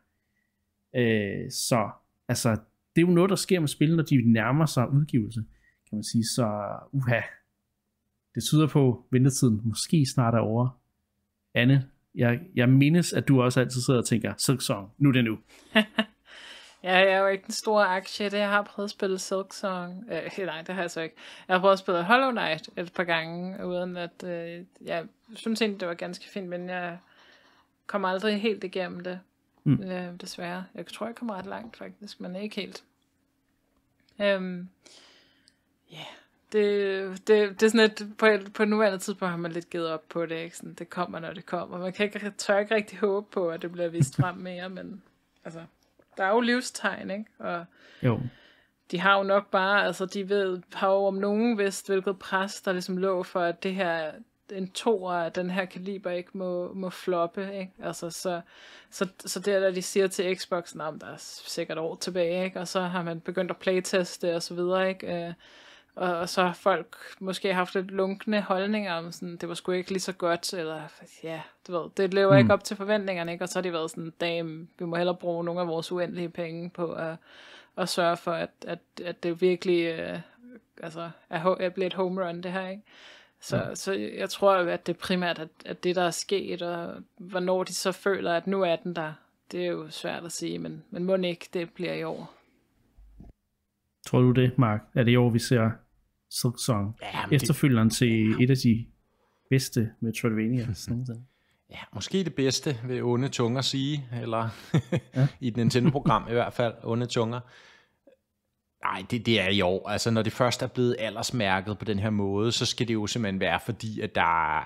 Øh, så altså, det er jo noget, der sker med spil, når de nærmer sig udgivelse, kan man sige. Så uha, det tyder på, at ventetiden måske snart er over. Anne, jeg, jeg mindes, at du også altid sidder og tænker, Silk Song, nu er det nu. Ja, jeg er jo ikke den store aktie det. Jeg har prøvet at spille Silk Song. Øh, nej, det har jeg så ikke. Jeg har prøvet at spille Hollow Knight et par gange, uden at øh, jeg synes egentlig, det var ganske fint, men jeg kom aldrig helt igennem det. Mm. Øh, desværre. Jeg tror, jeg kom ret langt faktisk, men ikke helt. Øhm, ja, yeah det, det, det er sådan at på, på nuværende tidspunkt har man lidt givet op på det, ikke? Sådan, det kommer, når det kommer. Man kan ikke, tør ikke rigtig håbe på, at det bliver vist frem mere, men altså, der er jo livstegn, ikke? Og jo. de har jo nok bare, altså de ved, har jo om nogen vidst, hvilket pres, der ligesom lå for, at det her, en toer af den her kaliber ikke må, må floppe, ikke? Altså, så, så, så det er da, de siger til Xbox, at der er sikkert år tilbage, ikke? Og så har man begyndt at playteste og så videre, ikke? Øh, og, og så har folk måske haft lidt lunkende holdninger om sådan, det var sgu ikke lige så godt, eller ja, du ved, det lever mm. ikke op til forventningerne, ikke? og så har de været sådan, dame, vi må hellere bruge nogle af vores uendelige penge på at, at sørge for, at, at, at det virkelig øh, altså, er, er blevet et home run, det her, ikke? Så, ja. så jeg tror, at det primært at, at det, der er sket, og hvornår de så føler, at nu er den der, det er jo svært at sige, men, men må ikke, det bliver i år. Tror du det, Mark? Er det i år, vi ser Silk Ja, efterfølgeren det... til et af de bedste Metroidvanias nogensinde. Ja, måske det bedste ved onde tunger sige, eller i et Nintendo-program i hvert fald, onde tunger. Nej, det, det er i år. Altså, når det først er blevet aldersmærket på den her måde, så skal det jo simpelthen være, fordi at der,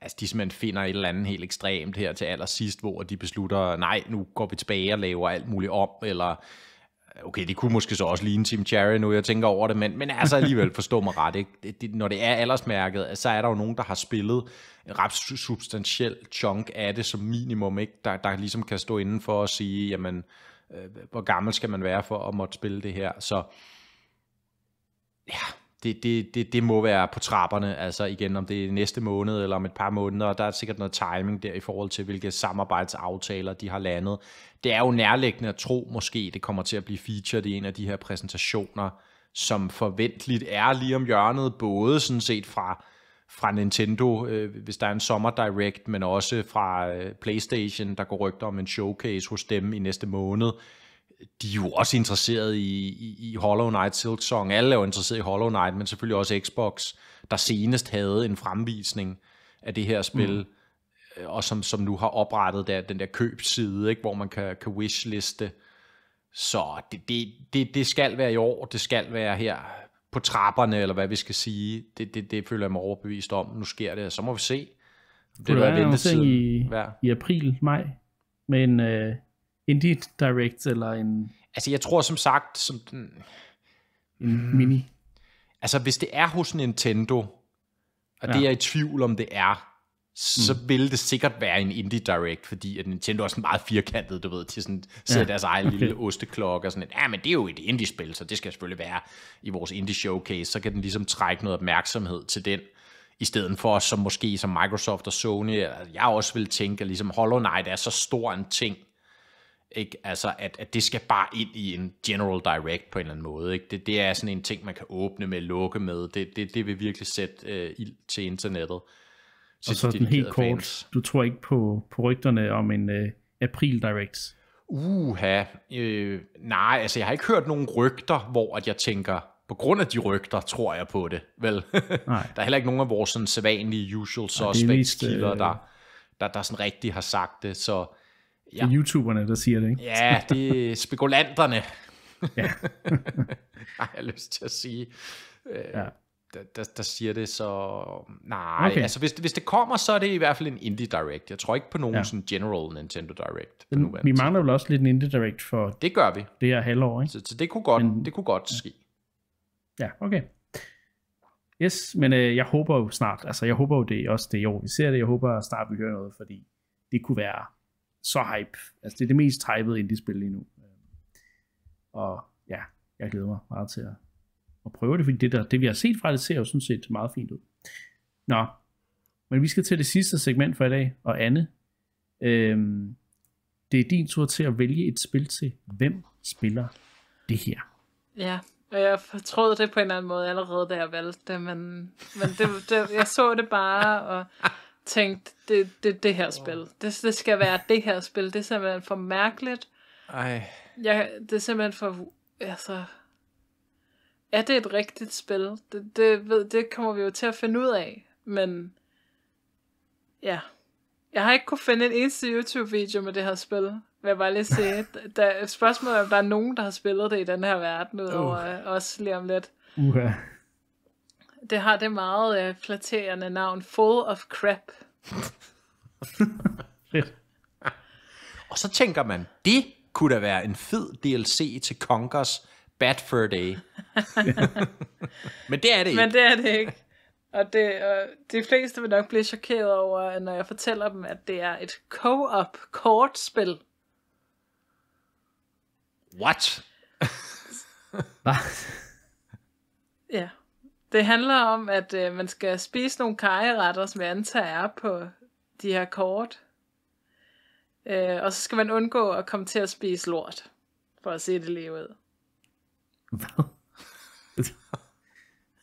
altså, de simpelthen finder et eller andet helt ekstremt her til allersidst, hvor de beslutter, nej, nu går vi tilbage og laver alt muligt om, eller okay, det kunne måske så også ligne Tim Cherry nu, jeg tænker over det, men, men altså alligevel forstå mig ret. Ikke? Det, det, når det er aldersmærket, så er der jo nogen, der har spillet en ret substantiel chunk af det som minimum, ikke? Der, der ligesom kan stå inden for at sige, jamen, øh, hvor gammel skal man være for at måtte spille det her? Så ja, det, det, det, det må være på trapperne, altså igen, om det er næste måned eller om et par måneder, der er sikkert noget timing der i forhold til, hvilke samarbejdsaftaler de har landet. Det er jo nærliggende at tro måske, det kommer til at blive featured i en af de her præsentationer, som forventeligt er lige om hjørnet, både sådan set fra, fra Nintendo, øh, hvis der er en sommer Direct, men også fra øh, PlayStation, der går rygter om en showcase hos dem i næste måned de er jo også interesseret i, i, i Hollow Knight, Silksong, alle er jo interesseret i Hollow Knight, men selvfølgelig også Xbox, der senest havde en fremvisning af det her spil, mm. Øh, og som, som nu har oprettet der, den der købside, ikke, hvor man kan, kan wishliste. Så det, det, det, det skal være i år, det skal være her på trapperne, eller hvad vi skal sige. Det, det, det føler jeg mig overbevist om. Nu sker det, så må vi se. Det, det er jo i, i april, maj, med en, øh, Indie Direct eller en... Altså, jeg tror som sagt, som den... En mini. Altså, hvis det er hos Nintendo, og ja. det er jeg i tvivl om, det er, så mm. vil det sikkert være en Indie Direct, fordi at Nintendo er sådan meget firkantet, du ved, til sådan sidder ja. deres egen okay. lille osteklokke og sådan, ja, men det er jo et indie-spil, så det skal selvfølgelig være i vores indie-showcase, så kan den ligesom trække noget opmærksomhed til den, i stedet for som måske som Microsoft og Sony, jeg også vil tænke, at ligesom Hollow Knight er så stor en ting, ikke? Altså, at, at det skal bare ind i en general direct på en eller anden måde. Ikke? Det, det er sådan en ting, man kan åbne med, lukke med. Det, det, det vil virkelig sætte øh, ild til internettet. Til og så den helt kort, fans. du tror ikke på, på rygterne om en øh, april direct? Uha, øh, nej, altså jeg har ikke hørt nogen rygter, hvor at jeg tænker, på grund af de rygter, tror jeg på det, vel? Nej. der er heller ikke nogen af vores sådan sædvanlige usual suspects kilder, øh... der, der, der sådan rigtig har sagt det, så Ja. Det er YouTuberne, der siger det, ikke? Ja, det er spekulanterne. ja. Ej, jeg lyst til at sige. Øh, ja. Der, der, der siger det, så... Nej, okay. altså hvis, hvis det kommer, så er det i hvert fald en Indie Direct. Jeg tror ikke på nogen ja. sådan general Nintendo Direct. Men, vi mangler tid. vel også lidt en Indie Direct for... Det gør vi. Det her halvår, ikke? Så, så det kunne godt, men, det kunne godt ja. ske. Ja, okay. Yes, men øh, jeg håber jo snart, altså jeg håber jo det også det år, vi ser det, jeg håber snart vi hører noget, fordi det kunne være så hype. Altså det er det mest hypede indie-spil lige nu. Øh, og ja, jeg glæder mig meget til at, at prøve det, fordi det, der, det vi har set fra det ser jo sådan set meget fint ud. Nå, men vi skal til det sidste segment for i dag, og Anne, øhm, det er din tur til at vælge et spil til, hvem spiller det her? Ja, og jeg troede det på en eller anden måde allerede, da jeg valgte det, men, men det, det, jeg så det bare, og tænkte, det, det, det her spil. Det, det skal være det her spil. Det er simpelthen for mærkeligt. Ej. Jeg, det er simpelthen for... Altså, er det et rigtigt spil? Det, det, ved, det kommer vi jo til at finde ud af. Men ja, jeg har ikke kunne finde en eneste YouTube-video med det her spil. Vil jeg bare lige sige. Der, spørgsmålet er, om der er nogen, der har spillet det i den her verden, udover uh. os lige om lidt. Uha. Det har det meget øh, flatterende navn. Full of crap. Og så tænker man, det kunne da være en fed DLC til Conkers Bad Fur Day. Men det er det ikke. Men det er det ikke. Og det, øh, de fleste vil nok blive chokeret over, når jeg fortæller dem, at det er et co-op kortspil. What? Hvad? ja. Det handler om, at øh, man skal spise nogle kajeretter, som jeg antager er på de her kort. Øh, og så skal man undgå at komme til at spise lort, for at se det lige ud.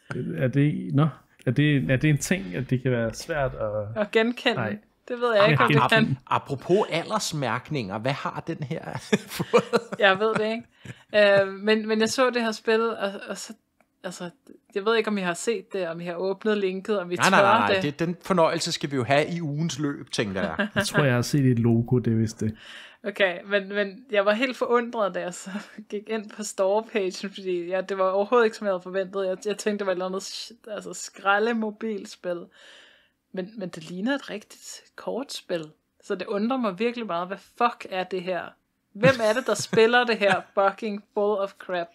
er det... Nå, er det, er det en ting, at det kan være svært at... At genkende. Nej. Det ved jeg ikke, om det kan. Apropos aldersmærkninger, hvad har den her fået? jeg ved det ikke. Øh, men, men jeg så det her spil, og, og så altså, jeg ved ikke, om I har set det, om I har åbnet linket, om vi nej, det. nej, nej, det. Det, den fornøjelse skal vi jo have i ugens løb, tænker jeg. jeg tror, jeg har set et logo, det vidste det. Okay, men, men jeg var helt forundret, da jeg så gik ind på storepagen, fordi jeg, det var overhovedet ikke, som jeg havde forventet. Jeg, jeg tænkte, det var et eller andet altså skralde mobilspil. Men, men det ligner et rigtigt kortspil. Så det undrer mig virkelig meget, hvad fuck er det her? Hvem er det, der spiller det her fucking full of crap?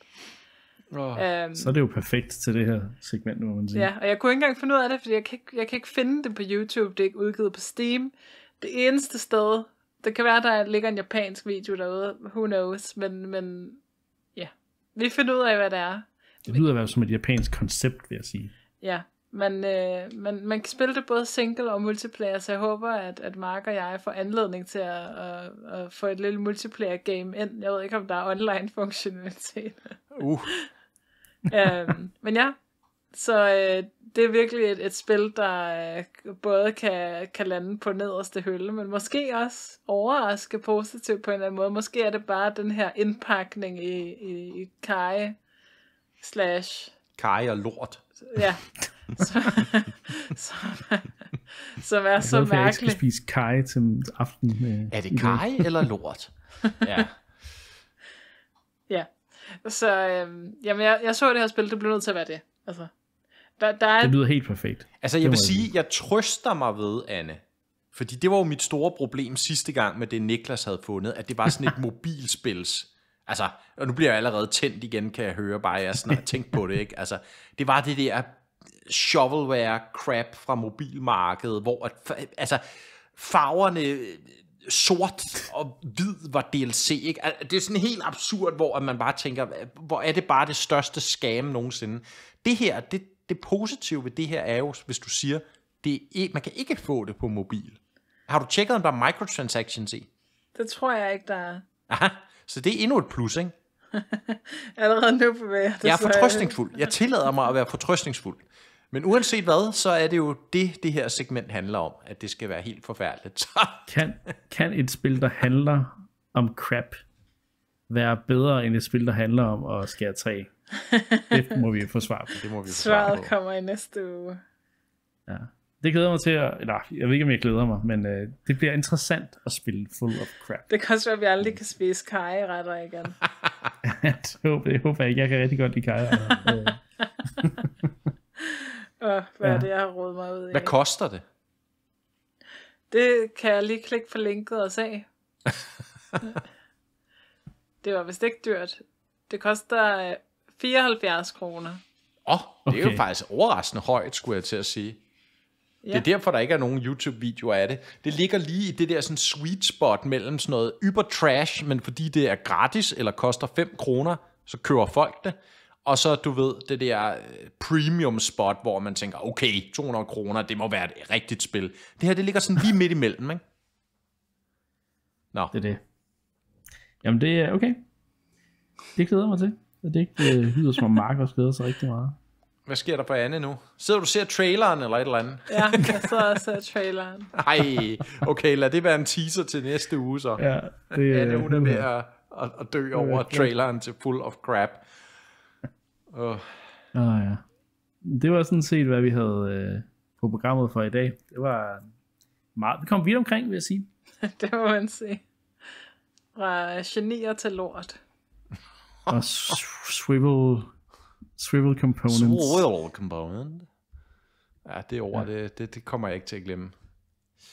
Oh, um, så er det jo perfekt til det her segment, må man sige. Ja, og jeg kunne ikke engang finde ud af det, fordi jeg kan ikke, jeg kan ikke finde det på YouTube. Det er ikke udgivet på Steam. Det eneste sted, det kan være, der ligger en japansk video derude. Who knows? Men, men ja, vi finder ud af, hvad det er. Det lyder i som et japansk koncept, vil jeg sige. Ja, men øh, man, man kan spille det både single og multiplayer, så jeg håber, at, at Mark og jeg får anledning til at, at, at få et lille multiplayer game ind. Jeg ved ikke, om der er online funktionalitet. Uh, øhm, men ja, så øh, det er virkelig et, et spil, der øh, både kan, kan lande på nederste hylde, men måske også overraske positivt på en eller anden måde. Måske er det bare den her indpakning i, i, i Kai slash... Kai og lort. Ja, som, som, som er så mærkeligt. Jeg skal spise Kai til aften. Med øh, er det Kai eller lort? ja. Ja, så øhm, jamen, jeg, jeg så det her spil, det blev nødt til at være det. Altså, der, der er... Det lyder helt perfekt. Altså, jeg vil sige, jeg trøster mig ved, Anne, fordi det var jo mit store problem sidste gang med det, Niklas havde fundet, at det var sådan et mobilspils... Altså, og nu bliver jeg allerede tændt igen, kan jeg høre, bare jeg snart tænkt på det, ikke? Altså, det var det der shovelware crap fra mobilmarkedet, hvor at, altså, farverne sort og hvid var DLC. Ikke? Det er sådan helt absurd, hvor man bare tænker, hvor er det bare det største skam nogensinde. Det her, det, det positive ved det her er jo, hvis du siger, det er, man kan ikke få det på mobil. Har du tjekket, om der er microtransactions i? Det tror jeg ikke, der er. Aha, så det er endnu et plus, ikke? Allerede nu på det Jeg er fortrøstningsfuld. Jeg tillader mig at være fortrøstningsfuld. Men uanset hvad, så er det jo det, det her segment handler om, at det skal være helt forfærdeligt. kan, kan et spil, der handler om crap, være bedre end et spil, der handler om at skære træ? Det må vi jo få svar på. Det må vi få Svaret svar på. kommer i næste uge. Ja. Det glæder mig til at... Eller, jeg ved ikke, om jeg glæder mig, men øh, det bliver interessant at spille Full of Crap. Det kan også være, at vi aldrig kan spise kajeretter igen. det håber jeg ikke. Jeg kan rigtig godt lide kajeretter. Øh, hvad ja. det, jeg har rodet mig ud i. Hvad koster det? Det kan jeg lige klikke på linket og se. det var vist ikke dyrt. Det koster 74 øh, kroner. Åh, oh, det er jo faktisk overraskende højt, skulle jeg til at sige. Ja. Det er derfor, der ikke er nogen YouTube-videoer af det. Det ligger lige i det der sådan sweet spot mellem sådan noget yber trash, men fordi det er gratis eller koster 5 kroner, så kører folk det. Og så, du ved, det der øh, premium spot, hvor man tænker, okay, 200 kroner, det må være et rigtigt spil. Det her, det ligger sådan lige midt imellem, ikke? Nå. Det er det. Jamen, det er okay. Det glæder mig til. det ikke hyder, øh, lyder som om Mark også glæder sig rigtig meget. Hvad sker der på Anne nu? Sidder du og ser traileren eller et eller andet? Ja, jeg sidder og ser traileren. Ej, okay, lad det være en teaser til næste uge så. Ja, det, Anne, øh, hun er ved at, at, at dø over traileren til Full of Crap. Oh. Oh, ja. Det var sådan set, hvad vi havde øh, på programmet for i dag. Det var meget... Vi kom vidt omkring, vil jeg sige. det må man se. Fra genier til lort. Og swivel, swivel components. Swivel component. Ja, det ord, ja. Det, det, det kommer jeg ikke til at glemme.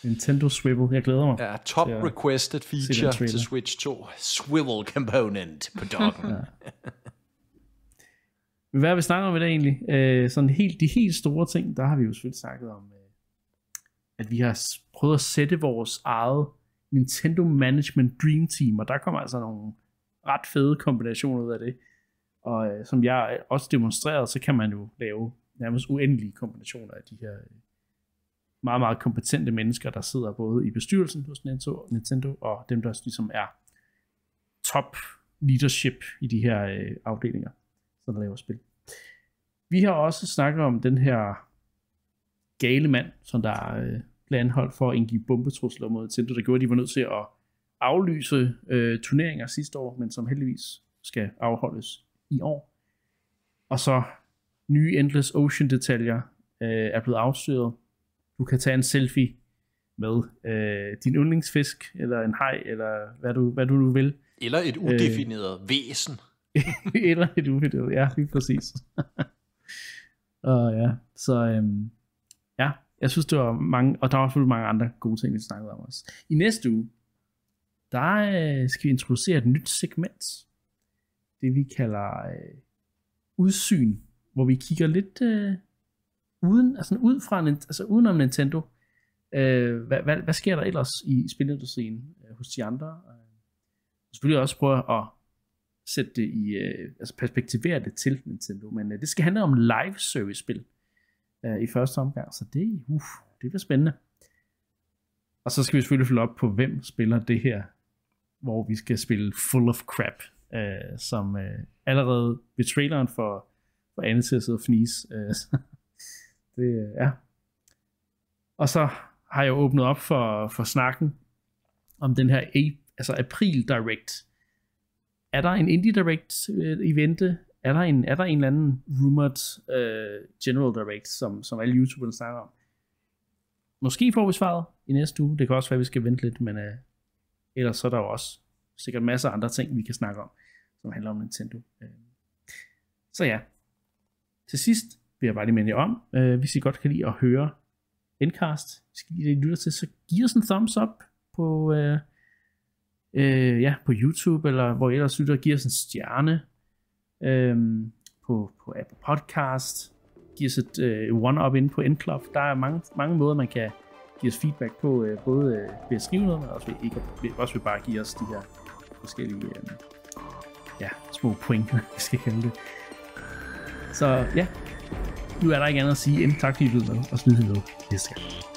Nintendo Swivel, jeg glæder mig. Ja, top requested feature til Switch 2. Swivel component på dokken. ja. Men hvad har vi snakket om i dag egentlig? Øh, sådan helt, de helt store ting, der har vi jo selvfølgelig snakket om, øh, at vi har prøvet at sætte vores eget Nintendo Management Dream Team, og der kommer altså nogle ret fede kombinationer ud af det. Og øh, som jeg også demonstrerede, så kan man jo lave nærmest uendelige kombinationer af de her øh, meget, meget kompetente mennesker, der sidder både i bestyrelsen hos Nintendo, Nintendo og dem, der ligesom er top leadership i de her øh, afdelinger så der laver spil. Vi har også snakket om den her gale mand, som der øh, blev anholdt for at indgive bombetrusler mod Nintendo, der gjorde, at de var nødt til at aflyse øh, turneringer sidste år, men som heldigvis skal afholdes i år. Og så nye Endless Ocean detaljer øh, er blevet afsløret. Du kan tage en selfie med øh, din yndlingsfisk, eller en haj, eller hvad du, hvad du nu vil. Eller et øh, udefineret øh, væsen. Eller et uhyttet, ja, lige præcis. og ja, så øhm, ja, jeg synes, det var mange, og der var selvfølgelig mange andre gode ting, vi snakkede om også. I næste uge, der øh, skal vi introducere et nyt segment. Det vi kalder øh, udsyn, hvor vi kigger lidt øh, uden, altså ud fra, altså udenom Nintendo. Øh, hvad, hvad, hvad sker der ellers i spilindustrien øh, hos de andre? Øh, selvfølgelig også prøve at sætte det i, øh, altså perspektivere det til Nintendo, men øh, det skal handle om live service spil øh, i første omgang, så det, uff, det bliver spændende. Og så skal vi selvfølgelig følge op på, hvem spiller det her, hvor vi skal spille Full of Crap, øh, som øh, allerede ved traileren for, for andet til at sidde og fnise. Øh, det øh, ja. Og så har jeg åbnet op for, for snakken om den her altså april direct, er der en Indie Direct øh, i vente? Er der, en, er der en eller anden rumored øh, General Direct, som, som alle YouTuberne snakker om? Måske får vi svaret i næste uge. Det kan også være, at vi skal vente lidt, men øh, ellers så er der jo også sikkert masser af andre ting, vi kan snakke om, som handler om Nintendo. Øh. Så ja. Til sidst vil jeg bare lige minde jer om, øh, hvis I godt kan lide at høre Endcast, hvis I lytter til, så giv os en thumbs up på... Øh, øh, ja, på YouTube, eller hvor I ellers lytter, giver os en stjerne øh, på, på Apple Podcast, giver os et øh, one-up ind på Endclub. Der er mange, mange måder, man kan give os feedback på, øh, både øh, ved at skrive noget, men også ved, ikke, ved, også ved bare at give os de her forskellige øh, ja, små point, vi skal kalde det. Så ja, nu er der ikke andet at sige end tak fordi I lyttede med, og så lyttede med næste gang.